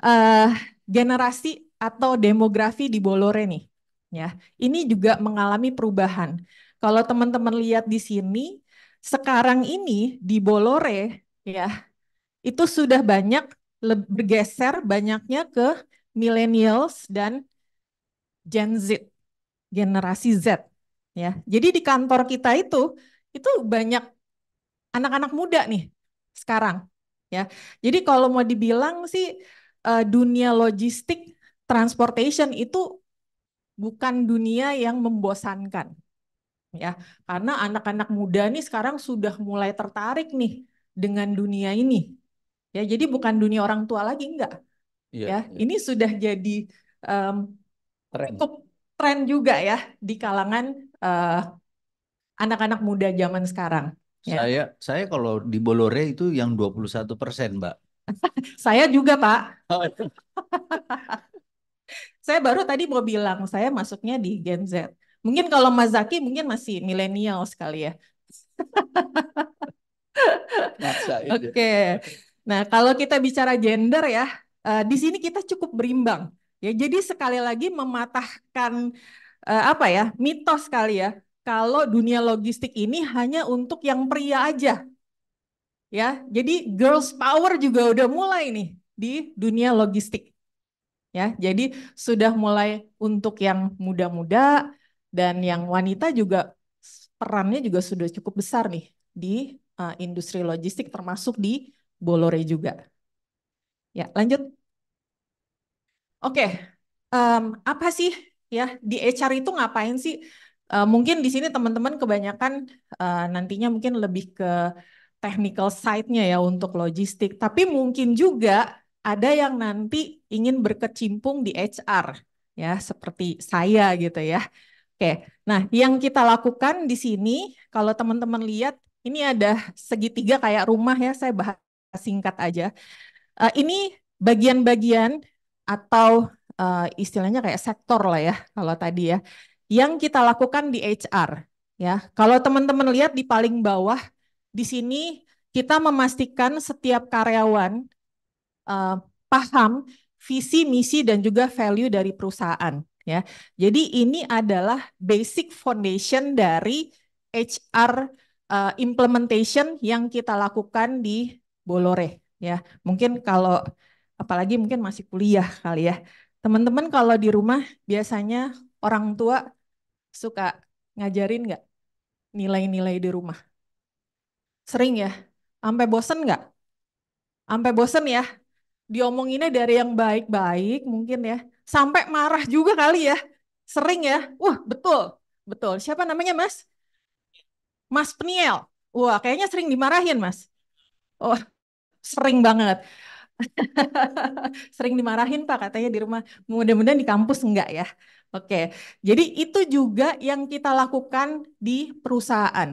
uh, generasi atau demografi di Bolore nih, ya ini juga mengalami perubahan. Kalau teman-teman lihat di sini, sekarang ini di Bolore ya itu sudah banyak bergeser banyaknya ke millennials dan Gen Z, generasi Z ya. Jadi di kantor kita itu itu banyak anak-anak muda nih sekarang ya. Jadi kalau mau dibilang sih uh, dunia logistik transportation itu bukan dunia yang membosankan ya karena anak-anak muda nih sekarang sudah mulai tertarik nih dengan dunia ini ya jadi bukan dunia orang tua lagi enggak iya, ya, ya ini sudah jadi um, tren. cukup tren juga ya di kalangan eh, anak-anak uh, muda zaman sekarang ya. saya saya kalau di Bolore itu yang 21 persen mbak saya juga Pak. Oh, iya. saya baru tadi mau bilang saya masuknya di Gen Z. Mungkin kalau Mas Zaki mungkin masih milenial sekali ya. Oke. Okay. Nah, kalau kita bicara gender ya, eh, di sini kita cukup berimbang. Ya, jadi sekali lagi mematahkan eh, apa ya, mitos kali ya. Kalau dunia logistik ini hanya untuk yang pria aja. Ya, jadi girls power juga udah mulai nih di dunia logistik. Ya, jadi sudah mulai untuk yang muda-muda dan yang wanita juga perannya juga sudah cukup besar nih di uh, industri logistik termasuk di Bolore juga. Ya, lanjut. Oke, okay. um, apa sih ya di HR itu ngapain sih? Uh, mungkin di sini teman-teman kebanyakan uh, nantinya mungkin lebih ke technical side-nya ya untuk logistik. Tapi mungkin juga ada yang nanti ingin berkecimpung di HR ya seperti saya gitu ya. Oke. Nah, yang kita lakukan di sini kalau teman-teman lihat ini ada segitiga kayak rumah ya, saya bahas singkat aja. Uh, ini bagian-bagian atau uh, istilahnya kayak sektor lah ya kalau tadi ya yang kita lakukan di HR ya. Kalau teman-teman lihat di paling bawah di sini kita memastikan setiap karyawan uh, paham visi, misi, dan juga value dari perusahaan. Ya, jadi ini adalah basic foundation dari HR uh, eh, implementation yang kita lakukan di Bolore. Ya, mungkin kalau apalagi mungkin masih kuliah kali ya, teman-teman kalau di rumah biasanya orang tua suka ngajarin nggak nilai-nilai di rumah? Sering ya? Sampai bosen nggak? Sampai bosen ya? Diomonginnya dari yang baik-baik mungkin ya. Sampai marah juga kali ya. Sering ya? Wah, betul. Betul. Siapa namanya, Mas? Mas Peniel. Wah, kayaknya sering dimarahin, Mas. Oh, sering banget. sering dimarahin Pak katanya di rumah. Mudah-mudahan di kampus enggak ya. Oke. Jadi itu juga yang kita lakukan di perusahaan.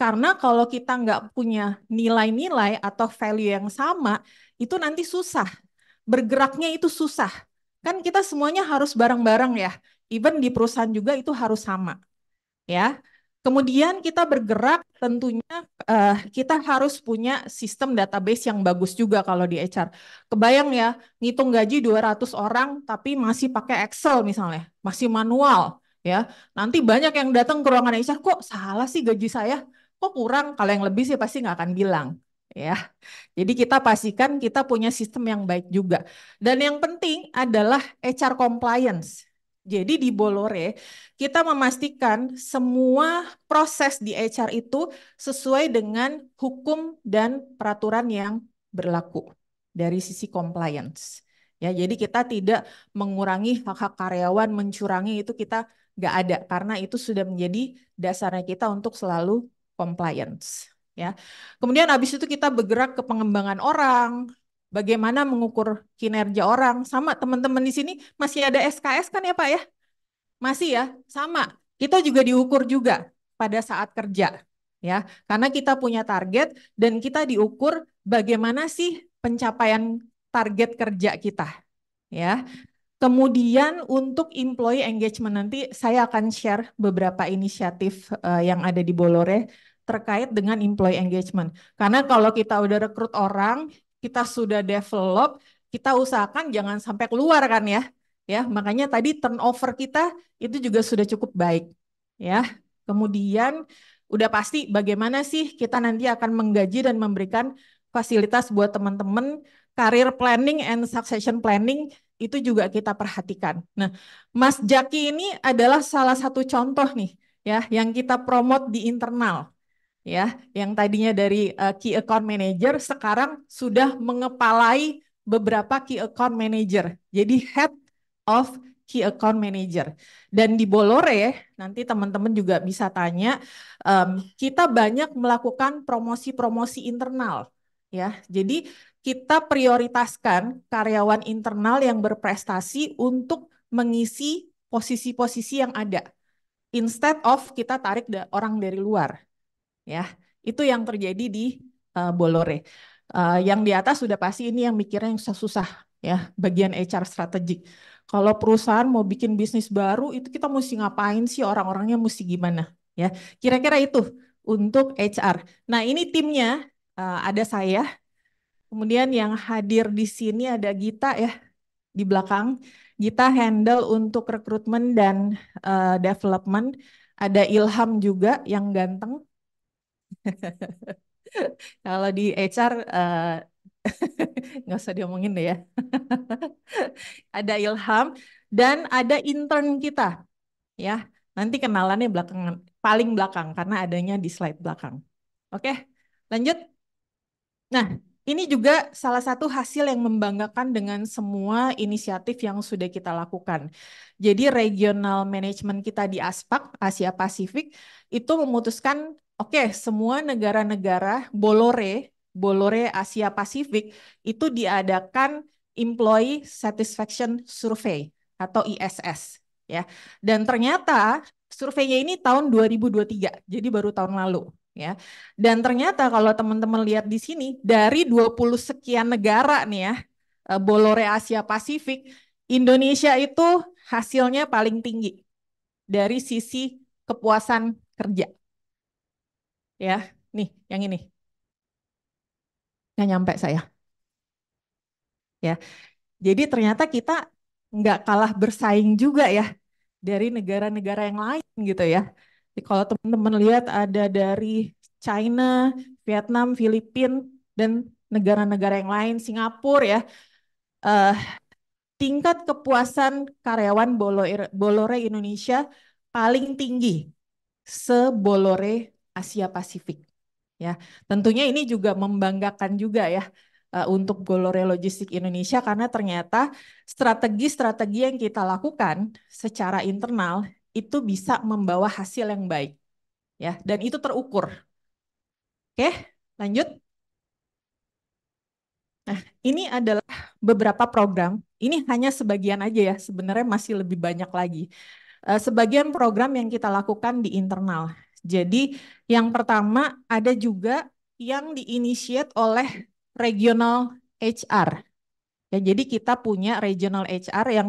Karena kalau kita nggak punya nilai-nilai atau value yang sama, itu nanti susah. Bergeraknya itu susah. Kan kita semuanya harus bareng-bareng ya. Even di perusahaan juga itu harus sama. Ya. Kemudian kita bergerak tentunya uh, kita harus punya sistem database yang bagus juga kalau di HR. Kebayang ya, ngitung gaji 200 orang tapi masih pakai Excel misalnya, masih manual ya. Nanti banyak yang datang ke ruangan HR, kok salah sih gaji saya? kok kurang kalau yang lebih sih pasti nggak akan bilang ya. Jadi kita pastikan kita punya sistem yang baik juga. Dan yang penting adalah HR compliance. Jadi di Bolore kita memastikan semua proses di HR itu sesuai dengan hukum dan peraturan yang berlaku dari sisi compliance. Ya, jadi kita tidak mengurangi hak-hak karyawan, mencurangi itu kita nggak ada karena itu sudah menjadi dasarnya kita untuk selalu compliance. Ya. Kemudian habis itu kita bergerak ke pengembangan orang, bagaimana mengukur kinerja orang. Sama teman-teman di sini masih ada SKS kan ya Pak ya? Masih ya, sama. Kita juga diukur juga pada saat kerja. ya Karena kita punya target dan kita diukur bagaimana sih pencapaian target kerja kita. ya Kemudian untuk employee engagement nanti saya akan share beberapa inisiatif uh, yang ada di Bolore terkait dengan employee engagement. Karena kalau kita udah rekrut orang, kita sudah develop, kita usahakan jangan sampai keluar kan ya. Ya, makanya tadi turnover kita itu juga sudah cukup baik. Ya. Kemudian udah pasti bagaimana sih kita nanti akan menggaji dan memberikan fasilitas buat teman-teman career planning and succession planning itu juga kita perhatikan. Nah, Mas Jaki ini adalah salah satu contoh nih ya yang kita promote di internal ya, yang tadinya dari uh, key account manager sekarang sudah mengepalai beberapa key account manager. Jadi head of key account manager. Dan di Bolore nanti teman-teman juga bisa tanya, um, kita banyak melakukan promosi-promosi internal ya. Jadi kita prioritaskan karyawan internal yang berprestasi untuk mengisi posisi-posisi yang ada. Instead of kita tarik orang dari luar. Ya, itu yang terjadi di uh, eh, Bolore. Uh, yang di atas sudah pasti ini yang mikirnya yang susah ya, bagian HR strategik. Kalau perusahaan mau bikin bisnis baru itu kita mesti ngapain sih orang-orangnya mesti gimana ya. Kira-kira itu untuk HR. Nah, ini timnya uh, ada saya Kemudian yang hadir di sini ada Gita ya di belakang. Gita handle untuk rekrutmen dan uh, development. Ada Ilham juga yang ganteng. Kalau di HR uh, eh, nggak usah diomongin deh ya. ada Ilham dan ada intern kita, ya. Nanti kenalannya belakangan, paling belakang karena adanya di slide belakang. Oke, lanjut. Nah, ini juga salah satu hasil yang membanggakan dengan semua inisiatif yang sudah kita lakukan. Jadi regional management kita di ASPAK, Asia Pasifik, itu memutuskan, oke okay, semua negara-negara Bolore, Bolore Asia Pasifik, itu diadakan Employee Satisfaction Survey atau ISS. ya. Dan ternyata surveinya ini tahun 2023, jadi baru tahun lalu ya. Dan ternyata kalau teman-teman lihat di sini dari 20 sekian negara nih ya, eh, Bolore Asia Pasifik, Indonesia itu hasilnya paling tinggi dari sisi kepuasan kerja. Ya, nih yang ini. Nggak nyampe saya. Ya. Jadi ternyata kita nggak kalah bersaing juga ya dari negara-negara yang lain gitu ya kalau teman-teman lihat ada dari China, Vietnam, Filipina, dan negara-negara yang lain, Singapura ya, uh, tingkat kepuasan karyawan Bolore Indonesia paling tinggi se-Bolore Asia Pasifik. Ya, tentunya ini juga membanggakan juga ya uh, untuk Bolore Logistik Indonesia karena ternyata strategi-strategi yang kita lakukan secara internal itu bisa membawa hasil yang baik. Ya, dan itu terukur. Oke, lanjut. Nah, ini adalah beberapa program. Ini hanya sebagian aja ya, sebenarnya masih lebih banyak lagi. Eh, sebagian program yang kita lakukan di internal. Jadi yang pertama ada juga yang diinisiat oleh regional HR. Ya, jadi kita punya regional HR yang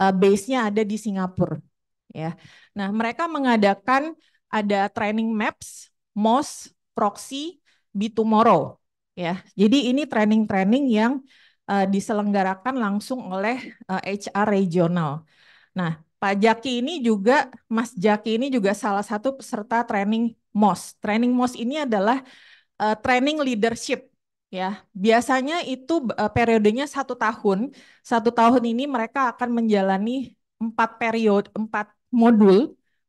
uh, base-nya ada di Singapura ya. Nah, mereka mengadakan ada training maps, MOS, proxy, be tomorrow ya. Jadi ini training-training yang uh, diselenggarakan langsung oleh uh, eh, HR regional. Nah, Pak Jaki ini juga Mas Jaki ini juga salah satu peserta training MOS. Training MOS ini adalah uh, training leadership ya biasanya itu periodenya satu tahun satu tahun ini mereka akan menjalani empat periode empat modul,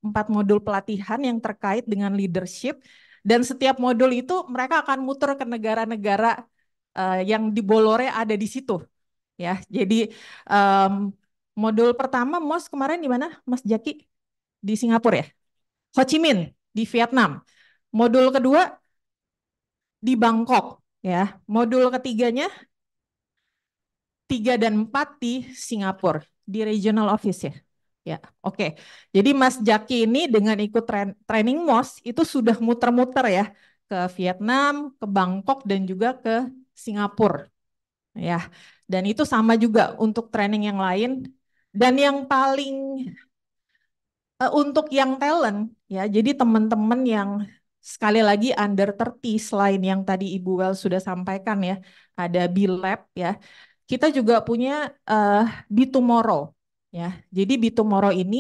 empat modul pelatihan yang terkait dengan leadership. Dan setiap modul itu mereka akan muter ke negara-negara uh, yang di Bolore ada di situ. ya. Jadi um, modul pertama MOS kemarin di mana Mas Jaki? Di Singapura ya? Ho Chi Minh di Vietnam. Modul kedua di Bangkok ya. Modul ketiganya tiga dan empat di Singapura, di regional office ya. Ya, oke. Okay. Jadi Mas Jaki ini dengan ikut tra training MOS itu sudah muter-muter ya ke Vietnam, ke Bangkok dan juga ke Singapura. Ya. Dan itu sama juga untuk training yang lain dan yang paling uh, untuk yang talent ya. Jadi teman-teman yang sekali lagi under 30 selain yang tadi Ibu Well sudah sampaikan ya, ada B Lab ya. Kita juga punya uh, B Tomorrow ya. Jadi di tomorrow ini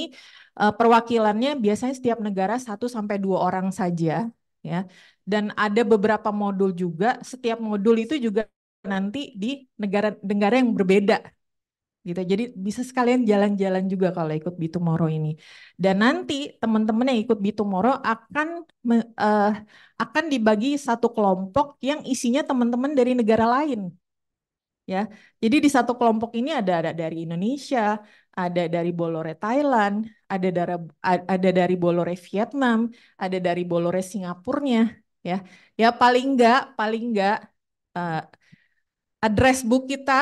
eh, perwakilannya biasanya setiap negara 1 sampai 2 orang saja ya. Dan ada beberapa modul juga, setiap modul itu juga nanti di negara-negara yang berbeda gitu. Jadi bisa sekalian jalan-jalan juga kalau ikut Be Tomorrow ini. Dan nanti teman-teman yang ikut Be Tomorrow akan uh, akan dibagi satu kelompok yang isinya teman-teman dari negara lain. Ya. Jadi di satu kelompok ini ada ada dari Indonesia, ada dari Bolore Thailand, ada dari ada dari Bolore Vietnam, ada dari Bolore Singapurnya, ya. Ya paling enggak, paling enggak uh, eh, address book kita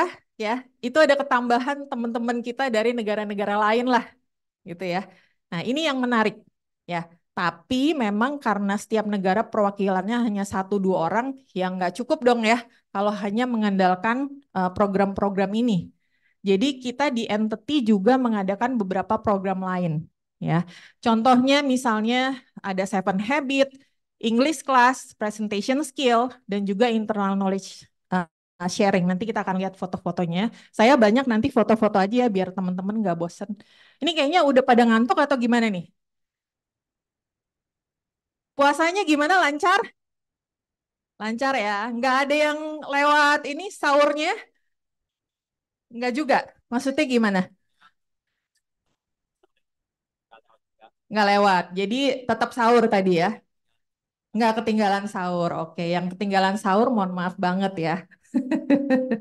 ya, itu ada ketambahan teman-teman kita dari negara-negara lain lah, gitu ya. Nah, ini yang menarik, ya. Tapi memang karena setiap negara perwakilannya hanya satu dua orang, yang nggak cukup dong ya, kalau hanya mengandalkan eh, program-program program -program ini jadi kita di entity juga mengadakan beberapa program lain. Ya, contohnya misalnya ada Seven Habit, English Class, Presentation Skill, dan juga internal knowledge eh, sharing. Nanti kita akan lihat foto-fotonya. Saya banyak nanti foto-foto aja ya biar teman-teman nggak bosen. Ini kayaknya udah pada ngantuk atau gimana nih? Puasanya gimana? Lancar? Lancar ya? Nggak ada yang lewat ini sahurnya? Enggak juga. Maksudnya gimana? Enggak lewat. Jadi tetap sahur tadi ya. Enggak ketinggalan sahur. Oke, yang ketinggalan sahur mohon maaf banget ya.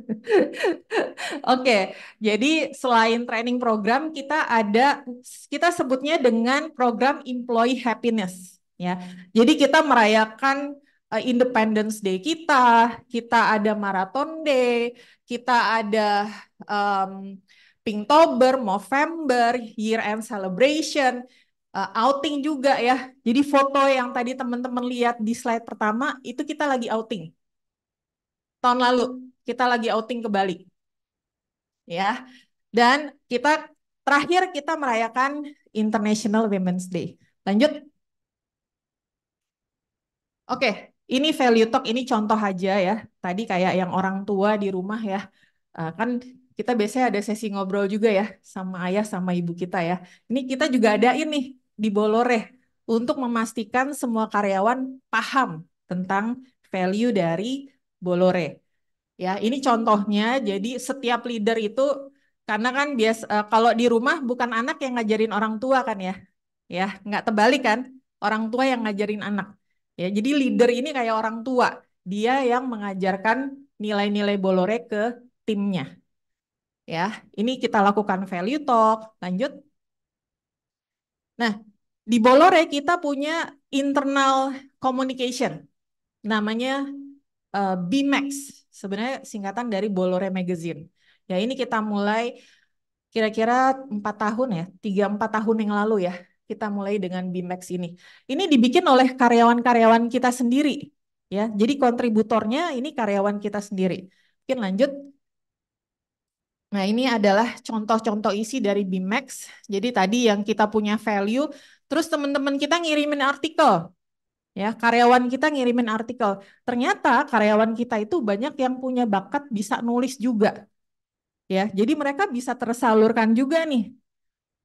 Oke, jadi selain training program kita ada kita sebutnya dengan program employee happiness ya. Jadi kita merayakan uh, Independence Day kita, kita ada Marathon Day, kita ada um, Pinktober, November Year End Celebration, uh, outing juga ya. Jadi foto yang tadi teman-teman lihat di slide pertama itu kita lagi outing. Tahun lalu kita lagi outing ke Bali. Ya. Dan kita terakhir kita merayakan International Women's Day. Lanjut. Oke, ini value talk ini contoh aja ya. Tadi kayak yang orang tua di rumah ya, eh, kan kita biasanya ada sesi ngobrol juga ya sama ayah sama ibu kita ya. Ini kita juga ada ini di Bolore untuk memastikan semua karyawan paham tentang value dari Bolore. Ya, ini contohnya. Jadi setiap leader itu karena kan bias eh, kalau di rumah bukan anak yang ngajarin orang tua kan ya. Ya, nggak terbalik kan? Orang tua yang ngajarin anak. Ya, jadi leader ini kayak orang tua, dia yang mengajarkan nilai-nilai Bolore ke timnya. Ya, ini kita lakukan value talk. Lanjut. Nah, di Bolore kita punya internal communication. Namanya uh, eh, BMAX. Sebenarnya singkatan dari Bolore Magazine. Ya, ini kita mulai kira-kira -kira tahun ya, tiga empat tahun yang lalu ya kita mulai dengan BIMEX ini. Ini dibikin oleh karyawan-karyawan kita sendiri. ya. Jadi kontributornya ini karyawan kita sendiri. Mungkin lanjut. Nah ini adalah contoh-contoh isi dari BIMEX. Jadi tadi yang kita punya value, terus teman-teman kita ngirimin artikel. Ya, karyawan kita ngirimin artikel. Ternyata karyawan kita itu banyak yang punya bakat bisa nulis juga. Ya, jadi mereka bisa tersalurkan juga nih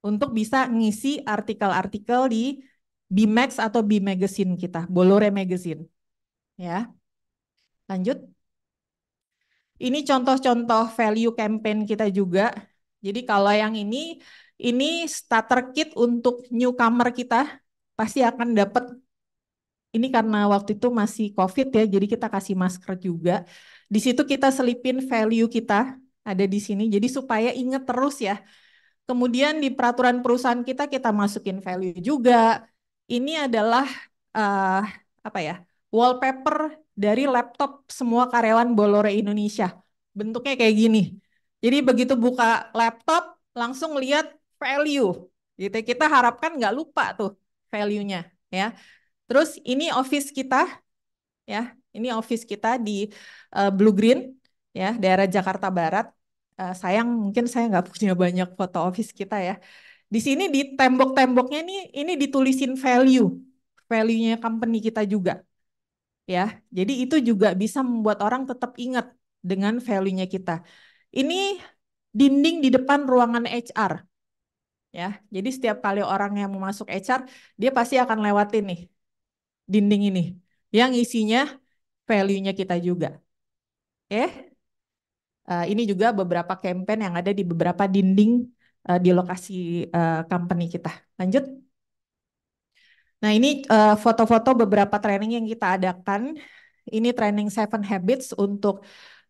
untuk bisa ngisi artikel-artikel di Bimax atau B Magazine kita, Bolore Magazine. Ya. Lanjut. Ini contoh-contoh value campaign kita juga. Jadi kalau yang ini, ini starter kit untuk newcomer kita pasti akan dapat. Ini karena waktu itu masih COVID ya, jadi kita kasih masker juga. Di situ kita selipin value kita ada di sini. Jadi supaya ingat terus ya Kemudian di peraturan perusahaan kita kita masukin value juga. Ini adalah uh, apa ya? wallpaper dari laptop semua karyawan Bolore Indonesia. Bentuknya kayak gini. Jadi begitu buka laptop langsung lihat value. Gitu kita harapkan nggak lupa tuh value-nya ya. Terus ini office kita ya. Ini office kita di uh, Blue Green ya, daerah Jakarta Barat. Eh, sayang mungkin saya nggak punya banyak foto office kita ya. Di sini di tembok-temboknya ini ini ditulisin value, value-nya company kita juga. Ya, jadi itu juga bisa membuat orang tetap ingat dengan value-nya kita. Ini dinding di depan ruangan HR. Ya, jadi setiap kali orang yang mau masuk HR, dia pasti akan lewatin nih dinding ini yang isinya value-nya kita juga. Oke? Ya. Okay? Uh, ini juga beberapa campaign yang ada di beberapa dinding uh, di lokasi uh, company kita. Lanjut. Nah ini foto-foto uh, beberapa training yang kita adakan. Ini training Seven Habits untuk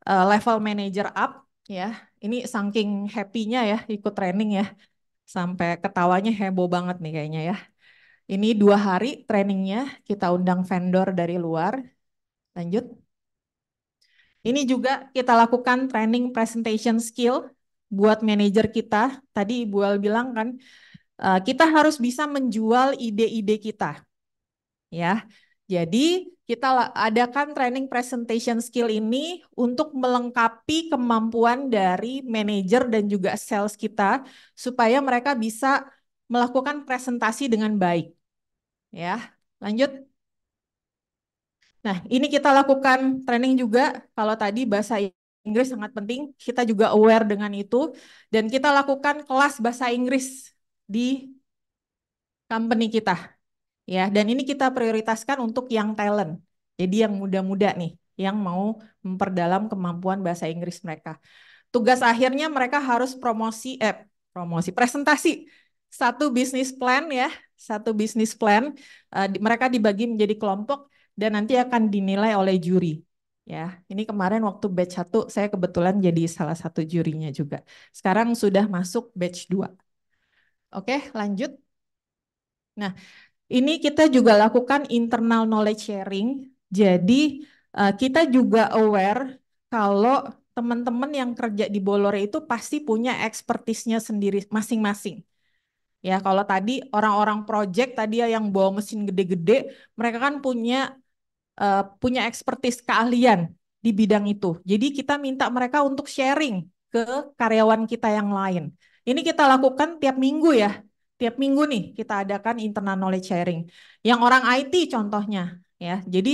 uh, level manager up ya. Ini saking happy-nya ya ikut training ya. Sampai ketawanya heboh banget nih kayaknya ya. Ini dua hari trainingnya, kita undang vendor dari luar. Lanjut. Ini juga kita lakukan training presentation skill buat manajer kita. Tadi Ibu Al bilang kan, eh, kita harus bisa menjual ide-ide kita. Ya, jadi kita adakan training presentation skill ini untuk melengkapi kemampuan dari manajer dan juga sales kita supaya mereka bisa melakukan presentasi dengan baik. Ya, lanjut. Nah, ini kita lakukan training juga. Kalau tadi bahasa Inggris sangat penting, kita juga aware dengan itu. Dan kita lakukan kelas bahasa Inggris di company kita. ya. Dan ini kita prioritaskan untuk yang talent. Jadi yang muda-muda nih, yang mau memperdalam kemampuan bahasa Inggris mereka. Tugas akhirnya mereka harus promosi, eh, promosi, presentasi satu bisnis plan ya, satu bisnis plan. Uh, mereka dibagi menjadi kelompok dan nanti akan dinilai oleh juri. Ya, ini kemarin waktu batch 1 saya kebetulan jadi salah satu jurinya juga. Sekarang sudah masuk batch 2. Oke, lanjut. Nah, ini kita juga lakukan internal knowledge sharing. Jadi, eh, kita juga aware kalau teman-teman yang kerja di Bolore itu pasti punya expertise-nya sendiri masing-masing. Ya, kalau tadi orang-orang project tadi ya yang bawa mesin gede-gede, mereka kan punya uh, punya ekspertis keahlian di bidang itu. Jadi kita minta mereka untuk sharing ke karyawan kita yang lain. Ini kita lakukan tiap minggu ya. Tiap minggu nih kita adakan internal knowledge sharing. Yang orang IT contohnya ya. Jadi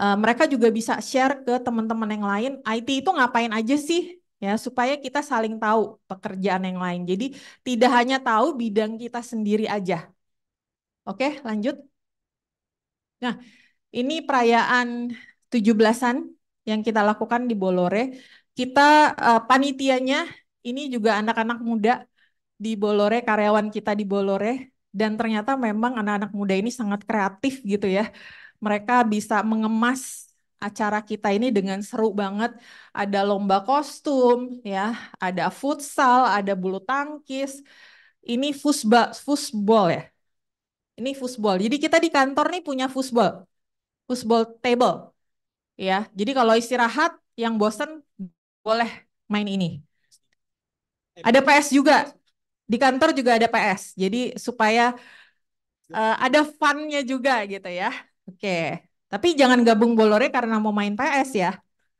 uh, mereka juga bisa share ke teman-teman yang lain, IT itu ngapain aja sih? Ya, supaya kita saling tahu pekerjaan yang lain. Jadi tidak hanya tahu bidang kita sendiri aja. Oke, lanjut. Nah, ini perayaan 17-an yang kita lakukan di Bolore. Kita uh, panitianya ini juga anak-anak muda di Bolore, karyawan kita di Bolore dan ternyata memang anak-anak muda ini sangat kreatif gitu ya. Mereka bisa mengemas acara kita ini dengan seru banget. Ada lomba kostum ya, ada futsal, ada bulu tangkis. Ini fusba, fusbol ya. Ini fusbol. Jadi kita di kantor nih punya fusbol football table. Ya, jadi kalau istirahat yang bosen boleh main ini. Ada PS juga. Di kantor juga ada PS. Jadi supaya uh, ada funnya juga gitu ya. Oke. Tapi jangan gabung bolornya karena mau main PS ya.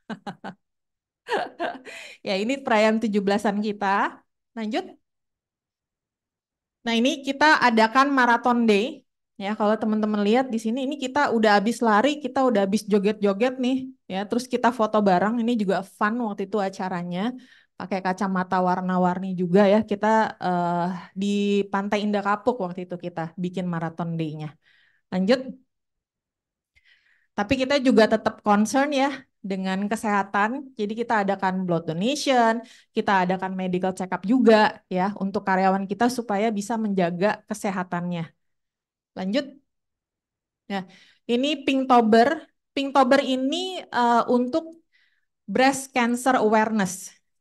ya ini perayaan 17-an kita. Lanjut. Nah ini kita adakan marathon day Ya, kalau teman-teman lihat di sini ini kita udah habis lari, kita udah habis joget-joget nih, ya. Terus kita foto bareng, ini juga fun waktu itu acaranya. Pakai kacamata warna-warni juga ya. Kita uh, di Pantai Indah Kapuk waktu itu kita bikin maraton day-nya. Lanjut. Tapi kita juga tetap concern ya dengan kesehatan. Jadi kita adakan blood donation, kita adakan medical check up juga ya untuk karyawan kita supaya bisa menjaga kesehatannya Lanjut. Nah, ini Pinktober. Pinktober ini uh, untuk breast cancer awareness.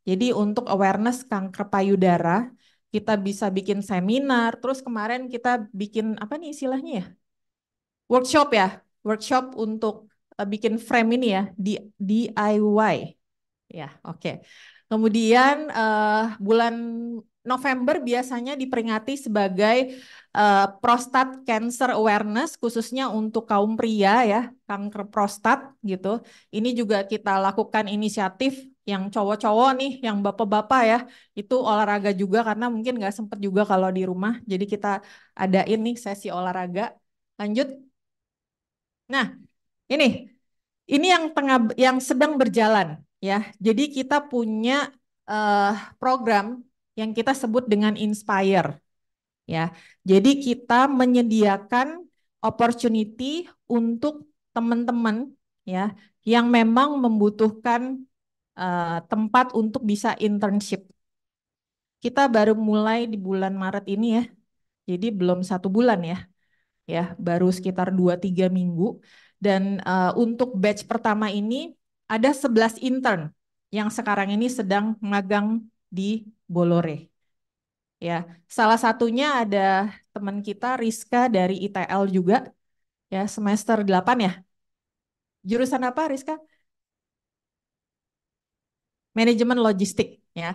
Jadi untuk awareness kanker payudara, kita bisa bikin seminar, terus kemarin kita bikin apa nih istilahnya ya? Workshop ya, workshop untuk uh, bikin frame ini ya, di DIY. Ya, oke. Okay. Kemudian uh, bulan November biasanya diperingati sebagai uh, prostat cancer awareness khususnya untuk kaum pria ya, kanker prostat gitu. Ini juga kita lakukan inisiatif yang cowok-cowok nih, yang bapak-bapak ya, itu olahraga juga karena mungkin nggak sempet juga kalau di rumah. Jadi kita adain nih sesi olahraga. Lanjut. Nah, ini ini yang tengah yang sedang berjalan ya. Jadi kita punya uh, program yang kita sebut dengan inspire. Ya. Jadi kita menyediakan opportunity untuk teman-teman ya yang memang membutuhkan uh, tempat untuk bisa internship. Kita baru mulai di bulan Maret ini ya. Jadi belum satu bulan ya. Ya, baru sekitar 2-3 minggu. Dan uh, untuk batch pertama ini ada 11 intern yang sekarang ini sedang magang di Bolore. Ya, salah satunya ada teman kita Rizka dari ITL juga. Ya, semester 8 ya. Jurusan apa Rizka? Manajemen logistik ya.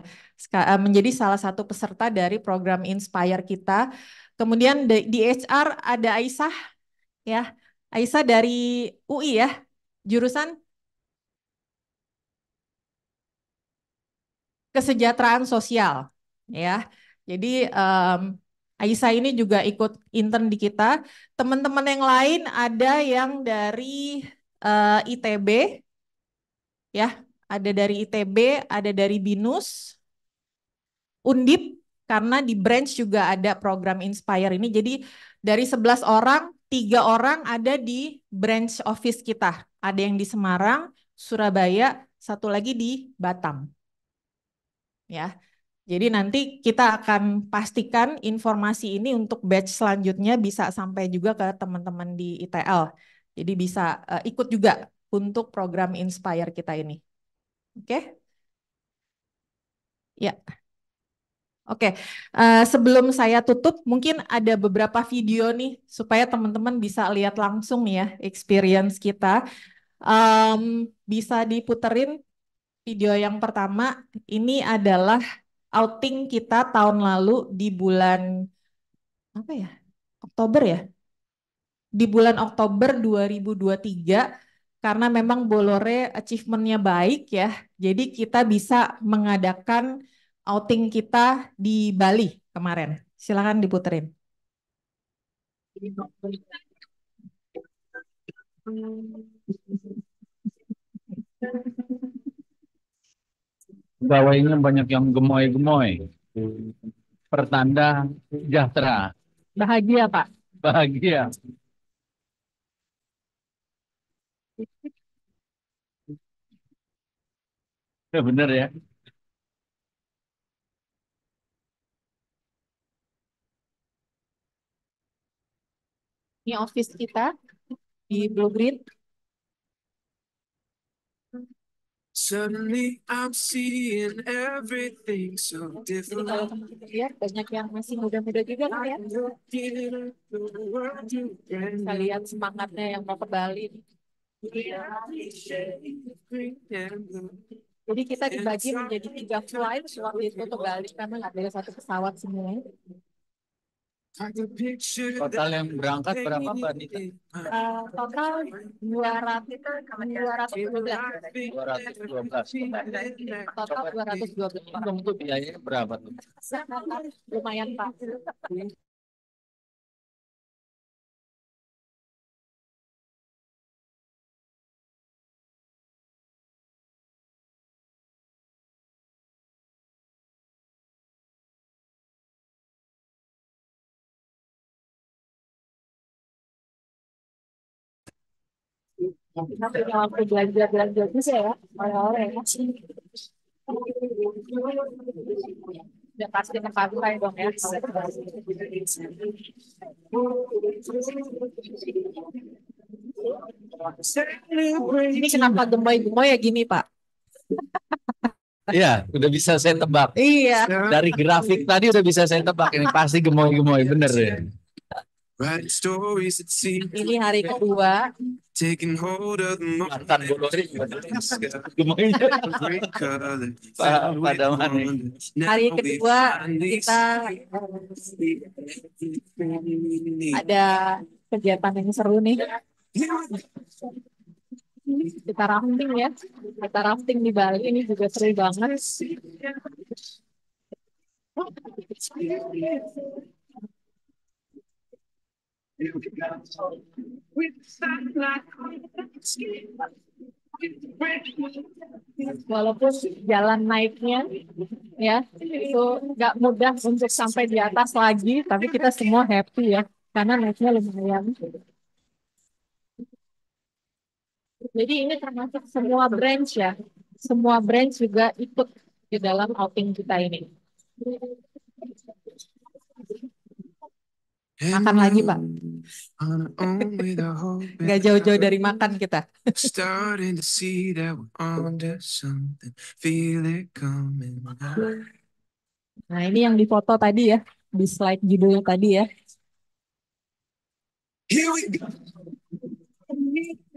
Eh, menjadi salah satu peserta dari program Inspire kita. Kemudian di, HR ada Aisyah ya. Aisyah dari UI ya. Jurusan kesejahteraan sosial ya. Jadi um, Aisyah ini juga ikut intern di kita. Teman-teman yang lain ada yang dari uh, eh, ITB ya, ada dari ITB, ada dari BINUS, Undip karena di branch juga ada program Inspire ini. Jadi dari 11 orang, tiga orang ada di branch office kita. Ada yang di Semarang, Surabaya, satu lagi di Batam ya. Jadi nanti kita akan pastikan informasi ini untuk batch selanjutnya bisa sampai juga ke teman-teman di ITL. Jadi bisa uh, ikut juga untuk program Inspire kita ini. Oke? Okay? Ya. Oke, okay. uh, eh, sebelum saya tutup, mungkin ada beberapa video nih supaya teman-teman bisa lihat langsung nih ya experience kita. Um, bisa diputerin video yang pertama ini adalah outing kita tahun lalu di bulan apa ya? Oktober ya? Di bulan Oktober 2023 karena memang Bolore achievementnya baik ya. Jadi kita bisa mengadakan outing kita di Bali kemarin. Silakan diputerin. Thank you. Gawainya banyak yang gemoy-gemoy. Pertanda sejahtera. Bahagia, Pak. Bahagia. Ya benar ya. Ini office kita di Blue Green. Suddenly I'm seeing everything so different. Iya, banyak yang masih muda-muda juga kan ya. Kita lihat semangatnya yang mau ke Bali. Iya. Jadi kita dibagi menjadi tiga flight waktu itu ke Bali karena ada satu pesawat semua. Total yang berangkat berapa Mbak Nita? Uh, eh, total 200 212. 212. Total 212. Itu biayanya berapa tuh? Lumayan Pak. Ini kenapa gemoy-gemoy ya gini Pak? Iya, udah bisa saya tebak. Iya. Dari grafik tadi udah bisa saya tebak ini pasti gemoy-gemoy bener ya. Ini hari kedua. Hari kedua kita ada kegiatan yang seru nih. Kita rafting ya. Kita rafting di Bali ini juga seru banget walaupun jalan naiknya ya itu nggak mudah untuk sampai di atas lagi tapi kita semua happy ya karena naiknya lumayan jadi ini termasuk semua branch ya semua branch juga ikut di dalam outing kita ini Makan lagi, Pak. Gak jauh-jauh dari makan kita. Nah, ini yang difoto tadi ya. Di slide judulnya tadi ya. Here we go.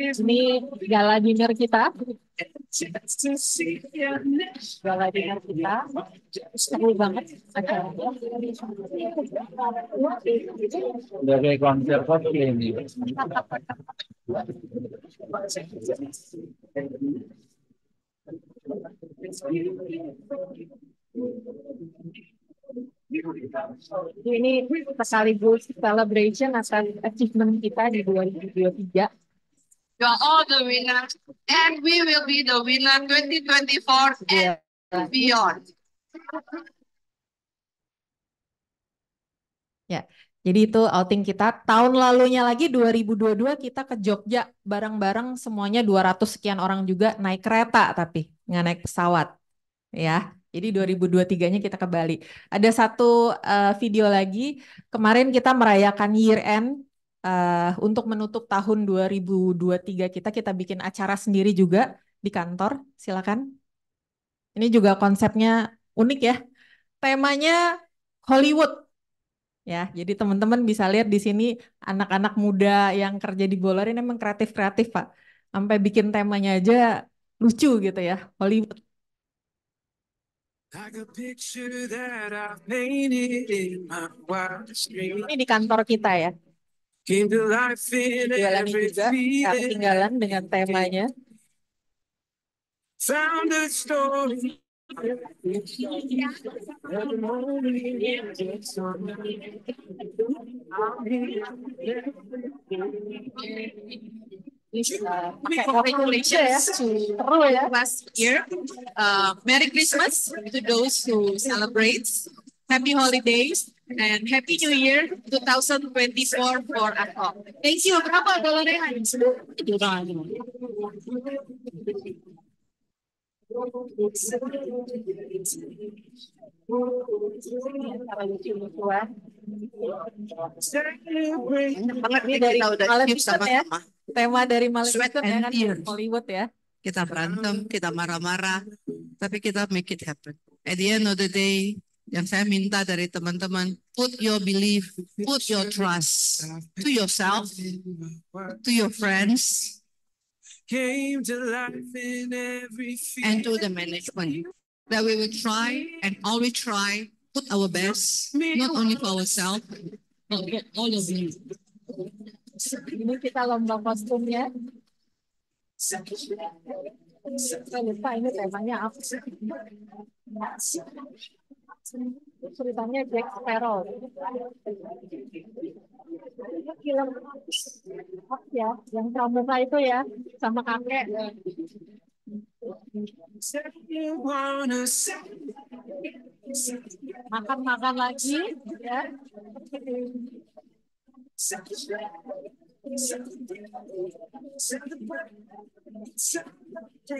Ini gala dinner kita. Gala dinner kita. Seru banget acaranya. konser kopi ini. Ini sekaligus celebration atas achievement kita di 2023 You are all the winners, and we will be the winner 2024 yeah. and beyond. Ya, jadi itu outing kita. Tahun lalunya lagi 2022 kita ke Jogja bareng-bareng semuanya 200 sekian orang juga naik kereta tapi nggak naik pesawat. Ya. Jadi 2023-nya kita ke Bali. Ada satu uh, video lagi kemarin kita merayakan year end uh, untuk menutup tahun 2023 kita kita bikin acara sendiri juga di kantor. Silakan. Ini juga konsepnya unik ya. Temanya Hollywood. Ya, jadi teman-teman bisa lihat di sini anak-anak muda yang kerja di Bolar ini emang kreatif-kreatif, Pak. Sampai bikin temanya aja lucu gitu ya, Hollywood. Ini di kantor kita ya. Dua lagu juga tak ketinggalan dengan temanya. Sound story. Ya. Uh, Merry Christmas to those who celebrate. Happy holidays and Happy New Year 2024 for us all. Thank you. Berapa dolarnya? banget ya. Tema dari Malaysia ya kan, Hollywood ya. Kita berantem, kita marah-marah, tapi kita make it happen. At the end of the day, yang saya minta dari teman-teman put your belief, put your trust to yourself, to your friends, and to the management. That we will try and always try, put our best, not only for ourselves, but for all of you. Ini kita lomba kostumnya. Saya lupa ini temanya apa sih ceritanya Jack Sparrow film ya yang pramuka itu ya sama kakek makan-makan lagi ya the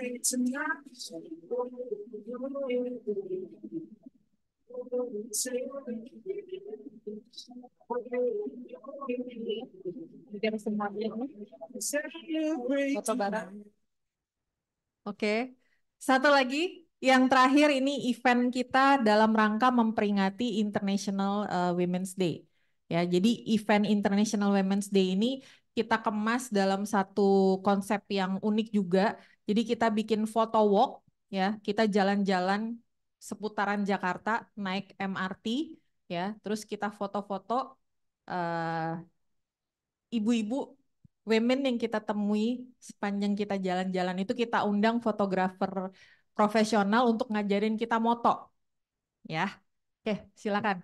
foto barang. Oke, satu lagi yang terakhir ini event kita dalam rangka memperingati International eh, Women's Day. Ya, jadi event International Women's Day ini kita kemas dalam satu konsep yang unik juga. Jadi kita bikin foto walk ya, kita jalan-jalan seputaran Jakarta naik MRT ya terus kita foto-foto ibu eh, ibu-ibu women yang kita temui sepanjang kita jalan-jalan itu kita undang fotografer profesional untuk ngajarin kita moto ya oke silakan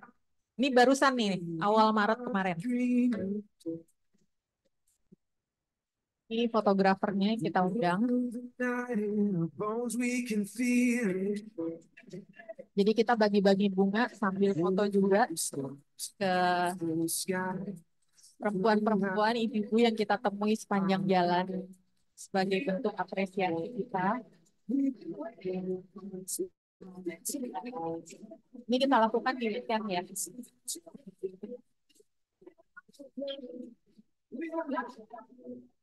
ini barusan nih hmm. awal Maret kemarin ini fotografernya kita undang. Jadi kita bagi-bagi bunga sambil foto juga ke perempuan-perempuan ibu-ibu yang kita temui sepanjang jalan sebagai bentuk apresiasi kita. Ini kita lakukan di weekend ya. Thank you.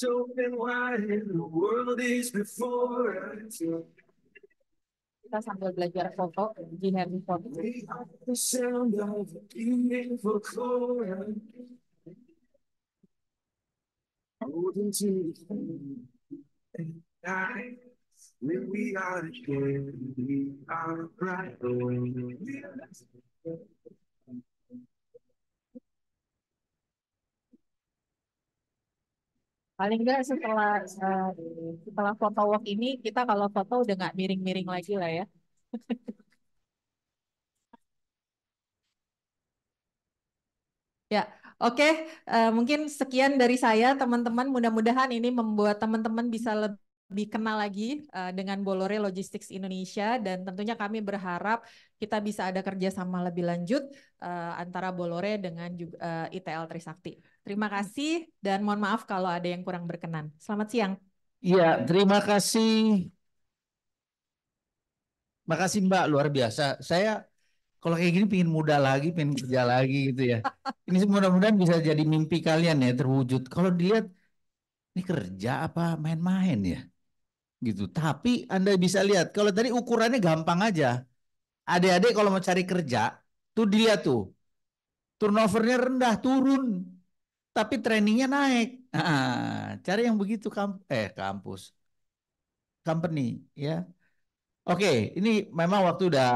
So open wide and the world is before us. Kita sambil belajar foto, We the sound of a beautiful chorus. to When we are together, we are bright. paling enggak setelah uh, setelah foto walk ini kita kalau foto udah nggak miring-miring lagi lah ya ya oke okay. uh, eh, mungkin sekian dari saya teman-teman mudah-mudahan ini membuat teman-teman bisa lebih lebih kenal lagi uh, dengan Bolore Logistics Indonesia dan tentunya kami berharap kita bisa ada kerjasama lebih lanjut uh, antara Bolore dengan juga, uh, eh, ITL Trisakti. Terima hmm. kasih dan mohon maaf kalau ada yang kurang berkenan. Selamat siang. Iya, terima kasih. Makasih Mbak, luar biasa. Saya kalau kayak gini pingin muda lagi, pingin kerja lagi gitu ya. Ini mudah-mudahan bisa jadi mimpi kalian ya terwujud. Kalau dilihat ini kerja apa main-main ya? gitu. Tapi Anda bisa lihat kalau tadi ukurannya gampang aja. Adik-adik kalau mau cari kerja tuh dilihat tuh. Turnovernya rendah, turun. Tapi trainingnya naik. Nah, cari yang begitu kamp eh kampus. Company ya. Oke, ini memang waktu udah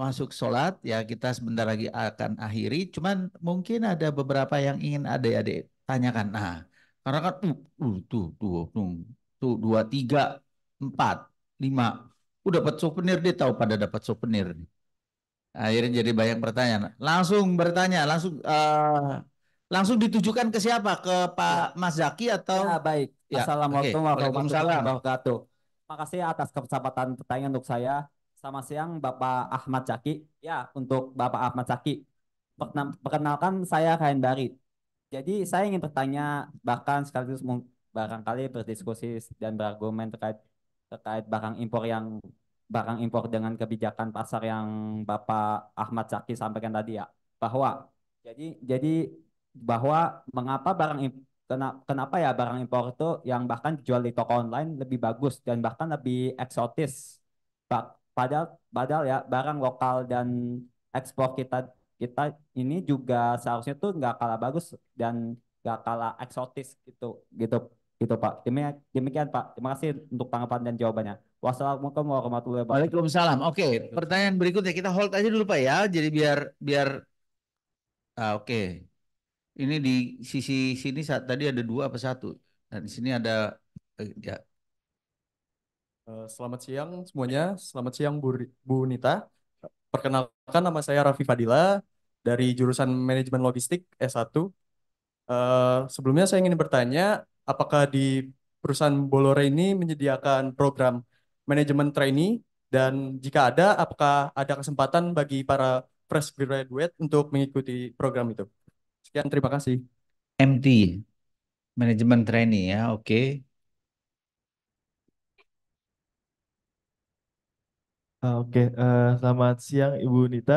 masuk sholat ya kita sebentar lagi akan akhiri. Cuman mungkin ada beberapa yang ingin adik-adik tanyakan. Nah, karena kan uh, uh, tuh, tuh, tuh, tuh dua tiga empat, lima. Udah dapat souvenir, dia tahu pada dapat souvenir. Akhirnya jadi banyak pertanyaan. Langsung bertanya, langsung uh, langsung ditujukan ke siapa? Ke Pak ya. Mas Zaki atau? Ya, baik. Ya, Assalamualaikum okay. warahmatullahi wabarakatuh. Makasih atas kesempatan pertanyaan untuk saya. Selamat siang Bapak Ahmad Zaki. Ya, untuk Bapak Ahmad Zaki. Perkenalkan saya kain Dari. Jadi saya ingin bertanya bahkan sekaligus barangkali berdiskusi dan berargumen terkait terkait barang impor yang barang impor dengan kebijakan pasar yang Bapak Ahmad Zaki sampaikan tadi ya bahwa jadi jadi bahwa mengapa barang kenapa, kenapa ya barang impor itu yang bahkan dijual di toko online lebih bagus dan bahkan lebih eksotis padahal padahal ya barang lokal dan ekspor kita kita ini juga seharusnya tuh nggak kalah bagus dan nggak kalah eksotis gitu gitu gitu Pak. Demikian, demikian Pak. Terima kasih untuk tanggapan dan jawabannya. Wassalamualaikum warahmatullahi wabarakatuh. Waalaikumsalam. Oke, okay. Gitu. pertanyaan berikutnya kita hold aja dulu Pak ya. Jadi biar biar ah, oke. Okay. Ini di sisi sini saat tadi ada dua apa satu dan di sini ada eh, ya. Eh, selamat siang semuanya. Selamat siang Bu, Bu Nita. Perkenalkan nama saya Raffi Fadila dari jurusan manajemen logistik S1. Uh, eh, sebelumnya saya ingin bertanya, apakah di perusahaan Bolore ini menyediakan program manajemen trainee dan jika ada, apakah ada kesempatan bagi para fresh graduate untuk mengikuti program itu? Sekian, terima kasih. MT, manajemen trainee ya, oke. Okay. Ah, oke, okay. uh, eh, selamat siang Ibu Nita.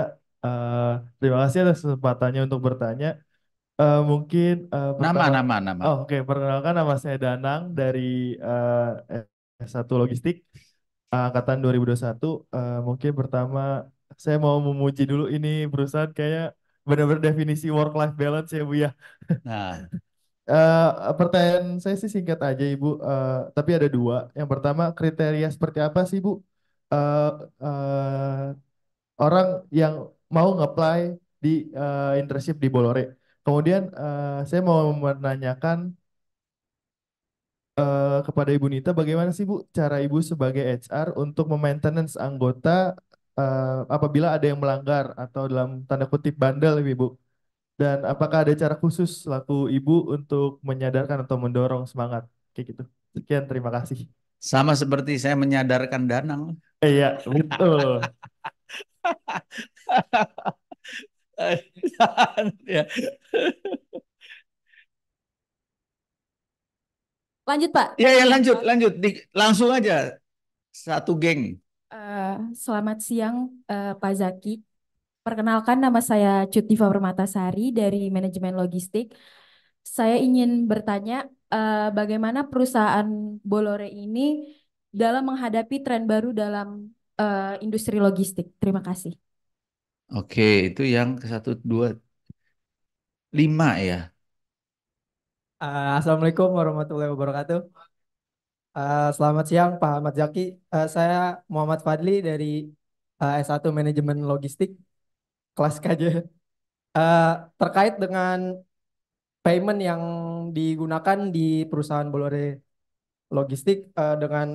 Uh, terima kasih atas kesempatannya untuk bertanya. Uh, mungkin, uh, Nama nama nama. oh, oke, perkenalkan nama saya Danang dari, uh, eh, S1 Logistik, eee, angkatan 2021, Uh, mungkin pertama saya mau memuji dulu ini perusahaan kayaknya benar-benar definisi work life balance ya, Bu, ya. Nah. Uh, pertanyaan saya sih singkat aja, Ibu, uh, tapi ada dua Yang pertama kriteria seperti apa sih, Bu, uh, uh, orang yang mau ngeplay di, uh, internship di Bolore Kemudian uh, saya mau menanyakan uh, kepada Ibu Nita, bagaimana sih Bu cara Ibu sebagai HR untuk memaintenance anggota uh, apabila ada yang melanggar atau dalam tanda kutip bandel, Ibu? Dan apakah ada cara khusus laku Ibu untuk menyadarkan atau mendorong semangat? Kayak gitu. Sekian, terima kasih. Sama seperti saya menyadarkan Danang. Iya, betul. Ya. lanjut Pak. Ya ya lanjut lanjut Di, langsung aja satu geng. Uh, selamat siang uh, Pak Zaki. Perkenalkan nama saya cutiva Permatasari dari manajemen logistik. Saya ingin bertanya uh, bagaimana perusahaan Bolore ini dalam menghadapi tren baru dalam uh, industri logistik. Terima kasih. Oke, itu yang ke satu dua lima ya. Uh, Assalamualaikum warahmatullahi wabarakatuh. Uh, selamat siang Pak Ahmad Zaki. Uh, saya Muhammad Fadli dari uh, S1 Manajemen Logistik kelas KJ. Uh, terkait dengan payment yang digunakan di perusahaan Bolore Logistik uh, dengan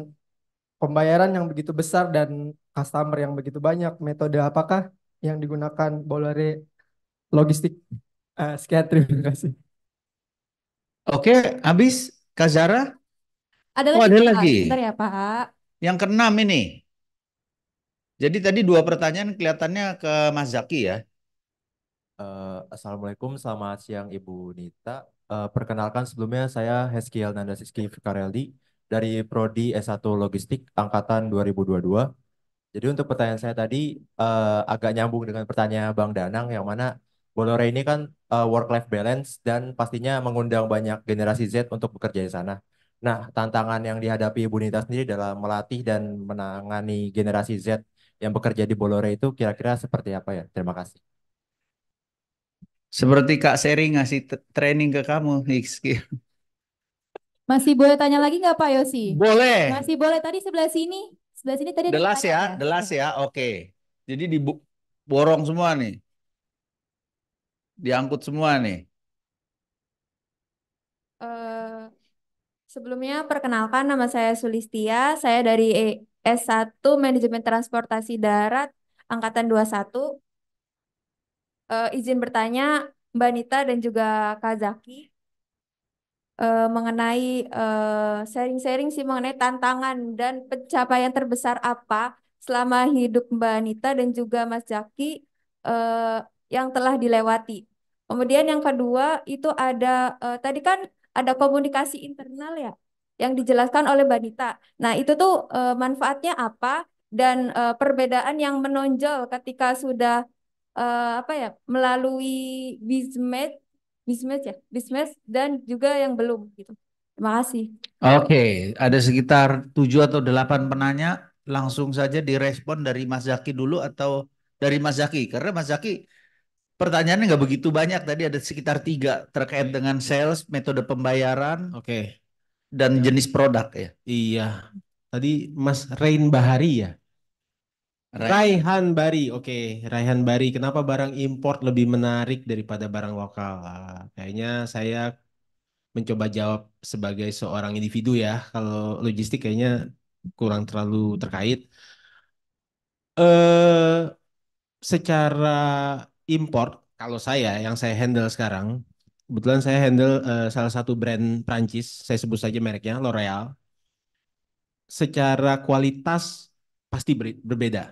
pembayaran yang begitu besar dan customer yang begitu banyak, metode apakah yang digunakan Bolare logistik. Uh, sekian terima kasih. Oke, habis Kak Zara? Ada oh, lagi. Ada lagi. Bentar ya, Pak. Yang keenam ini. Jadi tadi dua pertanyaan kelihatannya ke Mas Zaki ya. Uh, Assalamualaikum, selamat siang Ibu Nita. Uh, perkenalkan sebelumnya saya Heskiel Nanda Siski Fikareldi dari Prodi S1 Logistik Angkatan 2022. Jadi untuk pertanyaan saya tadi uh, agak nyambung dengan pertanyaan Bang Danang yang mana Bolore ini kan uh, eh, work life balance dan pastinya mengundang banyak generasi Z untuk bekerja di sana. Nah, tantangan yang dihadapi Ibu Nita sendiri dalam melatih dan menangani generasi Z yang bekerja di Bolore itu kira-kira seperti apa ya? Terima kasih. Seperti Kak Seri ngasih training ke kamu, Rizky. Masih boleh tanya lagi nggak Pak Yosi? Boleh. Masih boleh. Tadi sebelah sini sebelah sini tadi delas ya, delas ya. Oke. Okay. Jadi diborong semua nih. Diangkut semua nih. Uh, sebelumnya perkenalkan nama saya Sulistia, saya dari e S1 Manajemen Transportasi Darat angkatan 21. Uh, eh, izin bertanya Mbak Nita dan juga Kak Zaki uh, mengenai eh, sharing-sharing uh, sih mengenai tantangan dan pencapaian terbesar apa selama hidup Mbak Anita dan juga Mas Jaki uh, yang telah dilewati. Kemudian yang kedua itu ada uh, tadi kan ada komunikasi internal ya yang dijelaskan oleh Mbak Anita. Nah itu tuh uh, manfaatnya apa dan uh, perbedaan yang menonjol ketika sudah uh, apa ya melalui bismet bisnis ya, bisnis dan juga yang belum gitu. Terima kasih. Oke, okay. ada sekitar tujuh atau delapan penanya. Langsung saja direspon dari Mas Zaki dulu atau dari Mas Zaki. Karena Mas Zaki pertanyaannya nggak begitu banyak. Tadi ada sekitar tiga terkait dengan sales, metode pembayaran. Oke. Okay. Dan ya. jenis produk ya. Iya. Tadi Mas Rain Bahari ya? Raihan Bari, oke. Okay. Raihan Bari, kenapa barang import lebih menarik daripada barang lokal? Ah, kayaknya saya mencoba jawab sebagai seorang individu ya. Kalau logistik kayaknya kurang terlalu terkait. Eh, secara import, kalau saya yang saya handle sekarang, kebetulan saya handle uh, salah satu brand Prancis, saya sebut saja mereknya L'Oreal. Secara kualitas pasti berbeda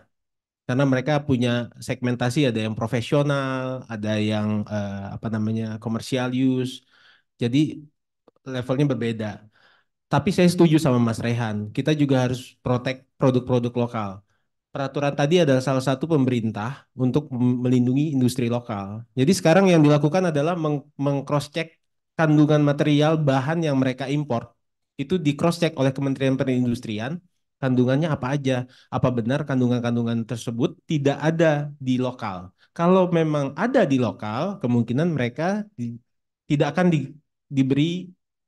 karena mereka punya segmentasi ada yang profesional, ada yang uh, apa namanya komersial use. Jadi levelnya berbeda. Tapi saya setuju sama Mas Rehan, kita juga harus protect produk-produk lokal. Peraturan tadi adalah salah satu pemerintah untuk melindungi industri lokal. Jadi sekarang yang dilakukan adalah meng, meng cross check kandungan material bahan yang mereka impor. Itu di cross check oleh Kementerian Perindustrian kandungannya apa aja. Apa benar kandungan-kandungan tersebut tidak ada di lokal. Kalau memang ada di lokal, kemungkinan mereka di, tidak akan di, diberi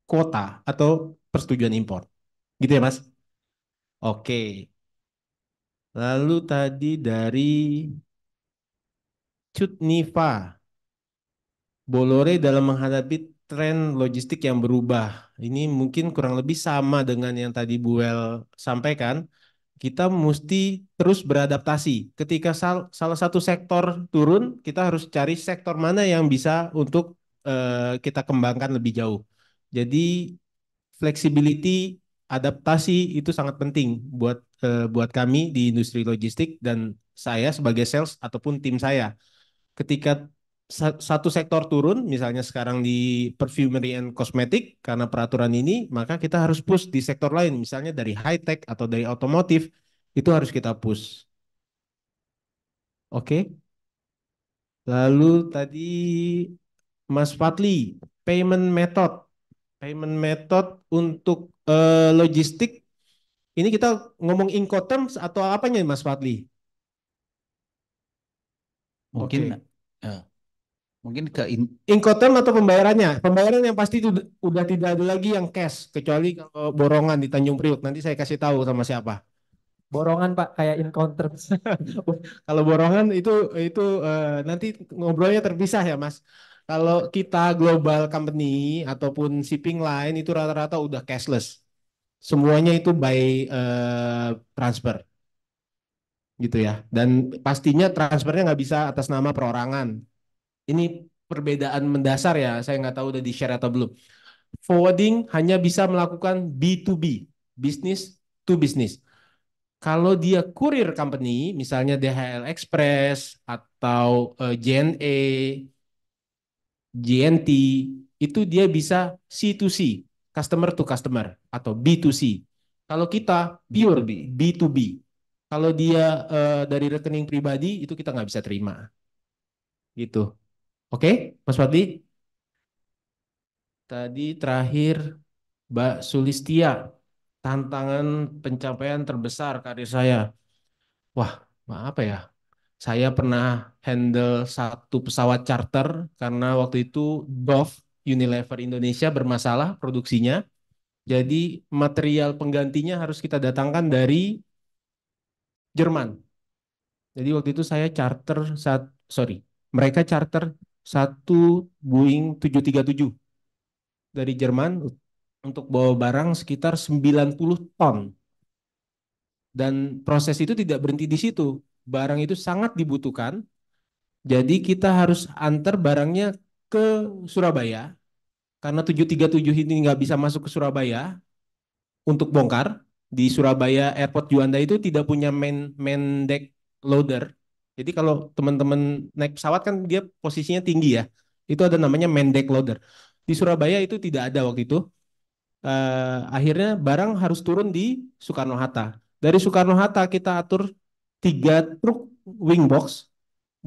kuota atau persetujuan impor. Gitu ya, Mas? Oke. Lalu tadi dari Cutnifa Bolore dalam menghadapi tren logistik yang berubah. Ini mungkin kurang lebih sama dengan yang tadi Bu El sampaikan. Kita mesti terus beradaptasi. Ketika sal salah satu sektor turun, kita harus cari sektor mana yang bisa untuk uh, kita kembangkan lebih jauh. Jadi flexibility, adaptasi itu sangat penting buat uh, buat kami di industri logistik dan saya sebagai sales ataupun tim saya. Ketika satu sektor turun, misalnya sekarang di perfumery and cosmetic karena peraturan ini, maka kita harus push di sektor lain, misalnya dari high tech atau dari otomotif, itu harus kita push. Oke. Lalu tadi Mas Fatli, payment method. Payment method untuk uh, logistik ini kita ngomong incoterms atau apanya Mas Fatli? Mungkin okay. uh eh, Mungkin ke in Inkotem atau pembayarannya? Pembayaran yang pasti itu udah tidak ada lagi yang cash kecuali kalau borongan di Tanjung Priuk. Nanti saya kasih tahu sama siapa. Borongan Pak kayak encounter. kalau borongan itu itu uh, nanti ngobrolnya terpisah ya Mas. Kalau kita global company ataupun shipping line itu rata-rata udah cashless. Semuanya itu by uh, transfer gitu ya. Dan pastinya transfernya nggak bisa atas nama perorangan ini perbedaan mendasar ya, saya nggak tahu udah di-share atau belum. Forwarding hanya bisa melakukan B2B, business to business. Kalau dia kurir company, misalnya DHL Express atau eh, JNE, JNT, itu dia bisa C2C, customer to customer atau B2C. Kalau kita pure B2B, B2B. kalau dia uh, dari rekening pribadi itu kita nggak bisa terima, gitu. Oke, Mas Fadli. Tadi terakhir Mbak Sulistia, tantangan pencapaian terbesar karir saya. Wah, apa ya? Saya pernah handle satu pesawat charter karena waktu itu Dove Unilever Indonesia bermasalah produksinya. Jadi material penggantinya harus kita datangkan dari Jerman. Jadi waktu itu saya charter saat sorry mereka charter satu Boeing 737 dari Jerman untuk bawa barang sekitar 90 ton. Dan proses itu tidak berhenti di situ. Barang itu sangat dibutuhkan. Jadi kita harus antar barangnya ke Surabaya. Karena 737 ini nggak bisa masuk ke Surabaya untuk bongkar. Di Surabaya Airport Juanda itu tidak punya main, main deck loader. Jadi kalau teman-teman naik pesawat kan dia posisinya tinggi ya. Itu ada namanya main deck loader. Di Surabaya itu tidak ada waktu itu. Uh, akhirnya barang harus turun di Soekarno Hatta. Dari Soekarno Hatta kita atur tiga truk wing box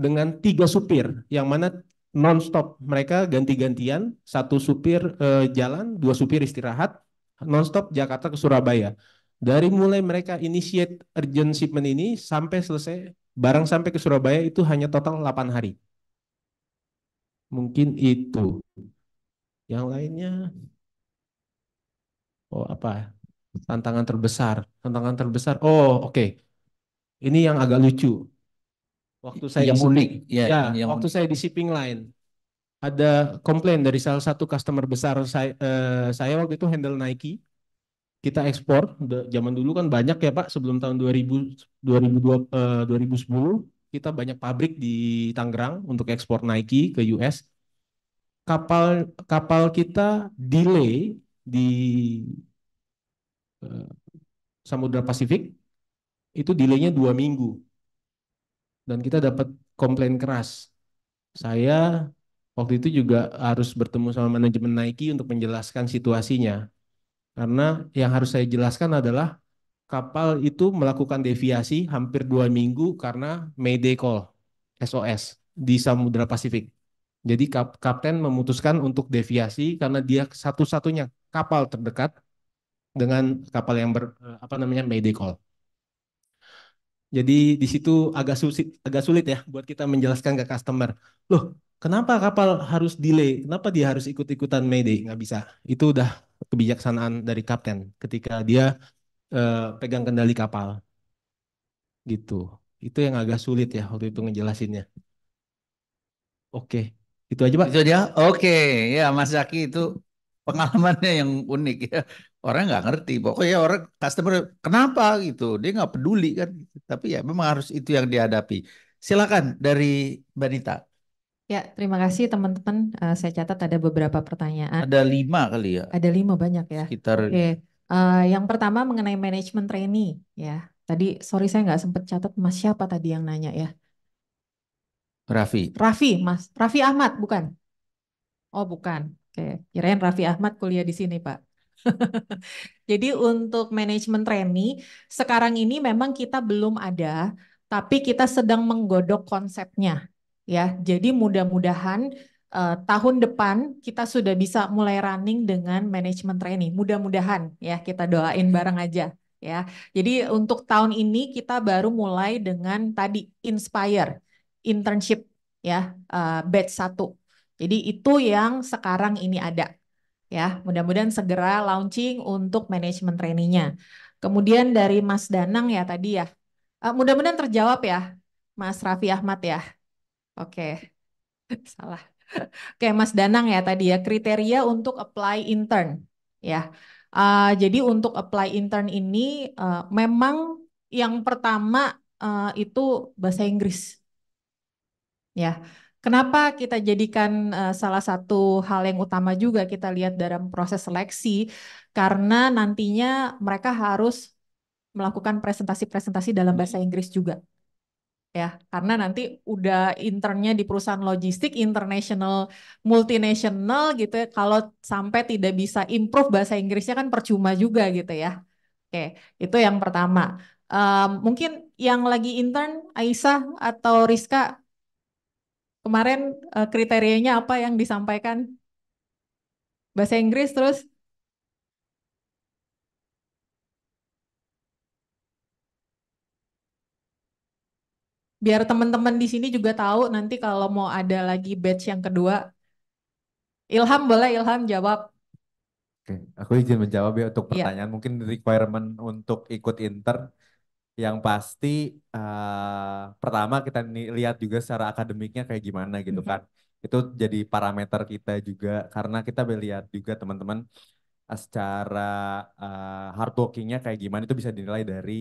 dengan tiga supir, yang mana non-stop mereka ganti-gantian, satu supir uh, jalan, dua supir istirahat, non-stop Jakarta ke Surabaya. Dari mulai mereka initiate urgent shipment ini sampai selesai Barang sampai ke Surabaya itu hanya total 8 hari. Mungkin itu. Yang lainnya, oh apa? Ya? Tantangan terbesar. Tantangan terbesar. Oh, oke. Okay. Ini yang agak lucu. Waktu saya yang unik. Ya, ya yang waktu unik. saya di shipping line ada komplain dari salah satu customer besar saya, eh, saya waktu itu handle Nike kita ekspor zaman dulu kan banyak ya Pak sebelum tahun 2000 2002 eh, 2010 kita banyak pabrik di Tangerang untuk ekspor Nike ke US kapal kapal kita delay di eh, Samudra Pasifik itu delaynya dua minggu dan kita dapat komplain keras saya waktu itu juga harus bertemu sama manajemen Nike untuk menjelaskan situasinya karena yang harus saya jelaskan adalah kapal itu melakukan deviasi hampir dua minggu karena Mayday Call, SOS, di Samudra Pasifik. Jadi kap kapten memutuskan untuk deviasi karena dia satu-satunya kapal terdekat dengan kapal yang ber, eh, apa namanya Mayday Call. Jadi di situ agak sulit, agak sulit ya buat kita menjelaskan ke customer. Loh, Kenapa kapal harus delay? Kenapa dia harus ikut-ikutan Mayday? Nggak bisa. Itu udah kebijaksanaan dari kapten ketika dia eh, pegang kendali kapal. Gitu. Itu yang agak sulit ya waktu itu ngejelasinnya. Oke, itu aja Pak. Itu aja. Oke, ya Mas Zaki itu pengalamannya yang unik ya. Orang nggak ngerti, pokoknya orang customer kenapa gitu, dia nggak peduli kan. Tapi ya memang harus itu yang dihadapi. Silakan dari Mbak Nita. Ya, terima kasih teman-teman. Uh, saya catat ada beberapa pertanyaan. Ada lima kali ya? Ada lima banyak ya. Sekitar. Okay. Uh, eh, yang pertama mengenai manajemen trainee ya. Tadi sorry saya nggak sempat catat mas siapa tadi yang nanya ya? Raffi. Raffi, mas. Raffi Ahmad bukan? Oh bukan. Oke, okay. kirain Raffi Ahmad kuliah di sini pak. Jadi untuk manajemen trainee sekarang ini memang kita belum ada, tapi kita sedang menggodok konsepnya ya. Jadi mudah-mudahan uh, tahun depan kita sudah bisa mulai running dengan manajemen training. Mudah-mudahan ya kita doain bareng aja ya. Jadi untuk tahun ini kita baru mulai dengan tadi inspire internship ya uh, batch 1. Jadi itu yang sekarang ini ada ya. Mudah-mudahan segera launching untuk manajemen trainingnya. Kemudian dari Mas Danang ya tadi ya. Uh, mudah-mudahan terjawab ya Mas Raffi Ahmad ya. Oke, salah. Oke, Mas Danang ya tadi ya kriteria untuk apply intern ya. Uh, jadi untuk apply intern ini uh, memang yang pertama uh, itu bahasa Inggris. Ya. Kenapa kita jadikan uh, salah satu hal yang utama juga kita lihat dalam proses seleksi karena nantinya mereka harus melakukan presentasi-presentasi dalam bahasa Inggris juga ya karena nanti udah internnya di perusahaan logistik international multinational gitu ya kalau sampai tidak bisa improve bahasa Inggrisnya kan percuma juga gitu ya oke itu yang pertama um, mungkin yang lagi intern Aisyah atau Rizka kemarin uh, kriterianya apa yang disampaikan bahasa Inggris terus biar teman-teman di sini juga tahu nanti kalau mau ada lagi batch yang kedua. Ilham boleh Ilham jawab. Oke, aku izin menjawab ya untuk iya. pertanyaan yeah. mungkin requirement untuk ikut intern yang pasti uh, pertama kita lihat juga secara akademiknya kayak gimana gitu mm-hmm. kan. Mm -hmm. Itu jadi parameter kita juga karena kita melihat juga teman-teman eh, secara uh, eh, hard kayak gimana itu bisa dinilai dari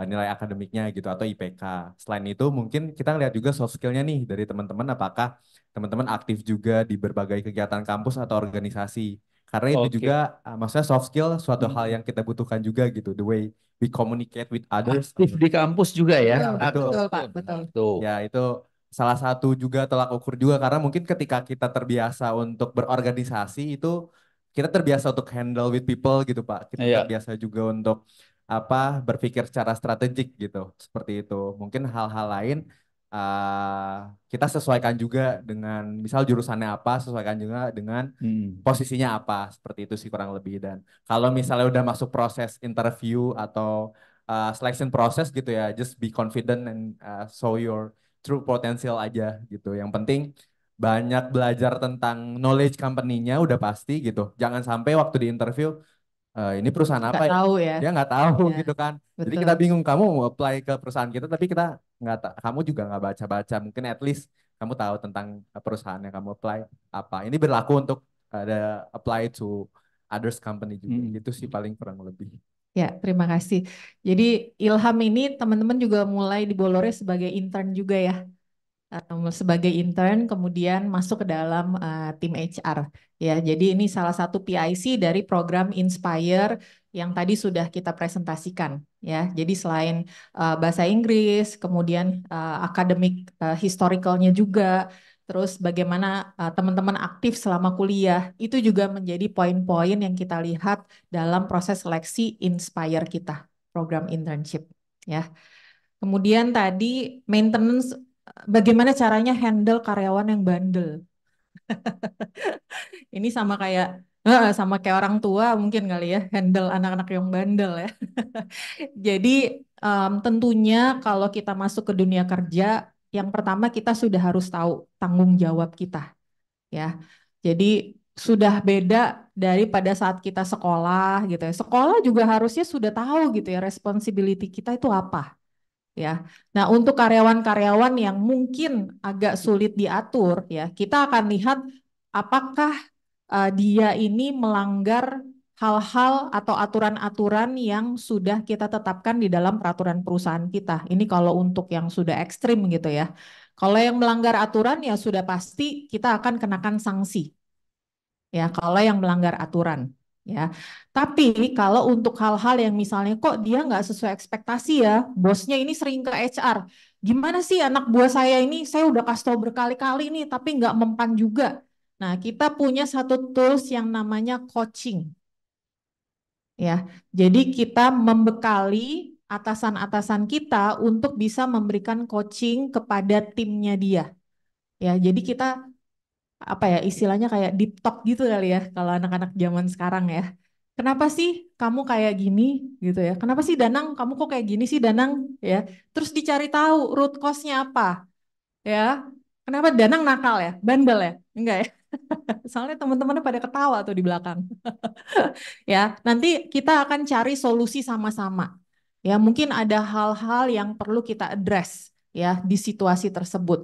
Eh, nilai akademiknya gitu atau IPK. Selain itu mungkin kita lihat juga soft skillnya nih dari teman-teman apakah teman-teman aktif juga di berbagai kegiatan kampus atau organisasi. Karena itu okay. juga uh, maksudnya soft skill suatu hmm. hal yang kita butuhkan juga gitu. The way we communicate with others. Aktif di kampus juga ya. ya betul, betul Pak, betul. betul. Gitu. Ya itu salah satu juga telak ukur juga karena mungkin ketika kita terbiasa untuk berorganisasi itu kita terbiasa untuk handle with people gitu Pak. Kita yeah. terbiasa juga untuk apa berpikir secara strategik gitu seperti itu mungkin hal-hal lain uh, kita sesuaikan juga dengan misal jurusannya apa sesuaikan juga dengan hmm. posisinya apa seperti itu sih kurang lebih dan kalau misalnya udah masuk proses interview atau uh, selection proses gitu ya just be confident and uh, show your true potential aja gitu yang penting banyak belajar tentang knowledge company-nya udah pasti gitu jangan sampai waktu di interview uh, ini perusahaan gak apa ya? tahu ya. Dia nggak tahu ya, gitu kan. Betul. Jadi kita bingung kamu mau apply ke perusahaan kita tapi kita nggak kamu juga nggak baca-baca. Mungkin at least kamu tahu tentang eh, perusahaan yang kamu apply apa. Ini berlaku untuk ada uh, apply to others company juga. Hmm. Itu sih paling kurang lebih. Ya, terima kasih. Jadi Ilham ini teman-teman juga mulai dibolornya sebagai intern juga ya um, sebagai intern kemudian masuk ke dalam uh, tim HR ya. Jadi ini salah satu PIC dari program Inspire yang tadi sudah kita presentasikan ya. Jadi selain uh, bahasa Inggris, kemudian uh, akademik uh, historicalnya juga, terus bagaimana uh, teman-teman uh, aktif selama kuliah itu juga menjadi poin-poin yang kita lihat dalam proses seleksi Inspire kita program internship ya. Kemudian tadi maintenance bagaimana caranya handle karyawan yang bandel. Ini sama kayak sama kayak orang tua mungkin kali ya handle anak-anak yang bandel ya. Jadi um, tentunya kalau kita masuk ke dunia kerja, yang pertama kita sudah harus tahu tanggung jawab kita ya. Jadi sudah beda dari pada saat kita sekolah gitu ya. Sekolah juga harusnya sudah tahu gitu ya responsibility kita itu apa ya. Nah, untuk karyawan-karyawan yang mungkin agak sulit diatur ya, kita akan lihat apakah uh, dia ini melanggar hal-hal atau aturan-aturan yang sudah kita tetapkan di dalam peraturan perusahaan kita. Ini kalau untuk yang sudah ekstrim gitu ya. Kalau yang melanggar aturan ya sudah pasti kita akan kenakan sanksi. Ya, kalau yang melanggar aturan ya. Tapi kalau untuk hal-hal yang misalnya kok dia nggak sesuai ekspektasi ya, bosnya ini sering ke HR. Gimana sih anak buah saya ini? Saya udah kasih tau berkali-kali nih, tapi nggak mempan juga. Nah, kita punya satu tools yang namanya coaching. Ya, jadi kita membekali atasan-atasan kita untuk bisa memberikan coaching kepada timnya dia. Ya, jadi kita apa ya istilahnya kayak deep talk gitu kali ya kalau anak-anak zaman sekarang ya. Kenapa sih kamu kayak gini gitu ya? Kenapa sih Danang kamu kok kayak gini sih Danang ya? Terus dicari tahu root cause-nya apa. Ya. Kenapa Danang nakal ya? Bandel ya? Enggak ya? Soalnya teman-temannya pada ketawa tuh di belakang. ya, nanti kita akan cari solusi sama-sama. Ya, mungkin ada hal-hal yang perlu kita address ya di situasi tersebut.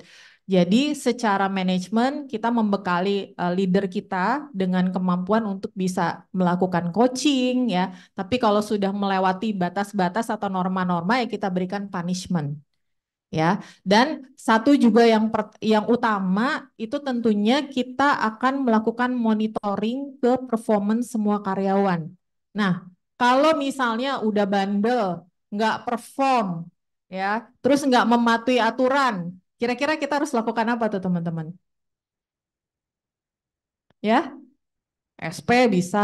Jadi secara manajemen kita membekali uh, leader kita dengan kemampuan untuk bisa melakukan coaching ya. Tapi kalau sudah melewati batas-batas atau norma-norma ya kita berikan punishment. Ya. Dan satu juga yang per, yang utama itu tentunya kita akan melakukan monitoring ke performance semua karyawan. Nah, kalau misalnya udah bandel, nggak perform ya, terus nggak mematuhi aturan, Kira-kira kita harus lakukan apa tuh teman-teman? Ya, SP bisa.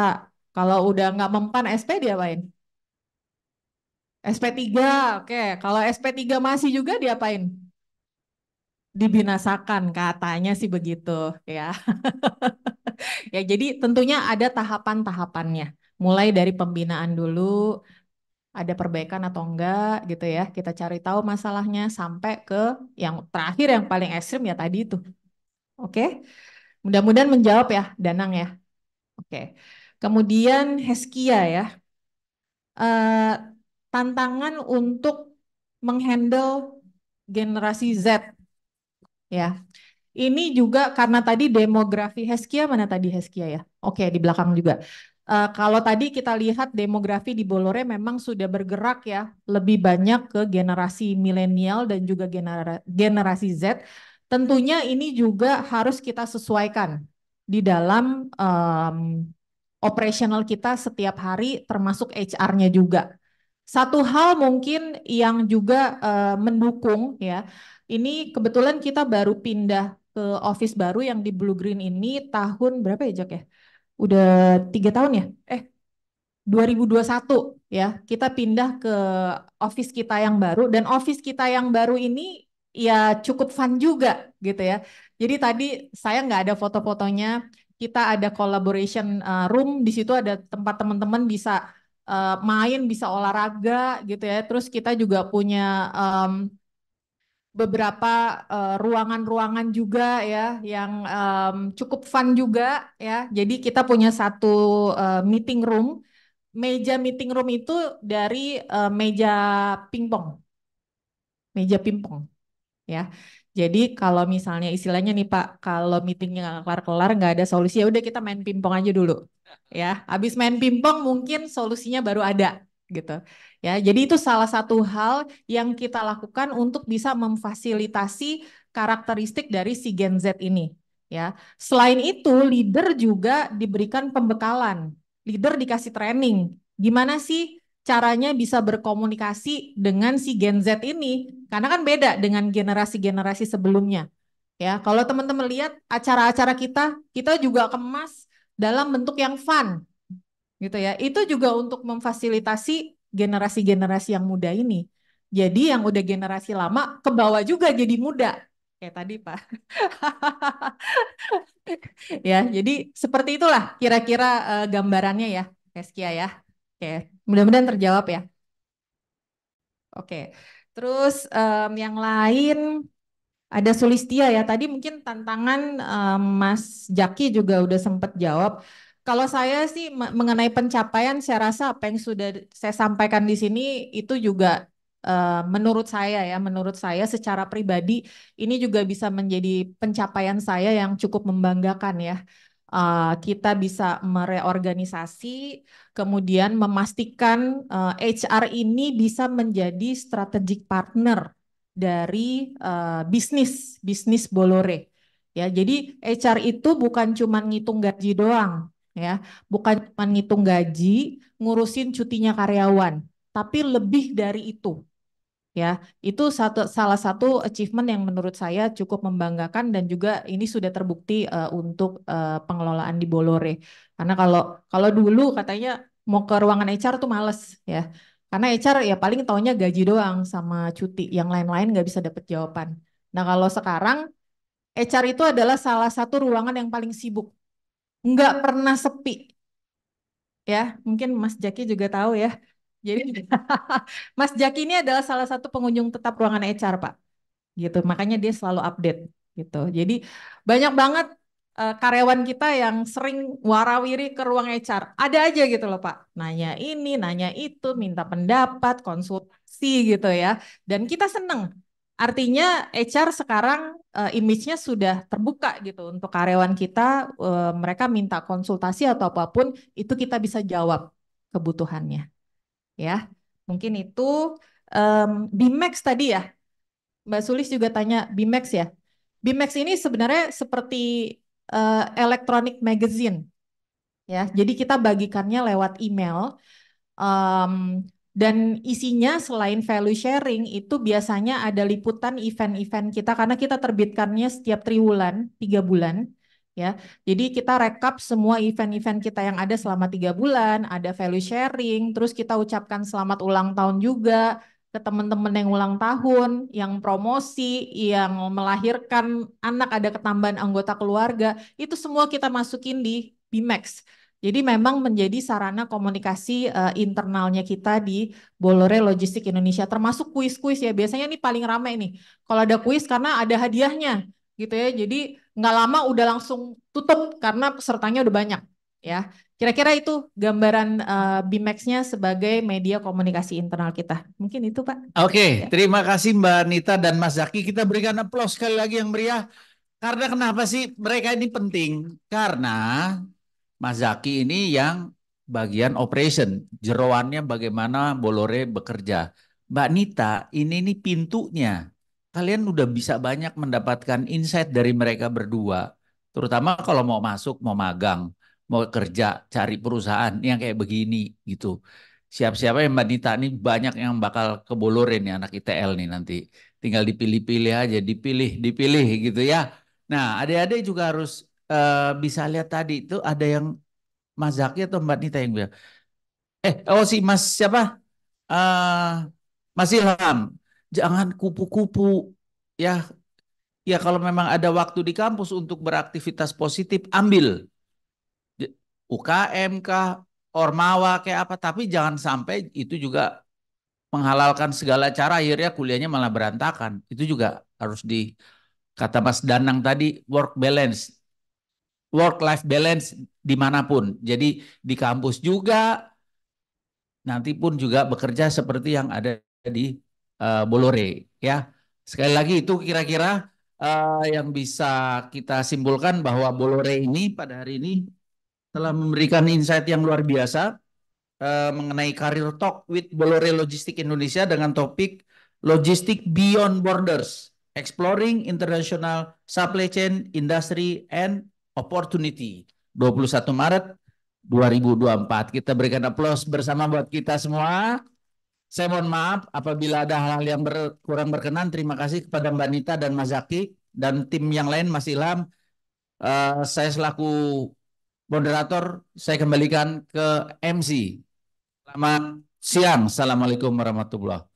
Kalau udah nggak mempan SP diapain? SP3, oke. Kalau SP3 masih juga diapain? Dibinasakan, katanya sih begitu, ya. ya, jadi tentunya ada tahapan-tahapannya. Mulai dari pembinaan dulu, ada perbaikan atau enggak gitu ya. Kita cari tahu masalahnya sampai ke yang terakhir yang paling ekstrim ya tadi itu. Oke, mudah-mudahan menjawab ya Danang ya. Oke, kemudian Heskia ya. Uh, tantangan untuk menghandle generasi Z ya. Ini juga karena tadi demografi Heskia mana tadi Heskia ya? Oke, di belakang juga uh, kalau tadi kita lihat demografi di Bolore memang sudah bergerak ya lebih banyak ke generasi milenial dan juga genera generasi Z. Tentunya ini juga harus kita sesuaikan di dalam um, operasional kita setiap hari termasuk HR-nya juga. Satu hal mungkin yang juga uh, mendukung ya. Ini kebetulan kita baru pindah ke office baru yang di Blue Green ini tahun berapa ya Jack ya? udah tiga tahun ya eh 2021 ya kita pindah ke office kita yang baru dan office kita yang baru ini ya cukup fun juga gitu ya jadi tadi saya nggak ada foto-fotonya kita ada collaboration eh, room di situ ada tempat teman-teman bisa eh, main bisa olahraga gitu ya terus kita juga punya um, beberapa eh, ruangan-ruangan uh, juga ya yang um, cukup fun juga ya. Jadi kita punya satu uh, meeting room. Meja meeting room itu dari uh, meja pingpong. Meja pingpong ya. Jadi kalau misalnya istilahnya nih Pak, kalau meetingnya nggak kelar-kelar nggak ada solusi ya udah kita main pingpong aja dulu ya. abis main pingpong mungkin solusinya baru ada gitu. Ya, jadi itu salah satu hal yang kita lakukan untuk bisa memfasilitasi karakteristik dari si Gen Z ini. Ya, selain itu leader juga diberikan pembekalan. Leader dikasih training. Gimana sih caranya bisa berkomunikasi dengan si Gen Z ini? Karena kan beda dengan generasi-generasi sebelumnya. Ya, kalau teman-teman lihat acara-acara kita, kita juga kemas dalam bentuk yang fun. Gitu ya. Itu juga untuk memfasilitasi generasi-generasi yang muda ini. Jadi yang udah generasi lama ke bawah juga jadi muda kayak tadi Pak. ya, jadi seperti itulah kira-kira uh, gambarannya ya, Keskia ya. Oke, mudah-mudahan terjawab ya. Oke. Terus um, yang lain ada Sulistia ya. Tadi mungkin tantangan um, Mas Jaki juga udah sempat jawab. Kalau saya sih mengenai pencapaian, saya rasa apa yang sudah saya sampaikan di sini itu juga uh, menurut saya ya, menurut saya secara pribadi ini juga bisa menjadi pencapaian saya yang cukup membanggakan ya. Uh, kita bisa mereorganisasi, kemudian memastikan uh, eh, HR ini bisa menjadi strategic partner dari uh, bisnis bisnis Bolore. Ya, jadi HR itu bukan cuma ngitung gaji doang, ya bukan cuma ngitung gaji ngurusin cutinya karyawan tapi lebih dari itu ya itu satu salah satu achievement yang menurut saya cukup membanggakan dan juga ini sudah terbukti uh, untuk uh, pengelolaan di Bolore karena kalau kalau dulu katanya mau ke ruangan HR tuh males ya karena HR ya paling taunya gaji doang sama cuti yang lain-lain nggak bisa dapet jawaban nah kalau sekarang HR itu adalah salah satu ruangan yang paling sibuk nggak pernah sepi. Ya, mungkin Mas Jaki juga tahu ya. Jadi Mas Jaki ini adalah salah satu pengunjung tetap ruangan HR, Pak. Gitu. Makanya dia selalu update gitu. Jadi banyak banget uh, karyawan kita yang sering warawiri ke ruang HR. Ada aja gitu loh, Pak. Nanya ini, nanya itu, minta pendapat, konsultasi gitu ya. Dan kita seneng Artinya HR sekarang uh, image-nya sudah terbuka gitu untuk karyawan kita, uh, mereka minta konsultasi atau apapun itu kita bisa jawab kebutuhannya. Ya. Mungkin itu um, Bimax tadi ya. Mbak Sulis juga tanya Bimax ya. Bimax ini sebenarnya seperti uh, electronic magazine. Ya, jadi kita bagikannya lewat email. Um, dan isinya selain value sharing itu biasanya ada liputan event-event kita karena kita terbitkannya setiap triwulan tiga bulan ya jadi kita rekap semua event-event kita yang ada selama tiga bulan ada value sharing terus kita ucapkan selamat ulang tahun juga ke teman-teman yang ulang tahun, yang promosi, yang melahirkan anak, ada ketambahan anggota keluarga, itu semua kita masukin di BIMEX. Jadi memang menjadi sarana komunikasi uh, internalnya kita di Bolore Logistik Indonesia, termasuk kuis-kuis ya. Biasanya ini paling ramai nih. Kalau ada kuis karena ada hadiahnya gitu ya. Jadi nggak lama udah langsung tutup karena pesertanya udah banyak ya. Kira-kira itu gambaran uh, eh, BIMEX-nya sebagai media komunikasi internal kita. Mungkin itu Pak. Oke, okay, ya. terima kasih Mbak Nita dan Mas Zaki. Kita berikan aplaus sekali lagi yang meriah. Karena kenapa sih mereka ini penting? Karena Mas Zaki ini yang bagian operation, jeroannya bagaimana Bolore bekerja. Mbak Nita, ini nih pintunya. Kalian udah bisa banyak mendapatkan insight dari mereka berdua, terutama kalau mau masuk, mau magang, mau kerja, cari perusahaan yang kayak begini gitu. Siap-siapa yang Mbak Nita ini banyak yang bakal ke Bolore nih anak ITL nih nanti. Tinggal dipilih-pilih aja, dipilih, dipilih gitu ya. Nah, adik-adik juga harus Eh, bisa lihat tadi itu ada yang Mas Zaki atau Mbak Nita yang bilang, eh oh si Mas siapa? Uh, Mas Ilham, jangan kupu-kupu ya. Ya kalau memang ada waktu di kampus untuk beraktivitas positif, ambil. UKM kah, Ormawa kayak apa, tapi jangan sampai itu juga menghalalkan segala cara akhirnya kuliahnya malah berantakan. Itu juga harus di kata Mas Danang tadi work balance work life balance dimanapun. Jadi di kampus juga, nanti pun juga bekerja seperti yang ada di uh, eh, Bolore. Ya, sekali lagi itu kira-kira uh, yang bisa kita simpulkan bahwa Bolore ini pada hari ini telah memberikan insight yang luar biasa uh, mengenai karir talk with Bolore Logistik Indonesia dengan topik Logistik Beyond Borders, Exploring International Supply Chain Industry and opportunity 21 Maret 2024. Kita berikan aplaus bersama buat kita semua. Saya mohon maaf apabila ada hal-hal yang ber, kurang berkenan. Terima kasih kepada Mbak Nita dan Mas Zaki dan tim yang lain Mas Ilham. Uh, saya selaku moderator, saya kembalikan ke MC. Selamat siang. Assalamualaikum warahmatullahi wabarakatuh.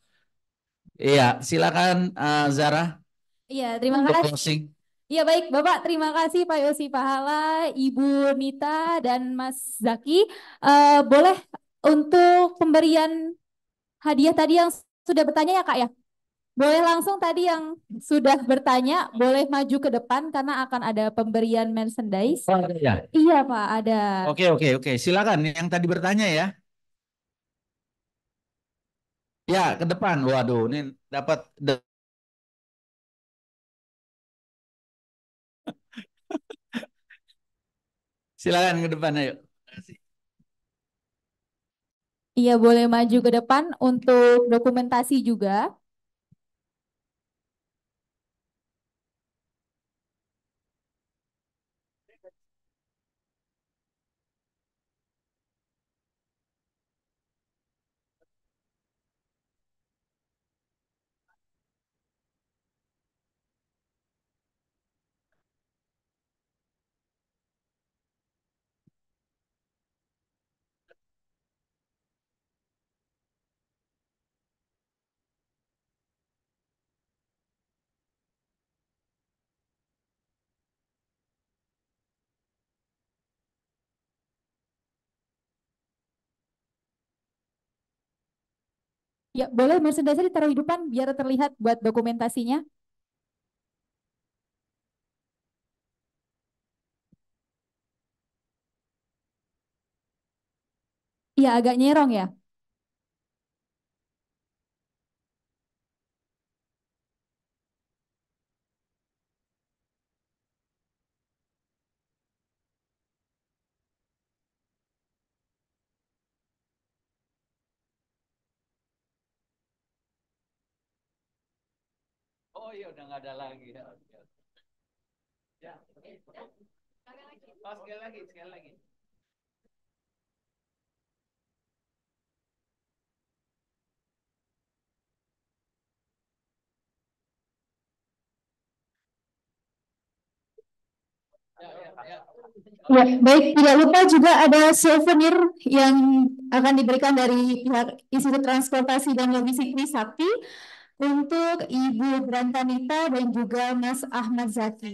Iya, silakan uh, Zara. Iya, terima kasih. Ya baik Bapak, terima kasih Pak Yosi Pahala, Ibu Nita dan Mas Zaki. Uh, boleh untuk pemberian hadiah tadi yang sudah bertanya ya Kak ya? Boleh langsung tadi yang sudah bertanya, boleh maju ke depan karena akan ada pemberian merchandise. Oh, ya? Iya Pak, ada. Oke, oke, oke. Silakan yang tadi bertanya ya. Ya, ke depan. Waduh, ini dapat Silakan ke depan ayo. Iya boleh maju ke depan untuk dokumentasi juga. Ya, boleh merchandise ditaruh di depan biar terlihat buat dokumentasinya. Ya agak nyerong ya. ya udah nggak ada lagi. Ya. ya. Oh, sekali lagi, sekali lagi. Ya, ya, ya. ya, baik. Tidak lupa juga ada souvenir yang akan diberikan dari pihak Institut Transportasi dan Logistik Trisakti untuk Ibu Brantanita dan juga Mas Ahmad Zaki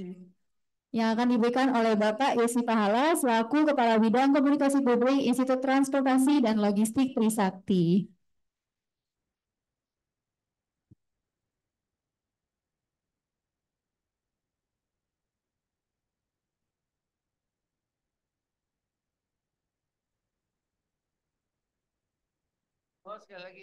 yang akan diberikan oleh Bapak Yosi Pahala selaku Kepala Bidang Komunikasi Publik Institut Transportasi dan Logistik Trisakti. Oh, sekali lagi.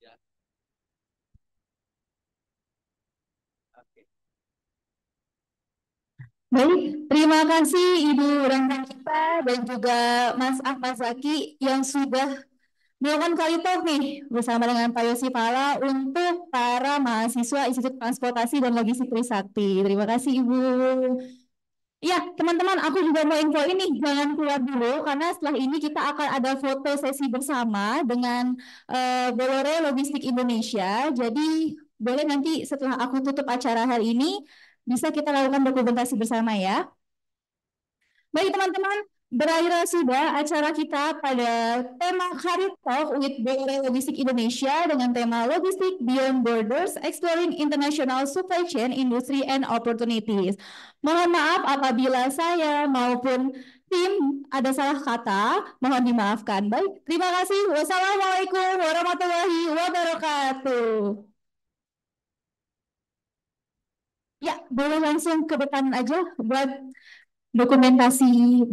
Ya. Baik, terima kasih Ibu Rangka kita dan juga Mas Ahmad Zaki yang sudah melakukan kali nih bersama dengan Pak Yosi Pala untuk para mahasiswa Institut Transportasi dan Logistik Trisakti. Terima kasih Ibu. Iya, teman-teman, aku juga mau info ini. Jangan keluar dulu, karena setelah ini kita akan ada foto sesi bersama dengan uh, Bolore Logistik Indonesia. Jadi, boleh nanti setelah aku tutup acara hari ini, bisa kita lakukan dokumentasi bersama ya. Baik, teman-teman, Berakhir sudah acara kita pada tema Hari Talk with BRI Logistik Indonesia dengan tema Logistik Beyond Borders, Exploring International Supply Chain, Industry, and Opportunities. Mohon maaf apabila saya maupun tim ada salah kata, mohon dimaafkan. Baik, terima kasih. Wassalamualaikum warahmatullahi wabarakatuh. Ya, boleh langsung ke depan aja buat dokumentasi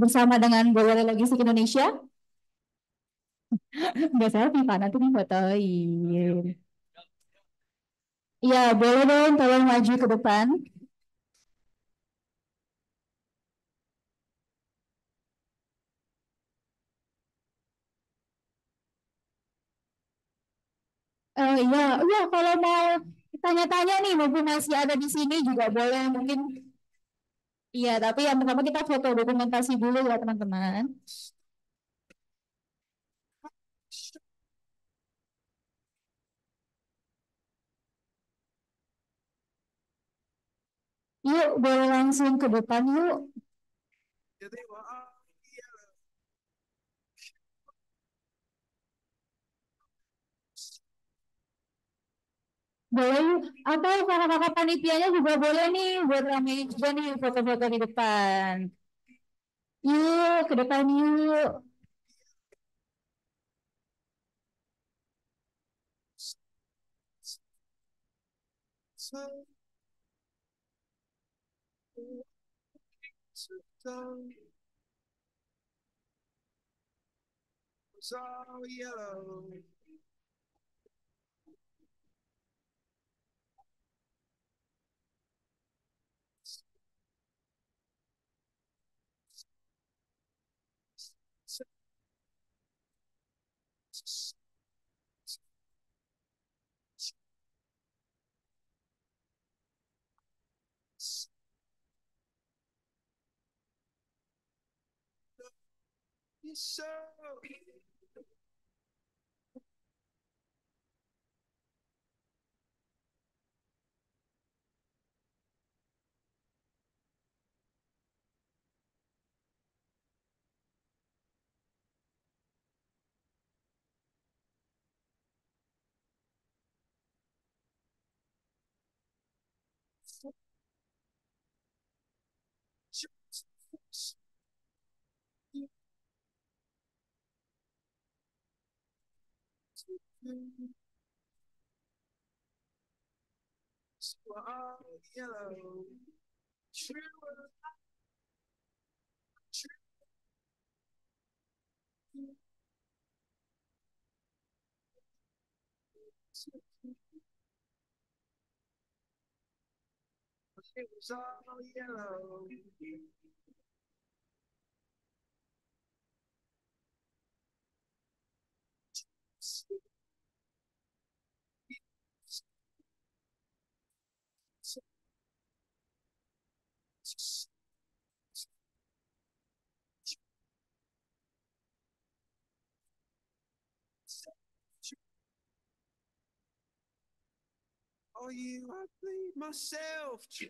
bersama dengan Gorilla Logistik Indonesia? Enggak selfie Pak, nanti difotoin. Iya, boleh dong tolong maju ke depan. Oh iya, iya kalau mau tanya-tanya nih, mumpung masih ada di sini juga boleh mungkin Iya, tapi yang pertama kita foto dokumentasi dulu ya teman-teman. Yuk, boleh langsung ke depan yuk. boleh atau kakak-kakak panitianya juga boleh nih buat kami juga nih foto-foto di depan yuk ke depan yuk So yellow. So. Squad yellow. True. True. It was all yellow. you, I bleed myself change.